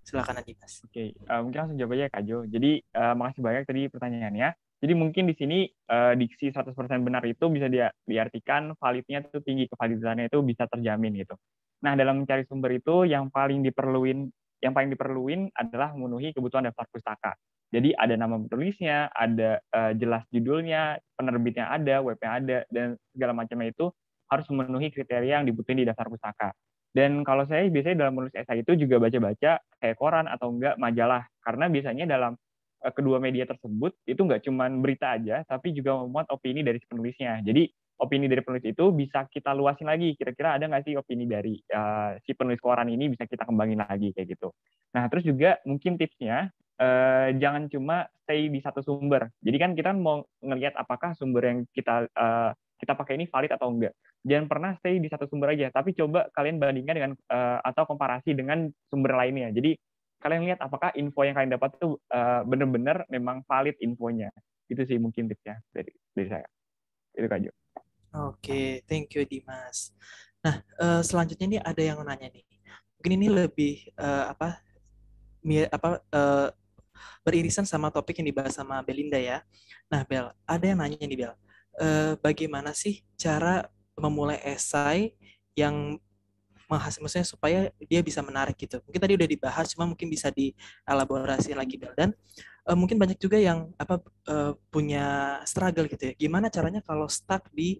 Silakan Mas. Oke, uh, mungkin langsung jawab aja ya, Kak Jo. Jadi uh, makasih banyak tadi pertanyaannya. Jadi mungkin di sini uh, diksi 100% benar itu bisa di, diartikan validnya itu tinggi, kevalidannya itu bisa terjamin gitu. Nah, dalam mencari sumber itu yang paling diperluin yang paling diperluin adalah memenuhi kebutuhan daftar pustaka. Jadi ada nama penulisnya, ada uh, jelas judulnya, penerbitnya ada, webnya ada, dan segala macamnya itu harus memenuhi kriteria yang dibutuhin di daftar pustaka. Dan kalau saya biasanya dalam menulis esai itu juga baca-baca kayak koran atau enggak majalah, karena biasanya dalam uh, kedua media tersebut itu enggak cuma berita aja, tapi juga memuat opini dari penulisnya. Jadi opini dari penulis itu bisa kita luasin lagi. Kira-kira ada nggak sih opini dari uh, si penulis koran ini bisa kita kembangin lagi kayak gitu. Nah, terus juga mungkin tipsnya uh, jangan cuma stay di satu sumber. Jadi kan kita mau ngelihat apakah sumber yang kita uh, kita pakai ini valid atau enggak. Jangan pernah stay di satu sumber aja, tapi coba kalian bandingkan dengan uh, atau komparasi dengan sumber lainnya. Jadi kalian lihat apakah info yang kalian dapat itu uh, benar-benar memang valid infonya. Itu sih mungkin tipsnya dari dari saya. Itu Kak Jo. Oke, okay, thank you Dimas. Nah, eh, selanjutnya ini ada yang nanya nih. Mungkin ini lebih eh, apa apa eh, beririsan sama topik yang dibahas sama Belinda ya. Nah, Bel, ada yang nanya nih Bel. bagaimana sih cara memulai esai yang maksudnya supaya dia bisa menarik gitu. Mungkin tadi udah dibahas, cuma mungkin bisa dielaborasi lagi Bel. Dan uh, mungkin banyak juga yang apa uh, punya struggle gitu ya. Gimana caranya kalau stuck di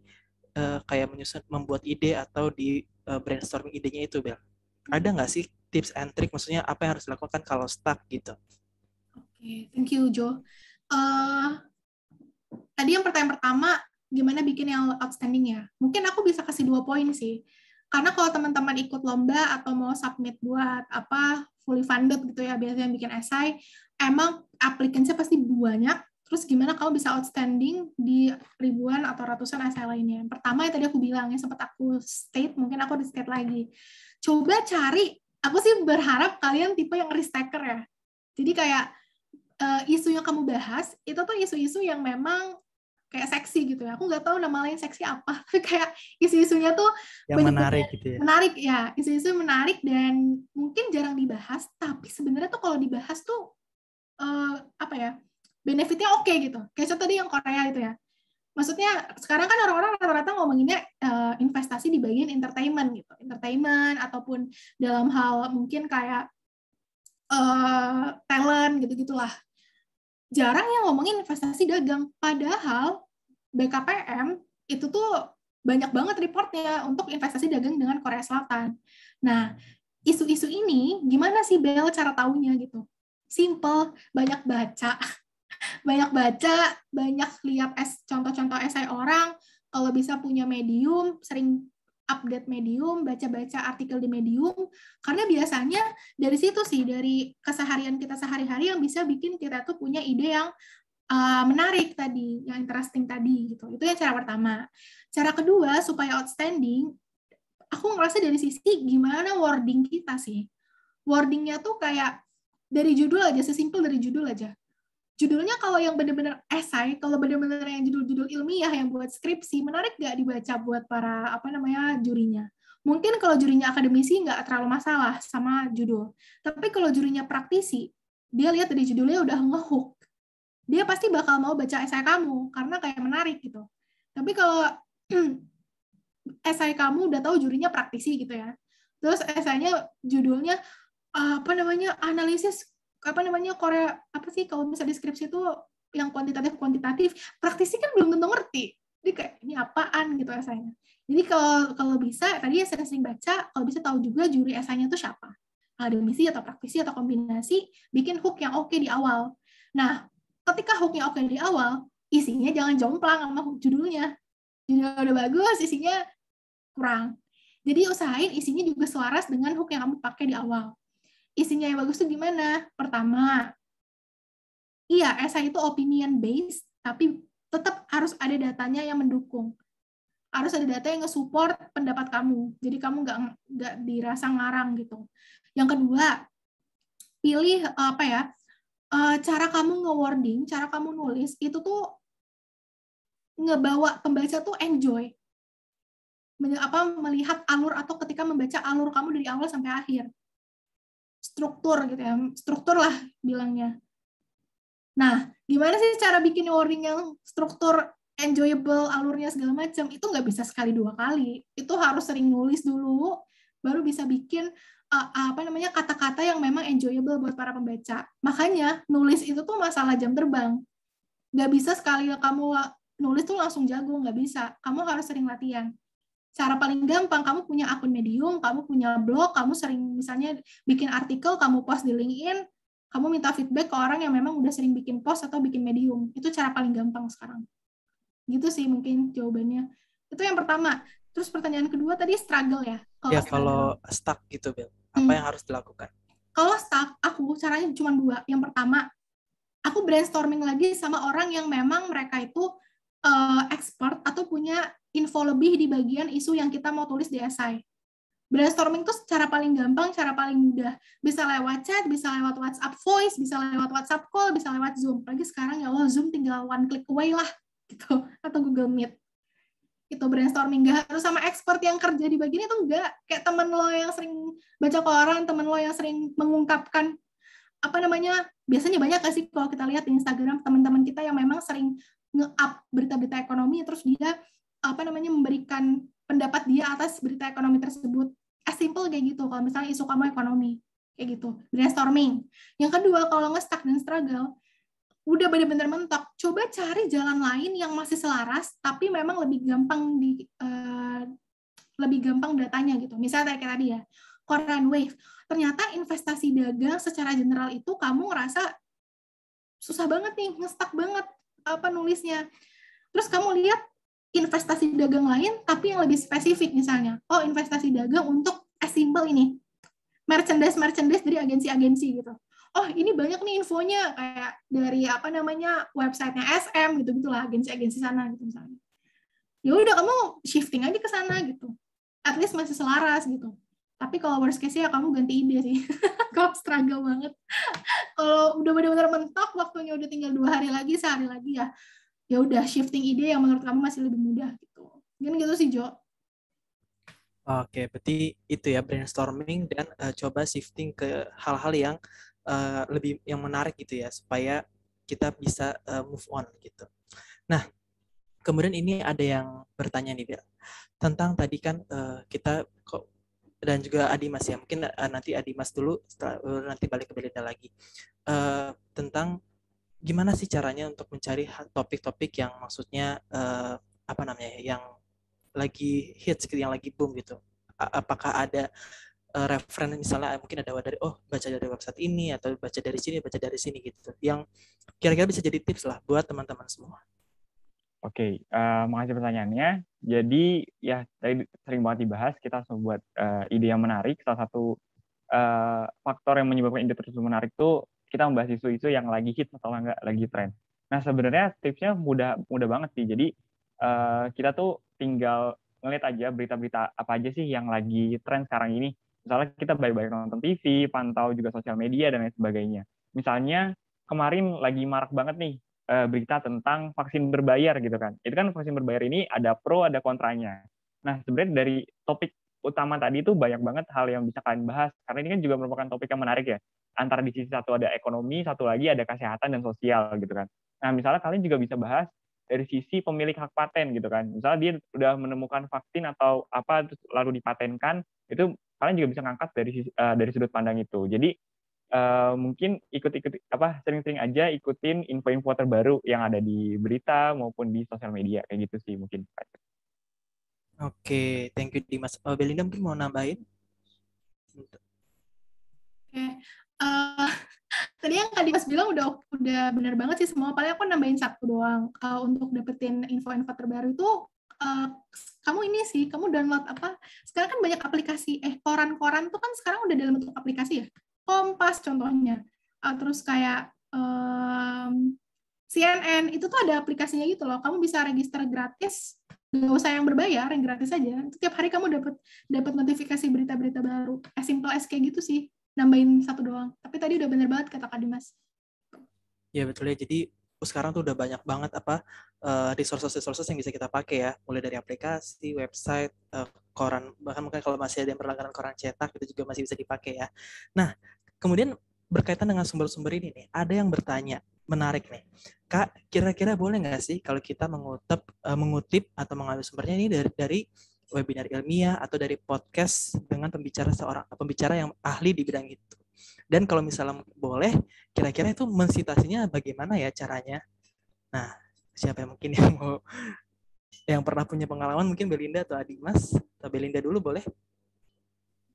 uh, kayak menyusun membuat ide atau di uh, brainstorming idenya itu Bel ada hmm. nggak sih tips and trick maksudnya apa yang harus dilakukan kalau stuck gitu oke okay, thank you Jo uh, tadi yang pertanyaan pertama gimana bikin yang outstanding ya mungkin aku bisa kasih dua poin sih karena kalau teman-teman ikut lomba atau mau submit buat apa fully funded gitu ya biasanya bikin esai emang aplikasinya pasti banyak Terus gimana kamu bisa outstanding di ribuan atau ratusan essay lainnya? Yang Pertama yang tadi aku bilang ya sempat aku state, mungkin aku di state lagi. Coba cari, aku sih berharap kalian tipe yang risk ya. Jadi kayak uh, isu yang kamu bahas itu tuh isu-isu yang memang kayak seksi gitu ya. Aku nggak tahu nama lain seksi apa, kayak isu-isunya tuh yang menarik gitu ya. Menarik ya, isu-isu menarik dan mungkin jarang dibahas, tapi sebenarnya tuh kalau dibahas tuh uh, apa ya? benefitnya oke okay, gitu. Kayak contoh tadi yang Korea itu ya. Maksudnya sekarang kan orang-orang rata-rata ngomonginnya uh, investasi di bagian entertainment gitu, entertainment ataupun dalam hal mungkin kayak uh, talent gitu gitulah. Jarang yang ngomongin investasi dagang. Padahal BKPM itu tuh banyak banget reportnya untuk investasi dagang dengan Korea Selatan. Nah, isu-isu ini gimana sih Bel cara taunya gitu? Simple, banyak baca banyak baca, banyak lihat es contoh-contoh esai orang, kalau bisa punya medium, sering update medium, baca-baca artikel di medium, karena biasanya dari situ sih, dari keseharian kita sehari-hari yang bisa bikin kita tuh punya ide yang uh, menarik tadi, yang interesting tadi gitu. Itu yang cara pertama. Cara kedua supaya outstanding, aku ngerasa dari sisi gimana wording kita sih. Wordingnya tuh kayak dari judul aja, sesimpel dari judul aja judulnya kalau yang benar-benar esai, kalau benar-benar yang judul-judul ilmiah yang buat skripsi, menarik nggak dibaca buat para apa namanya jurinya? Mungkin kalau jurinya akademisi nggak terlalu masalah sama judul, tapi kalau jurinya praktisi, dia lihat dari judulnya udah ngehook, dia pasti bakal mau baca esai kamu karena kayak menarik gitu. Tapi kalau esai kamu udah tahu jurinya praktisi gitu ya, terus esainya judulnya apa namanya analisis apa namanya Korea apa sih kalau misalnya deskripsi itu yang kuantitatif kuantitatif praktisi kan belum tentu ngerti jadi kayak ini apaan gitu esainya jadi kalau kalau bisa tadi ya sering-sering baca kalau bisa tahu juga juri esainya itu siapa akademisi atau praktisi atau kombinasi bikin hook yang oke okay di awal nah ketika hooknya oke okay di awal isinya jangan jomplang sama judulnya judulnya udah bagus isinya kurang jadi usahain isinya juga selaras dengan hook yang kamu pakai di awal Isinya yang bagus itu gimana? Pertama, iya esai itu opinion based, tapi tetap harus ada datanya yang mendukung. Harus ada data yang nge-support pendapat kamu. Jadi kamu nggak nggak dirasa ngarang gitu. Yang kedua, pilih apa ya? Eh, cara kamu nge-wording, cara kamu nulis itu tuh ngebawa pembaca tuh enjoy apa melihat alur atau ketika membaca alur kamu dari awal sampai akhir struktur gitu ya, struktur lah bilangnya. Nah, gimana sih cara bikin warning yang struktur enjoyable alurnya segala macam itu nggak bisa sekali dua kali itu harus sering nulis dulu baru bisa bikin uh, apa namanya kata-kata yang memang enjoyable buat para pembaca makanya nulis itu tuh masalah jam terbang nggak bisa sekali kamu eh, nulis tuh langsung jago nggak bisa kamu harus sering latihan cara paling gampang kamu punya akun medium kamu punya blog kamu sering misalnya bikin artikel kamu post di LinkedIn kamu minta feedback ke orang yang memang udah sering bikin post atau bikin medium itu cara paling gampang sekarang gitu sih mungkin jawabannya itu yang pertama terus pertanyaan kedua tadi struggle ya kalau ya kalau stuck gitu Bel apa hmm. yang harus dilakukan kalau stuck aku caranya cuma dua yang pertama aku brainstorming lagi sama orang yang memang mereka itu uh, expert atau punya info lebih di bagian isu yang kita mau tulis di esai. Brainstorming itu cara paling gampang, cara paling mudah. Bisa lewat chat, bisa lewat WhatsApp voice, bisa lewat WhatsApp call, bisa lewat Zoom. Lagi sekarang ya Allah, Zoom tinggal one click away lah, gitu. Atau Google Meet. Itu brainstorming. Gak harus sama expert yang kerja di bagian itu, enggak. Kayak temen lo yang sering baca koran, temen lo yang sering mengungkapkan apa namanya biasanya banyak gak sih kalau kita lihat di Instagram teman-teman kita yang memang sering nge-up berita-berita ekonomi terus dia apa namanya memberikan pendapat dia atas berita ekonomi tersebut. As simple kayak gitu. Kalau misalnya isu kamu ekonomi, kayak gitu. Brainstorming. Yang kedua, kalau nge-stuck dan struggle, udah bener-bener mentok, coba cari jalan lain yang masih selaras, tapi memang lebih gampang di uh, lebih gampang datanya gitu. Misalnya kayak tadi ya, Korean Wave. Ternyata investasi dagang secara general itu kamu ngerasa susah banget nih, ngestak banget apa nulisnya. Terus kamu lihat investasi dagang lain, tapi yang lebih spesifik misalnya. Oh, investasi dagang untuk as simple ini. Merchandise-merchandise dari agensi-agensi gitu. Oh, ini banyak nih infonya kayak dari apa namanya websitenya SM gitu gitulah agensi-agensi sana gitu misalnya. Ya udah kamu shifting aja ke sana gitu. At least masih selaras gitu. Tapi kalau worst case ya kamu ganti ide sih. kalau struggle banget. kalau udah benar-benar mentok waktunya udah tinggal dua hari lagi, sehari lagi ya ya udah shifting ide yang menurut kamu masih lebih mudah gitu. Mungkin gitu sih, Jo. Oke, berarti itu ya brainstorming dan uh, coba shifting ke hal-hal yang uh, lebih yang menarik gitu ya supaya kita bisa uh, move on gitu. Nah, kemudian ini ada yang bertanya nih Del tentang tadi kan uh, kita kok dan juga Adi Mas ya mungkin uh, nanti Mas dulu setelah, uh, nanti balik ke Belinda lagi uh, tentang gimana sih caranya untuk mencari topik-topik yang maksudnya uh, apa namanya ya, yang lagi hits gitu, yang lagi boom gitu apakah ada uh, eh, referensi misalnya eh, mungkin ada dari oh baca dari website ini atau baca dari sini baca dari sini gitu yang kira-kira bisa jadi tips lah buat teman-teman semua oke okay, uh, makasih pertanyaannya jadi ya tadi sering banget dibahas kita harus membuat uh, ide yang menarik salah satu uh, faktor yang menyebabkan ide tersebut menarik tuh kita membahas isu-isu yang lagi hit atau enggak lagi tren. Nah sebenarnya tipsnya mudah mudah banget sih. Jadi uh, kita tuh tinggal ngeliat aja berita-berita apa aja sih yang lagi tren sekarang ini. Misalnya kita baik-baik nonton TV, pantau juga sosial media dan lain sebagainya. Misalnya kemarin lagi marak banget nih uh, berita tentang vaksin berbayar gitu kan. Itu kan vaksin berbayar ini ada pro ada kontranya. Nah sebenarnya dari topik utama tadi itu banyak banget hal yang bisa kalian bahas karena ini kan juga merupakan topik yang menarik ya antara di sisi satu ada ekonomi, satu lagi ada kesehatan dan sosial gitu kan. Nah, misalnya kalian juga bisa bahas dari sisi pemilik hak paten gitu kan. Misalnya dia sudah menemukan vaksin atau apa terus lalu dipatenkan, itu kalian juga bisa ngangkat dari uh, dari sudut pandang itu. Jadi uh, mungkin ikut-ikut apa sering-sering aja ikutin info-info terbaru yang ada di berita maupun di sosial media kayak gitu sih mungkin. Oke, okay, thank you Dimas. oh, Belinda mungkin mau nambahin? Oke, okay. Eh, tadi yang tadi Mas bilang udah udah benar banget sih semua paling aku nambahin satu doang uh, untuk dapetin info-info terbaru itu uh, kamu ini sih kamu download apa sekarang kan banyak aplikasi eh koran-koran tuh kan sekarang udah dalam bentuk aplikasi ya Kompas contohnya uh, terus kayak um, CNN itu tuh ada aplikasinya gitu loh kamu bisa register gratis nggak usah yang berbayar yang gratis aja setiap hari kamu dapat dapat notifikasi berita-berita baru as simple as kayak gitu sih nambahin satu doang. Tapi tadi udah bener banget kata Kak Dimas. Ya betul ya. Jadi oh, sekarang tuh udah banyak banget apa uh, resources-resources yang bisa kita pakai ya, mulai dari aplikasi, website, eh, koran, bahkan mungkin kalau masih ada yang berlangganan koran cetak itu juga masih bisa dipakai ya. Nah, kemudian berkaitan dengan sumber-sumber ini nih, ada yang bertanya, menarik nih. Kak, kira-kira boleh nggak sih kalau kita mengutip eh, mengutip atau mengambil sumbernya ini dari dari webinar ilmiah atau dari podcast dengan pembicara seorang pembicara yang ahli di bidang itu. Dan kalau misalnya boleh, kira-kira itu mensitasinya bagaimana ya caranya? Nah, siapa yang mungkin yang mau yang pernah punya pengalaman mungkin Belinda atau Adimas atau Belinda dulu boleh?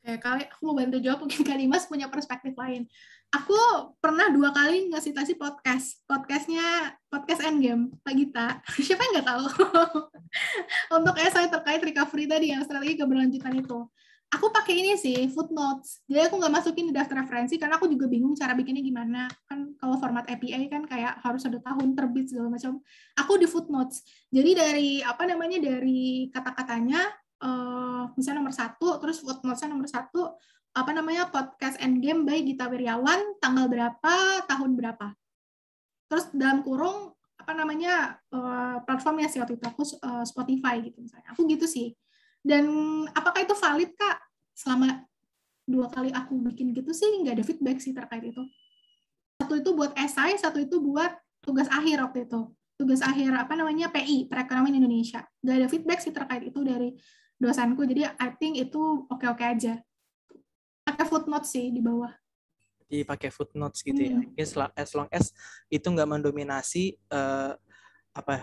Oke, kali aku mau bantu jawab mungkin kali Mas punya perspektif lain. Aku pernah dua kali ngasih tasi podcast. Podcastnya podcast Endgame, Pak Gita. Siapa yang nggak tahu? Untuk saya terkait recovery tadi yang strategi keberlanjutan itu. Aku pakai ini sih, footnotes. Jadi aku nggak masukin di daftar referensi karena aku juga bingung cara bikinnya gimana. Kan kalau format API kan kayak harus ada tahun terbit segala macam. Aku di footnotes. Jadi dari apa namanya dari kata-katanya uh, eh, misalnya nomor satu, terus footnotes-nya nomor satu, apa namanya podcast and game by Gita Wirjawan, tanggal berapa, tahun berapa. Terus dalam kurung apa namanya uh, eh, platformnya sih waktu itu aku uh, Spotify gitu misalnya. Aku gitu sih. Dan apakah itu valid kak? Selama dua kali aku bikin gitu sih nggak ada feedback sih terkait itu. Satu itu buat esai, satu itu buat tugas akhir waktu itu tugas akhir apa namanya PI perekonomian Indonesia. nggak ada feedback sih terkait itu dari dosenku. Jadi I think itu oke-oke aja. Pakai footnote sih di bawah. Jadi pakai footnotes gitu ya. hmm. ya. Mungkin as long as itu nggak mendominasi uh, apa ya,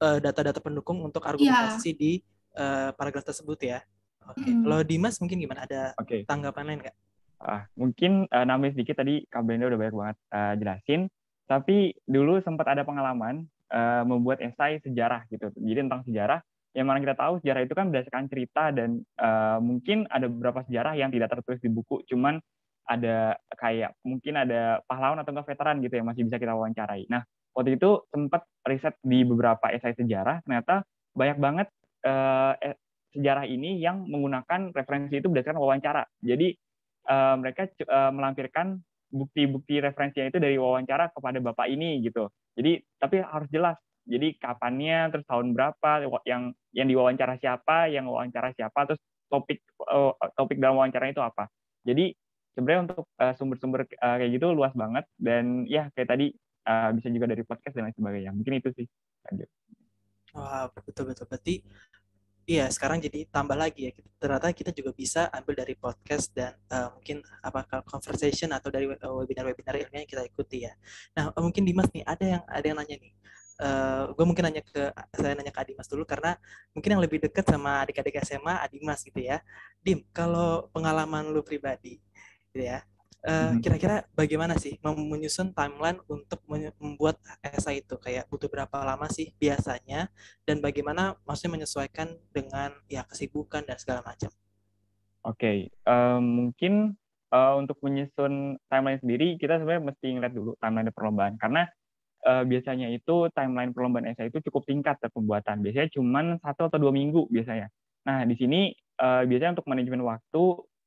eh, data-data uh, pendukung untuk argumentasi yeah. di uh, paragraf tersebut ya. Oke. Okay. Hmm. Dimas mungkin gimana? Ada okay. tanggapan lain nggak? ah mungkin uh, nambah sedikit tadi Kak Brenda udah banyak banget uh, jelasin. Tapi dulu sempat ada pengalaman uh, membuat esai sejarah gitu. Jadi tentang sejarah yang mana kita tahu sejarah itu kan berdasarkan cerita dan uh, mungkin ada beberapa sejarah yang tidak tertulis di buku cuman ada kayak mungkin ada pahlawan atau enggak veteran gitu yang masih bisa kita wawancarai. Nah, waktu itu sempat riset di beberapa esai sejarah, ternyata banyak banget uh, eh, sejarah ini yang menggunakan referensi itu berdasarkan wawancara. Jadi uh, mereka uh, melampirkan bukti-bukti referensinya itu dari wawancara kepada bapak ini gitu. Jadi tapi harus jelas jadi kapannya, terus tahun berapa, yang yang diwawancara siapa, yang wawancara siapa, terus topik eh, topik dalam wawancara itu apa. Jadi sebenarnya untuk eh, sumber-sumber eh, kayak gitu luas banget dan ya kayak tadi bisa juga dari podcast dan lain sebagainya. Mungkin itu sih. Lanjut. Wah, betul betul berarti Iya, sekarang jadi tambah lagi ya. Ternyata kita juga bisa ambil dari podcast dan uh, mungkin apa conversation atau dari webinar-webinar ilmiah yang kita ikuti ya. Nah, mungkin Dimas nih ada yang ada yang nanya nih. Uh, eh, gue mungkin nanya ke saya nanya ke Adimas dulu karena mungkin yang lebih dekat sama adik-adik SMA Adimas gitu ya. Dim, kalau pengalaman lu pribadi gitu ya. Uh, hmm. kira-kira bagaimana sih menyusun timeline untuk membuat esai itu kayak butuh berapa lama sih biasanya dan bagaimana maksudnya menyesuaikan dengan ya kesibukan dan segala macam. Oke, okay. uh, eh, mungkin uh, untuk menyusun timeline sendiri kita sebenarnya mesti ngeliat dulu timeline perlombaan karena uh, biasanya itu timeline perlombaan esai itu cukup singkat ya, pembuatan. Biasanya cuma satu atau dua minggu biasanya. Nah, di sini uh, biasanya untuk manajemen waktu,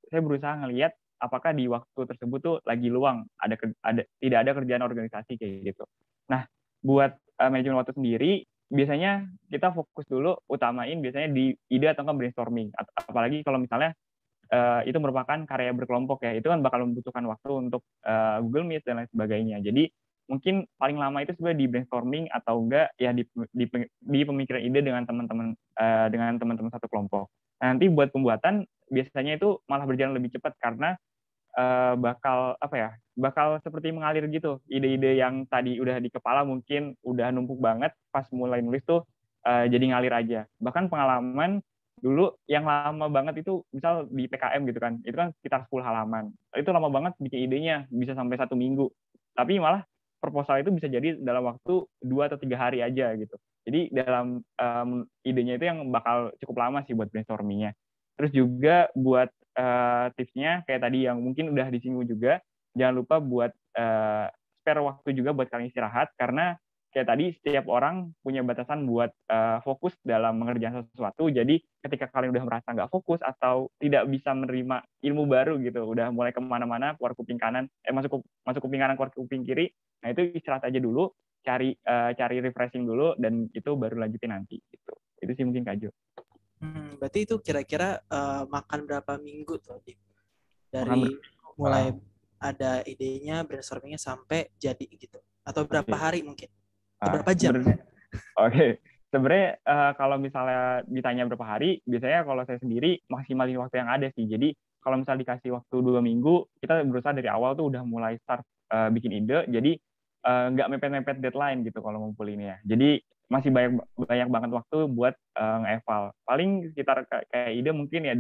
saya berusaha ngelihat apakah di waktu tersebut tuh lagi luang, ada, ada tidak ada kerjaan organisasi kayak gitu. Nah, buat uh, manajemen waktu sendiri, biasanya kita fokus dulu utamain biasanya di ide atau brainstorming. Apalagi kalau misalnya uh, itu merupakan karya berkelompok ya, itu kan bakal membutuhkan waktu untuk uh, Google Meet dan lain sebagainya. Jadi mungkin paling lama itu sebenarnya di brainstorming atau enggak ya di di, di pemikiran ide dengan teman-teman uh, dengan teman-teman satu kelompok. Nah, nanti buat pembuatan biasanya itu malah berjalan lebih cepat karena uh, bakal apa ya? bakal seperti mengalir gitu. Ide-ide yang tadi udah di kepala mungkin udah numpuk banget pas mulai nulis tuh uh, jadi ngalir aja. Bahkan pengalaman dulu yang lama banget itu misal di PKM gitu kan itu kan sekitar 10 halaman itu lama banget bikin idenya bisa sampai satu minggu tapi malah proposal itu bisa jadi dalam waktu dua atau tiga hari aja gitu. Jadi dalam um, idenya itu yang bakal cukup lama sih buat brainstormingnya. Terus juga buat uh, tipsnya kayak tadi yang mungkin udah disinggung juga, jangan lupa buat uh, spare waktu juga buat kalian istirahat karena kayak tadi setiap orang punya batasan buat uh, fokus dalam mengerjakan sesuatu. Jadi ketika kalian udah merasa nggak fokus atau tidak bisa menerima ilmu baru gitu, udah mulai kemana-mana, keluar kuping kanan, eh masuk masuk kuping kanan, keluar kuping kiri, nah itu istirahat aja dulu, cari uh, cari refreshing dulu dan itu baru lanjutin nanti gitu. Itu sih mungkin kajo. Hmm, berarti itu kira-kira uh, makan berapa minggu tuh, Dari mulai ah. ada idenya, brainstormingnya sampai jadi gitu. Atau berapa hari mungkin? Ah, berapa jam? Oke, okay. sebenarnya uh, kalau misalnya ditanya berapa hari, biasanya kalau saya sendiri maksimalin waktu yang ada sih. Jadi kalau misalnya dikasih waktu dua minggu, kita berusaha dari awal tuh udah mulai start uh, bikin ide. Jadi eh, nggak uh, mepet-mepet deadline gitu kalau ya. Jadi masih banyak banyak banget waktu buat uh, ngeval. Paling sekitar kayak ide mungkin ya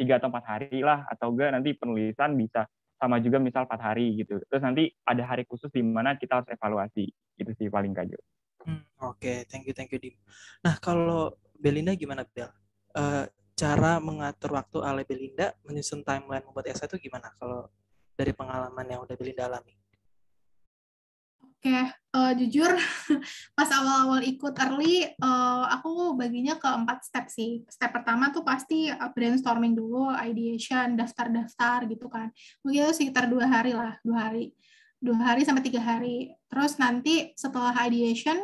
tiga uh, atau empat hari lah atau enggak nanti penulisan bisa sama juga misal empat hari gitu. Terus nanti ada hari khusus di mana kita harus evaluasi. Itu sih paling kajo. Hmm, Oke, okay. thank you, thank you, Dim. Nah, kalau Belinda gimana, Bel? Uh, cara mengatur waktu ala Belinda menyusun timeline membuat esai itu gimana? Kalau dari pengalaman yang udah Belinda alami? Oke, okay. uh, eh, jujur pas awal-awal ikut early, uh, aku baginya ke empat step sih. Step pertama tuh pasti eh, brainstorming dulu, ideation, daftar-daftar gitu kan. Mungkin itu sekitar dua hari lah, dua hari, dua hari sampai tiga hari. Terus nanti setelah ideation,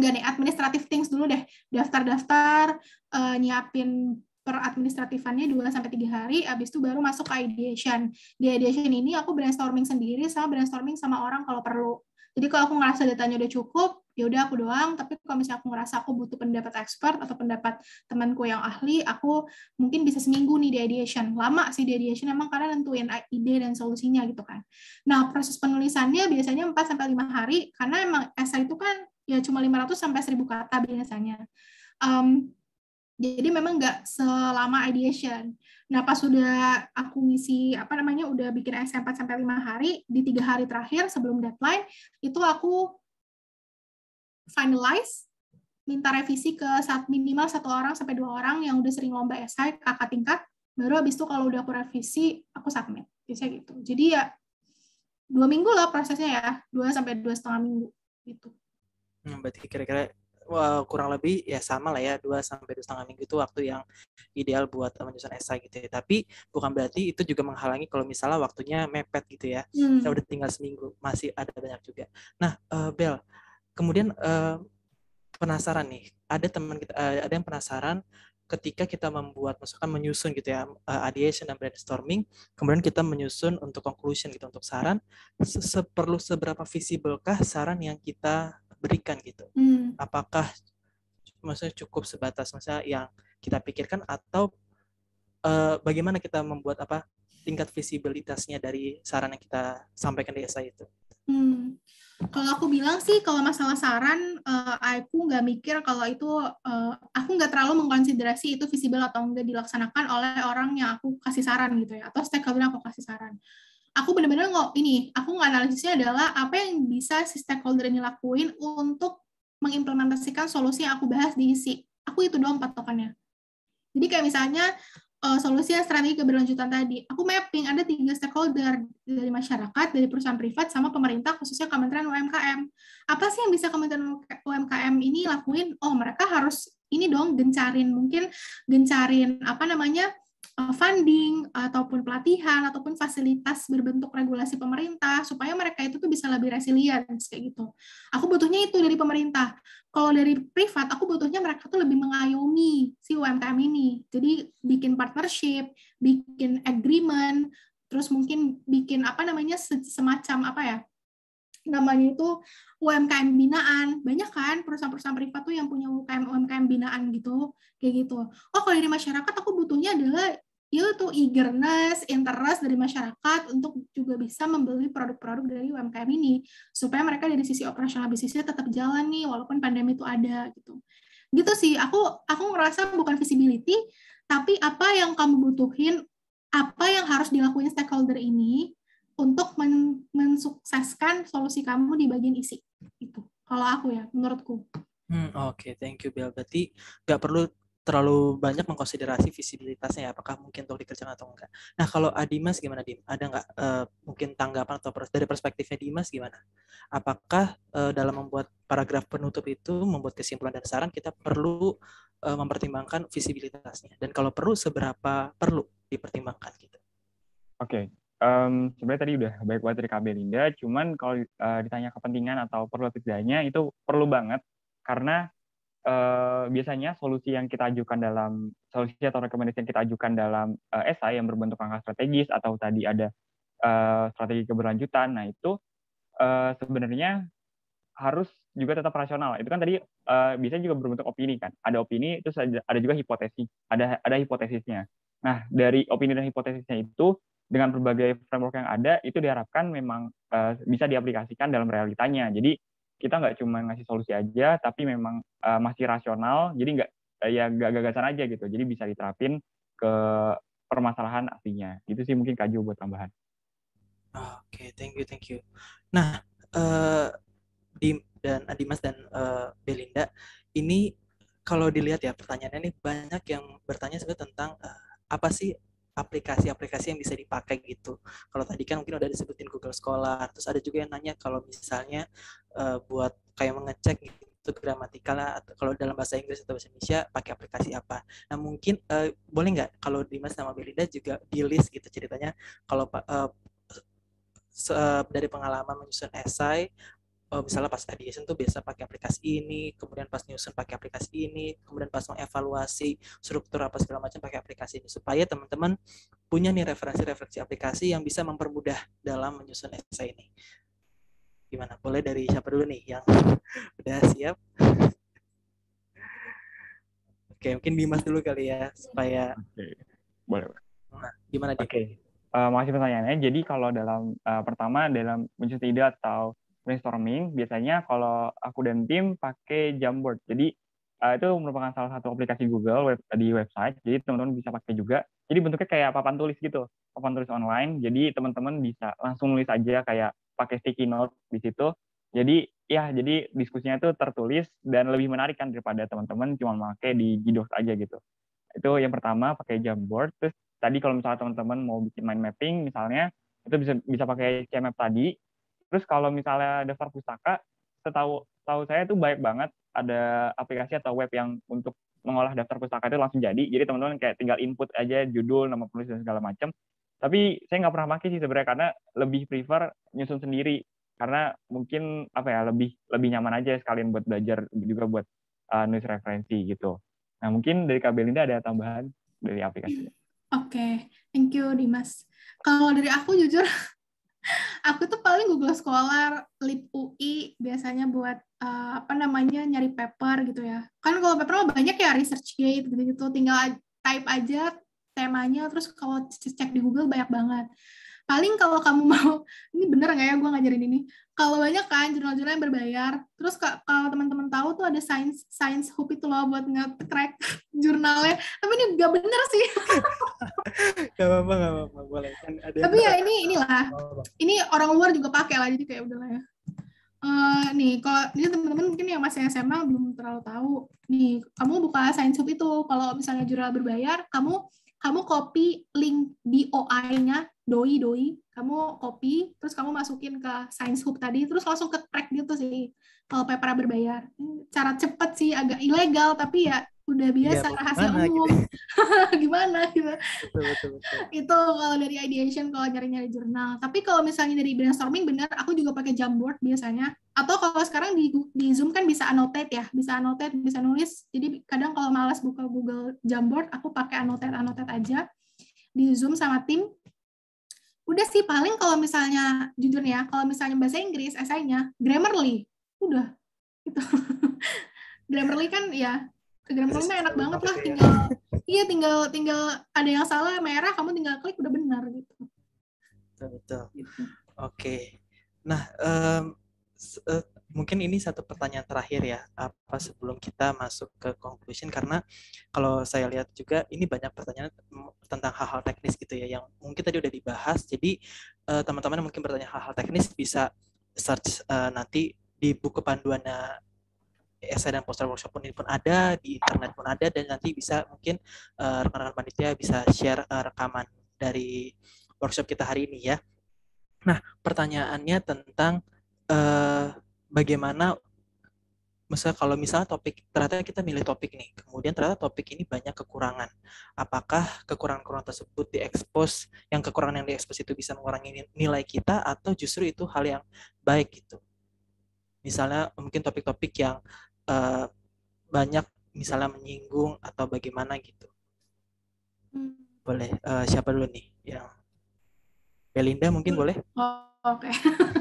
nggak nih administrative things dulu deh, daftar-daftar, uh, nyiapin administratifannya 2 sampai 3 hari habis itu baru masuk ke ideation. Di ideation ini aku brainstorming sendiri sama brainstorming sama orang kalau perlu. Jadi kalau aku ngerasa datanya udah cukup, ya udah aku doang. Tapi kalau misalnya aku ngerasa aku butuh pendapat expert atau pendapat temanku yang ahli, aku mungkin bisa seminggu nih di ideation. Lama sih di ideation emang karena nentuin ide dan solusinya gitu kan. Nah, proses penulisannya biasanya 4 sampai lima hari karena emang essay itu kan ya cuma 500 sampai seribu kata biasanya. Um, jadi memang nggak selama ideation. Nah, pas sudah aku ngisi apa namanya udah bikin essay 4 sampai lima hari, di tiga hari terakhir sebelum deadline itu aku finalize minta revisi ke saat minimal satu orang sampai dua orang yang udah sering lomba esai kakak tingkat baru habis itu kalau udah aku revisi aku submit biasanya gitu jadi ya dua minggu lah prosesnya ya dua sampai dua setengah minggu gitu hmm, berarti kira-kira uh, kurang lebih ya sama lah ya dua sampai dua setengah minggu itu waktu yang ideal buat eh, menyusun esai gitu ya. Tapi bukan berarti itu juga menghalangi kalau misalnya waktunya mepet gitu ya. Hmm. Saya udah tinggal seminggu masih ada banyak juga. Nah uh, Bel, kemudian uh, penasaran nih ada teman kita uh, ada yang penasaran ketika kita membuat misalkan menyusun gitu ya uh, ideation dan brainstorming kemudian kita menyusun untuk conclusion gitu untuk saran se seperlu seberapa visiblekah saran yang kita berikan gitu. Hmm. Apakah maksudnya cukup sebatas masa yang kita pikirkan atau uh, bagaimana kita membuat apa tingkat visibilitasnya dari saran yang kita sampaikan di desa itu? Hmm. Kalau aku bilang sih kalau masalah saran, uh, aku nggak mikir kalau itu uh, aku nggak terlalu mengkonsiderasi itu visible atau nggak dilaksanakan oleh orang yang aku kasih saran gitu ya atau stakeholder yang aku kasih saran aku benar-benar nggak ini aku nggak analisisnya adalah apa yang bisa si stakeholder ini lakuin untuk mengimplementasikan solusi yang aku bahas di isi aku itu doang patokannya jadi kayak misalnya uh, solusi yang strategi keberlanjutan tadi aku mapping ada tiga stakeholder dari masyarakat dari perusahaan privat sama pemerintah khususnya kementerian UMKM apa sih yang bisa kementerian UMKM ini lakuin oh mereka harus ini dong gencarin mungkin gencarin apa namanya Eh, funding ataupun pelatihan ataupun fasilitas berbentuk regulasi pemerintah supaya mereka itu tuh bisa lebih resilient kayak gitu. Aku butuhnya itu dari pemerintah. Kalau dari privat aku butuhnya mereka tuh lebih mengayomi si UMKM ini. Jadi bikin partnership, bikin agreement, terus mungkin bikin apa namanya semacam apa ya? namanya itu UMKM binaan. Banyak kan perusahaan-perusahaan privat tuh yang punya UMKM UMKM binaan gitu, kayak gitu. Oh, kalau dari masyarakat aku butuhnya adalah yaitu eagerness, interest dari masyarakat untuk juga bisa membeli produk-produk dari UMKM ini supaya mereka dari sisi operasional bisnisnya tetap jalan nih walaupun pandemi itu ada gitu. Gitu sih, aku aku ngerasa bukan visibility tapi apa yang kamu butuhin, apa yang harus dilakuin stakeholder ini untuk men mensukseskan solusi kamu di bagian isi itu. Kalau aku ya, menurutku. Hmm, Oke, okay. thank you Bel. Berarti nggak perlu terlalu banyak mengkonsiderasi visibilitasnya ya, apakah mungkin untuk dikerjakan atau enggak. Nah, kalau Adimas gimana Dim? Ada enggak uh, mungkin tanggapan atau pers dari perspektifnya Dimas gimana? Apakah uh, dalam membuat paragraf penutup itu membuat kesimpulan dan saran kita perlu uh, mempertimbangkan visibilitasnya dan kalau perlu seberapa perlu dipertimbangkan gitu. Oke. Okay. Um, mmm, sebenarnya tadi udah baik banget dari KB Linda cuman kalau uh, ditanya kepentingan atau perlu tidaknya itu perlu banget karena uh, biasanya solusi yang kita ajukan dalam solusi atau rekomendasi yang kita ajukan dalam uh, eh, esai yang berbentuk angka strategis atau tadi ada uh, strategi keberlanjutan, nah itu uh, sebenarnya harus juga tetap rasional. Itu kan tadi uh, biasanya juga berbentuk opini kan. Ada opini, itu ada, ada juga hipotesis. Ada ada hipotesisnya. Nah dari opini dan hipotesisnya itu dengan berbagai framework yang ada itu diharapkan memang uh, bisa diaplikasikan dalam realitanya. Jadi kita nggak cuma ngasih solusi aja, tapi memang uh, masih rasional, jadi nggak uh, ya gak gagasan aja gitu, jadi bisa diterapin ke permasalahan aslinya. itu sih mungkin Kak buat tambahan. Oke, okay, thank you, thank you. Nah, uh, Dim dan Adimas dan uh, Belinda, ini kalau dilihat ya pertanyaannya ini banyak yang bertanya sebenarnya tentang uh, apa sih aplikasi-aplikasi yang bisa dipakai gitu. Kalau tadi kan mungkin udah disebutin Google Scholar, terus ada juga yang nanya kalau misalnya uh, buat kayak mengecek gitu gramatikal atau kalau dalam bahasa Inggris atau bahasa Indonesia pakai aplikasi apa. Nah mungkin uh, boleh nggak kalau Dimas sama Belinda juga di list gitu ceritanya kalau uh, dari pengalaman menyusun esai oh, misalnya pas ideation tuh biasa pakai aplikasi ini, kemudian pas nyusun pakai aplikasi ini, kemudian pas mengevaluasi struktur apa segala macam pakai aplikasi ini supaya teman-teman punya nih referensi-referensi aplikasi yang bisa mempermudah dalam menyusun esai ini. Gimana? Boleh dari siapa dulu nih yang udah siap? Oke, mungkin Dimas dulu kali ya supaya Oke. boleh. Nah, gimana Oke. Okay. Uh, eh, masih pertanyaannya. Jadi kalau dalam uh, pertama dalam menyusun ide atau brainstorming biasanya kalau aku dan tim pakai Jamboard. Jadi uh, itu merupakan salah satu aplikasi Google web, eh, di website. Jadi teman-teman bisa pakai juga. Jadi bentuknya kayak papan tulis gitu, papan tulis online. Jadi teman-teman bisa langsung nulis aja kayak pakai sticky note di situ. Jadi ya jadi diskusinya itu tertulis dan lebih menarik kan daripada teman-teman cuma pakai di Gidos aja gitu. Itu yang pertama pakai Jamboard. Terus tadi kalau misalnya teman-teman mau bikin mind mapping misalnya itu bisa bisa pakai CMap tadi Terus kalau misalnya daftar pustaka, setahu tahu saya itu baik banget ada aplikasi atau web yang untuk mengolah daftar pustaka itu langsung jadi. Jadi teman-teman kayak tinggal input aja judul, nama penulis dan segala macam. Tapi saya nggak pernah pakai sih sebenarnya karena lebih prefer nyusun sendiri karena mungkin apa ya lebih lebih nyaman aja sekalian buat belajar juga buat uh, nulis referensi gitu. Nah mungkin dari Kak Belinda ada tambahan dari aplikasi. Oke, okay. thank you Dimas. Kalau dari aku jujur aku tuh paling Google Scholar, Lip UI biasanya buat uh, apa namanya nyari paper gitu ya. Kan kalau paper mah banyak ya ResearchGate gitu-gitu, tinggal type aja temanya terus kalau cek di Google banyak banget paling kalau kamu mau ini bener nggak ya gue ngajarin ini kalau banyak kan jurnal-jurnal yang berbayar terus kalau teman-teman tahu tuh ada science science hub itu loh buat nge track jurnalnya tapi ini nggak bener sih nggak apa-apa gak apa-apa boleh kan ada tapi ya ini inilah ini orang luar juga pakai lah jadi kayak udahlah ya Uh, nih kalau ini teman-teman mungkin yang masih SMA belum terlalu tahu nih kamu buka science hub itu kalau misalnya jurnal berbayar kamu kamu copy link DOI-nya doi doi kamu copy terus kamu masukin ke science hub tadi terus langsung ke track gitu sih kalau paper berbayar cara cepet sih agak ilegal tapi ya udah iya, biasa ya, rahasia gimana, umum gitu. Ya? gimana gitu betul, betul, betul. itu kalau dari ideation kalau nyari nyari jurnal tapi kalau misalnya dari brainstorming benar aku juga pakai Jamboard biasanya atau kalau sekarang di di zoom kan bisa annotate ya bisa annotate bisa nulis jadi kadang kalau malas buka Google Jamboard aku pakai annotate annotate aja di zoom sama tim udah sih paling kalau misalnya jujur ya kalau misalnya bahasa Inggris esainya Grammarly udah gitu Grammarly kan ya Grammarly mah enak banget lah tinggal iya tinggal tinggal ada yang salah merah kamu tinggal klik udah benar gitu betul betul gitu. oke okay. nah um, mungkin ini satu pertanyaan terakhir ya apa sebelum kita masuk ke conclusion karena kalau saya lihat juga ini banyak pertanyaan tentang hal-hal teknis gitu ya yang mungkin tadi udah dibahas jadi eh, teman-teman mungkin bertanya hal-hal teknis bisa search eh, nanti di buku panduannya essay dan poster workshop pun ini pun ada di internet pun ada dan nanti bisa mungkin eh, rekan-rekan uh, panitia bisa share rekaman dari workshop kita hari ini ya nah pertanyaannya tentang bagaimana misalnya kalau misalnya topik ternyata kita milih topik nih kemudian ternyata topik ini banyak kekurangan apakah kekurangan-kekurangan tersebut diekspos yang kekurangan yang diekspos itu bisa mengurangi nilai kita atau justru itu hal yang baik gitu misalnya mungkin topik-topik yang uh, banyak misalnya menyinggung atau bagaimana gitu hmm. boleh uh, siapa dulu nih yang Belinda mungkin hmm. boleh? Oh, Oke. Okay.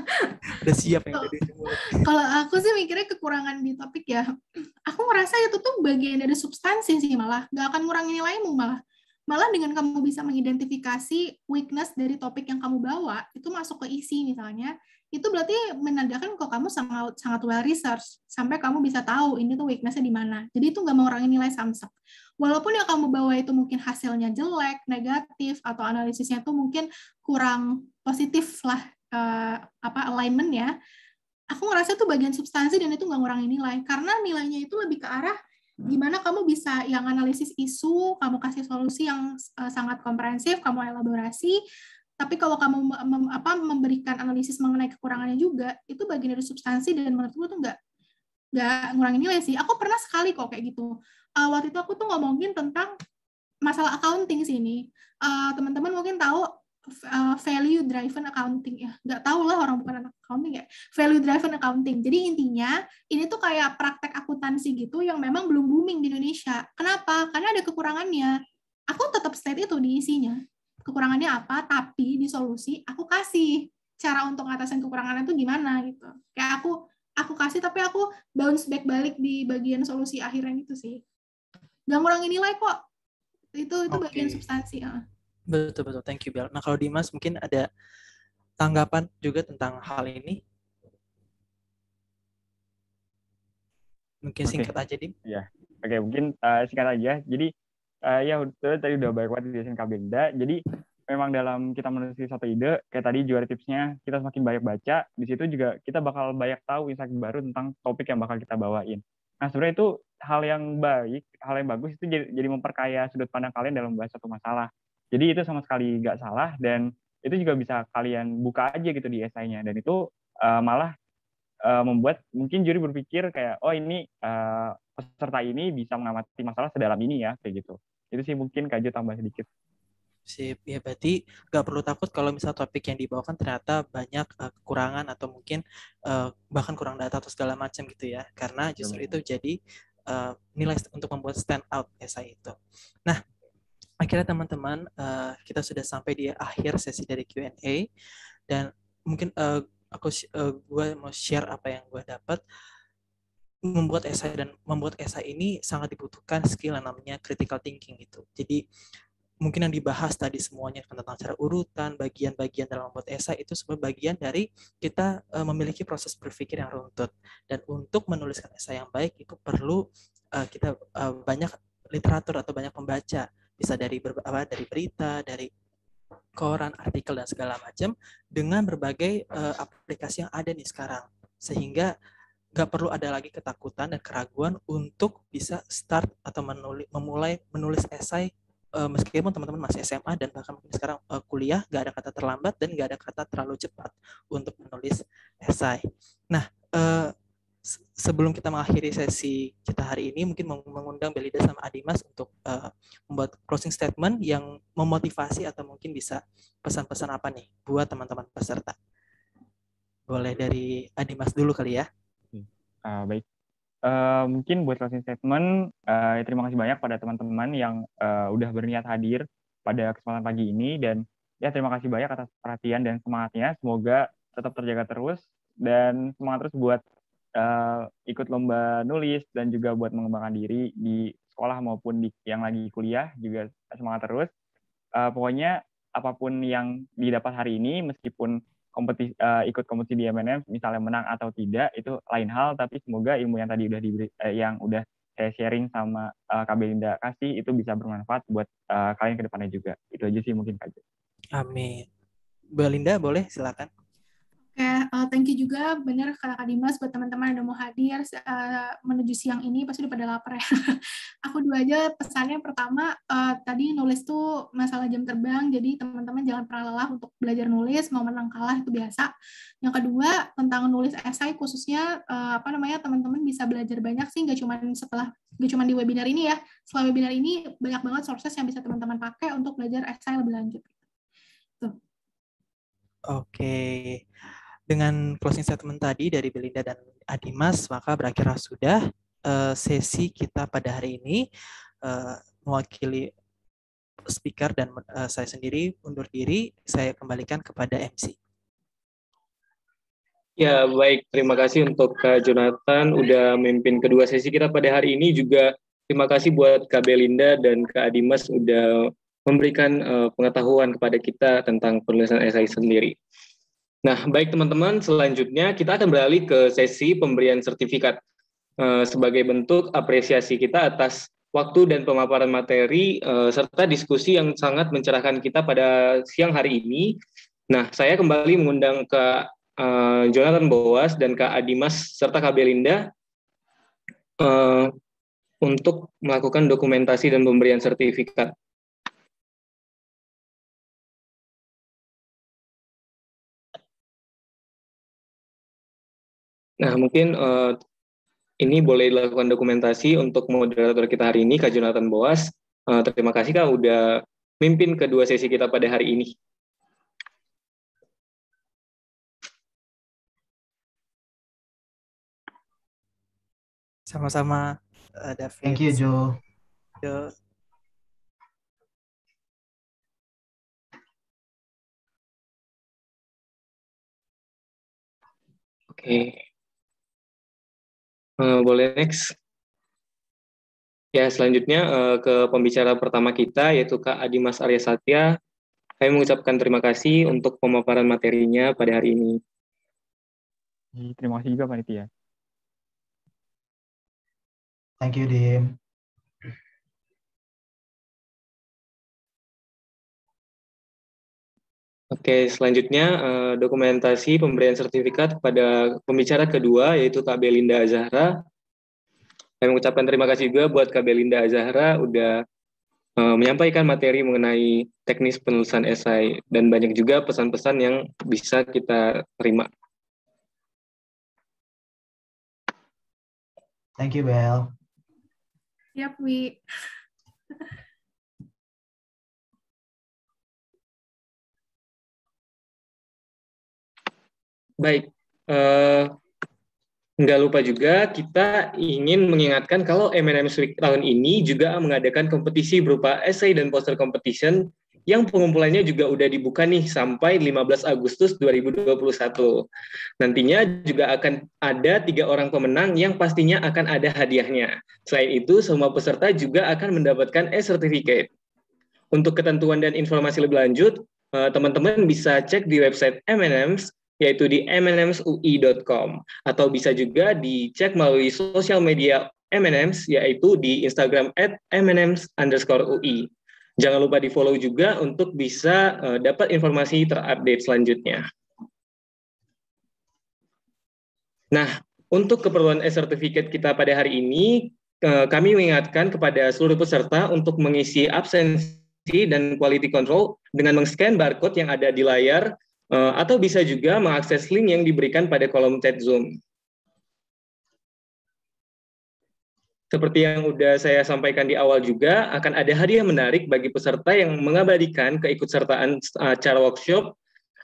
Udah siap yang tadi oh, Kalau aku sih mikirnya kekurangan di topik ya. Aku ngerasa itu tuh bagian dari substansi sih malah. Gak akan ngurangin nilaimu malah. Malah dengan kamu bisa mengidentifikasi weakness dari topik yang kamu bawa, itu masuk ke isi misalnya, itu berarti menandakan kok kamu sangat sangat well research sampai kamu bisa tahu ini tuh weaknessnya di mana. Jadi itu nggak mengurangi nilai samsak. Walaupun yang kamu bawa itu mungkin hasilnya jelek, negatif, atau analisisnya itu mungkin kurang positif lah uh, apa alignment ya, aku ngerasa itu bagian substansi dan itu nggak ngurangin nilai karena nilainya itu lebih ke arah hmm. gimana kamu bisa yang analisis isu, kamu kasih solusi yang uh, sangat komprehensif, kamu elaborasi, tapi kalau kamu mem, apa, memberikan analisis mengenai kekurangannya juga, itu bagian dari substansi dan menurutku gue tuh nggak nggak ngurangin nilai sih. Aku pernah sekali kok kayak gitu uh, waktu itu aku tuh ngomongin tentang masalah accounting sini. Uh, teman-teman mungkin tahu uh, value driven accounting ya. Nggak tahu lah orang bukan anak accounting ya. Value driven accounting. Jadi intinya ini tuh kayak praktek akuntansi gitu yang memang belum booming di Indonesia. Kenapa? Karena ada kekurangannya. Aku tetap state itu di isinya. Kekurangannya apa? Tapi di solusi aku kasih cara untuk ngatasin kekurangannya itu gimana gitu. Kayak aku aku kasih tapi aku bounce back balik di bagian solusi akhirnya gitu sih nggak ngurangin nilai kok itu itu okay. bagian substansi ya. betul betul thank you Bel nah kalau Dimas mungkin ada tanggapan juga tentang hal ini mungkin singkat okay. aja Dim ya oke okay, mungkin uh, singkat aja jadi uh, ya tadi udah banyak banget dijelasin Kak Benda jadi memang dalam kita menulis satu ide kayak tadi juara tipsnya kita semakin banyak baca di situ juga kita bakal banyak tahu insight baru tentang topik yang bakal kita bawain nah sebenarnya itu hal yang baik, hal yang bagus itu jadi, jadi memperkaya sudut pandang kalian dalam membahas satu masalah. Jadi itu sama sekali nggak salah dan itu juga bisa kalian buka aja gitu di esainya dan itu uh, malah uh, membuat mungkin juri berpikir kayak oh ini uh, peserta ini bisa mengamati masalah sedalam ini ya kayak gitu. Itu sih mungkin Kak tambah sedikit. Sip, ya berarti nggak perlu takut kalau misal topik yang dibawakan ternyata banyak uh, kekurangan atau mungkin uh, bahkan kurang data atau segala macam gitu ya. Karena justru itu jadi uh, nilai untuk membuat stand out esai itu. Nah, akhirnya teman-teman uh, kita sudah sampai di akhir sesi dari Q&A dan mungkin uh, aku uh, gue mau share apa yang gue dapat membuat esai dan membuat esai ini sangat dibutuhkan skill yang namanya critical thinking itu. Jadi mungkin yang dibahas tadi semuanya kan tentang cara urutan, bagian-bagian dalam membuat esai itu semua bagian dari kita e, memiliki proses berpikir yang runtut. Dan untuk menuliskan esai yang baik itu perlu e, kita e, banyak literatur atau banyak pembaca, bisa dari ber, dari berita, dari koran, artikel dan segala macam dengan berbagai aplikasi yang ada nih sekarang. Sehingga nggak perlu ada lagi ketakutan dan keraguan untuk bisa start atau menulis, memulai menulis esai uh, meskipun teman-teman masih SMA dan bahkan mungkin sekarang uh, kuliah, nggak ada kata terlambat dan nggak ada kata terlalu cepat untuk menulis esai. Nah, uh, sebelum kita mengakhiri sesi kita hari ini, mungkin mengundang Belida sama Adimas untuk uh, membuat closing statement yang memotivasi atau mungkin bisa pesan-pesan apa nih buat teman-teman peserta. Boleh dari Adimas dulu kali ya. Uh, baik, Eh, mungkin buat closing statement, uh, terima kasih banyak pada teman-teman yang uh, udah berniat hadir pada kesempatan pagi ini dan ya terima kasih banyak atas perhatian dan semangatnya. Semoga tetap terjaga terus dan semangat terus buat uh, ikut lomba nulis dan juga buat mengembangkan diri di sekolah maupun di yang lagi kuliah juga semangat terus. Uh, pokoknya apapun yang didapat hari ini meskipun kompetisi uh, eh, ikut kompetisi di MNM misalnya menang atau tidak itu lain hal tapi semoga ilmu yang tadi udah diberi uh, yang udah saya sharing sama uh, Kak Belinda kasih itu bisa bermanfaat buat uh, kalian kedepannya juga. Itu aja sih mungkin Kak. Amin. Belinda boleh silakan. Oke, okay, uh, eh, thank you juga benar kata Kak Dimas buat teman-teman yang udah mau hadir uh, menuju siang ini pasti udah pada lapar ya. Aku dua aja pesannya pertama uh, tadi nulis tuh masalah jam terbang jadi teman-teman jangan pernah lelah untuk belajar nulis mau menang kalah itu biasa. Yang kedua tentang nulis esai khususnya uh, apa namanya teman-teman bisa belajar banyak sih nggak cuma setelah nggak cuma di webinar ini ya. Setelah webinar ini banyak banget sources yang bisa teman-teman pakai untuk belajar esai lebih lanjut. Gitu. Oke. Dengan closing statement tadi dari Belinda dan Adimas, maka berakhirlah sudah uh, sesi kita pada hari ini. Uh, mewakili speaker dan uh, saya sendiri undur diri, saya kembalikan kepada MC. Ya, baik. Terima kasih untuk Kak Jonathan udah memimpin kedua sesi kita pada hari ini juga. Terima kasih buat Kak Belinda dan Kak Adimas udah memberikan uh, pengetahuan kepada kita tentang penulisan esai sendiri. Nah, baik teman-teman, selanjutnya kita akan beralih ke sesi pemberian sertifikat eh, sebagai bentuk apresiasi kita atas waktu dan pemaparan materi eh, serta diskusi yang sangat mencerahkan kita pada siang hari ini. Nah, saya kembali mengundang ke eh, Jonathan Boas dan Kak Adimas serta Kak Belinda untuk melakukan dokumentasi dan pemberian sertifikat. Nah, mungkin uh, ini boleh dilakukan dokumentasi untuk moderator kita hari ini, Kak Jonathan Boas. Uh, terima kasih Kak udah mimpin kedua sesi kita pada hari ini. Sama-sama, uh, David. Thank you, Jo. Jo. Oke. Okay. Uh, boleh next. Ya, selanjutnya eh, ke pembicara pertama kita yaitu Kak Adi Mas Arya Satya. Kami mengucapkan terima kasih untuk pemaparan materinya pada hari ini. Terima kasih juga Panitia. Thank you, Dim. Oke, selanjutnya eh, dokumentasi pemberian sertifikat kepada pembicara kedua yaitu Kak Belinda Azahra. Saya mengucapkan terima kasih juga buat Kak Belinda Azahra udah eh, menyampaikan materi mengenai teknis penulisan esai dan banyak juga pesan-pesan yang bisa kita terima. Thank you, Bel. Yep, we. Baik, eh, nggak lupa juga kita ingin mengingatkan kalau M&M Week tahun ini juga mengadakan kompetisi berupa essay dan poster competition yang pengumpulannya juga udah dibuka nih sampai 15 Agustus 2021. Nantinya juga akan ada tiga orang pemenang yang pastinya akan ada hadiahnya. Selain itu, semua peserta juga akan mendapatkan e-certificate. Untuk ketentuan dan informasi lebih lanjut, eh, teman-teman bisa cek di website M&M's yaitu di mnmsui.com atau bisa juga dicek melalui sosial media MNMs yaitu di Instagram at MNMs underscore UI. Jangan lupa di follow juga untuk bisa uh, dapat informasi terupdate selanjutnya. Nah, untuk keperluan e-certificate kita pada hari ini, uh, kami mengingatkan kepada seluruh peserta untuk mengisi absensi dan quality control dengan meng-scan barcode yang ada di layar Eh, atau bisa juga mengakses link yang diberikan pada kolom chat Zoom. Seperti yang sudah saya sampaikan di awal juga, akan ada hadiah menarik bagi peserta yang mengabadikan keikutsertaan acara eh, workshop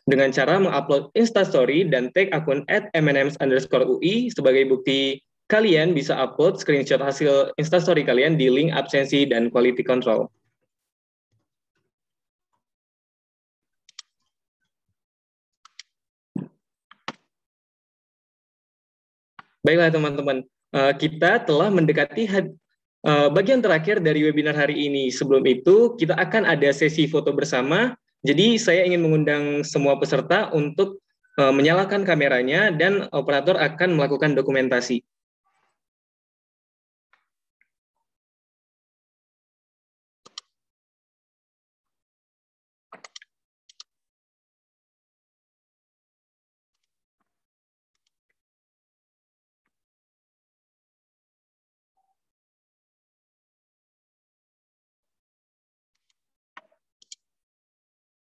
dengan cara mengupload instastory dan tag akun at mnms underscore UI sebagai bukti kalian bisa upload screenshot hasil instastory kalian di link absensi dan quality control. Baiklah teman-teman, eh, kita telah mendekati eh, bagian terakhir dari webinar hari ini. Sebelum itu, kita akan ada sesi foto bersama. Jadi saya ingin mengundang semua peserta untuk eh, menyalakan kameranya dan operator akan melakukan dokumentasi.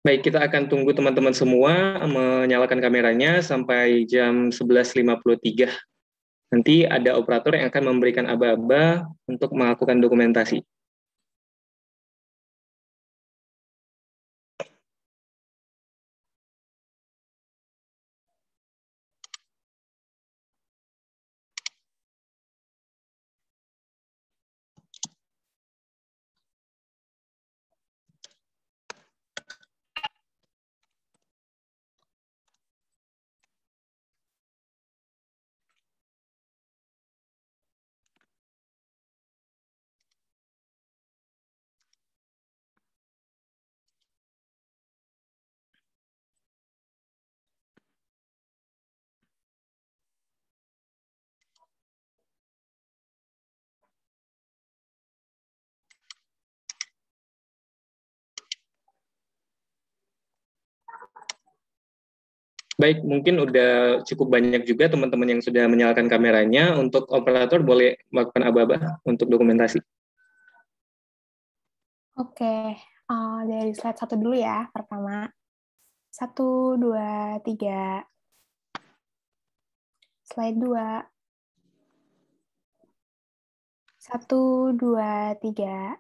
Baik, kita akan tunggu teman-teman semua menyalakan kameranya sampai jam 11.53. Nanti ada operator yang akan memberikan aba-aba untuk melakukan dokumentasi. Baik, mungkin udah cukup banyak juga teman-teman yang sudah menyalakan kameranya. Untuk operator boleh melakukan aba-aba untuk dokumentasi. Oke, uh, dari slide satu dulu ya, pertama. Satu, dua, tiga. Slide dua. Satu, dua, tiga.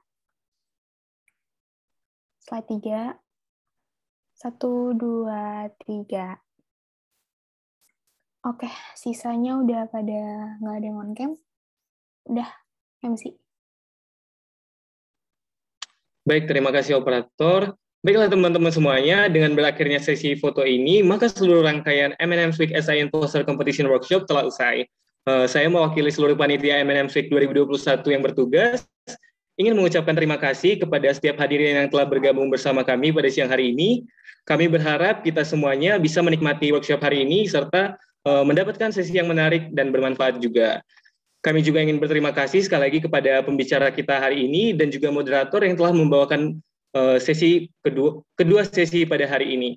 Slide tiga. Satu, dua, tiga. Oke, okay, sisanya udah pada nggak ada yang on cam. Udah, MC. Baik, terima kasih operator. Baiklah teman-teman semuanya, dengan berakhirnya sesi foto ini, maka seluruh rangkaian M&M's Week SI Poster Competition Workshop telah usai. Eh, saya mewakili seluruh panitia M&M's Week 2021 yang bertugas, ingin mengucapkan terima kasih kepada setiap hadirin yang telah bergabung bersama kami pada siang hari ini. Kami berharap kita semuanya bisa menikmati workshop hari ini, serta Eh, mendapatkan sesi yang menarik dan bermanfaat juga. Kami juga ingin berterima kasih sekali lagi kepada pembicara kita hari ini dan juga moderator yang telah membawakan eh, sesi kedua, kedua sesi pada hari ini.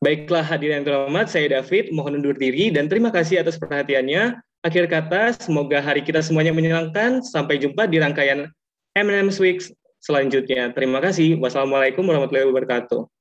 Baiklah hadirin yang terhormat, saya David, mohon undur diri dan terima kasih atas perhatiannya. Akhir kata, semoga hari kita semuanya menyenangkan. Sampai jumpa di rangkaian M&M's Weeks selanjutnya. Terima kasih. Wassalamualaikum warahmatullahi wabarakatuh.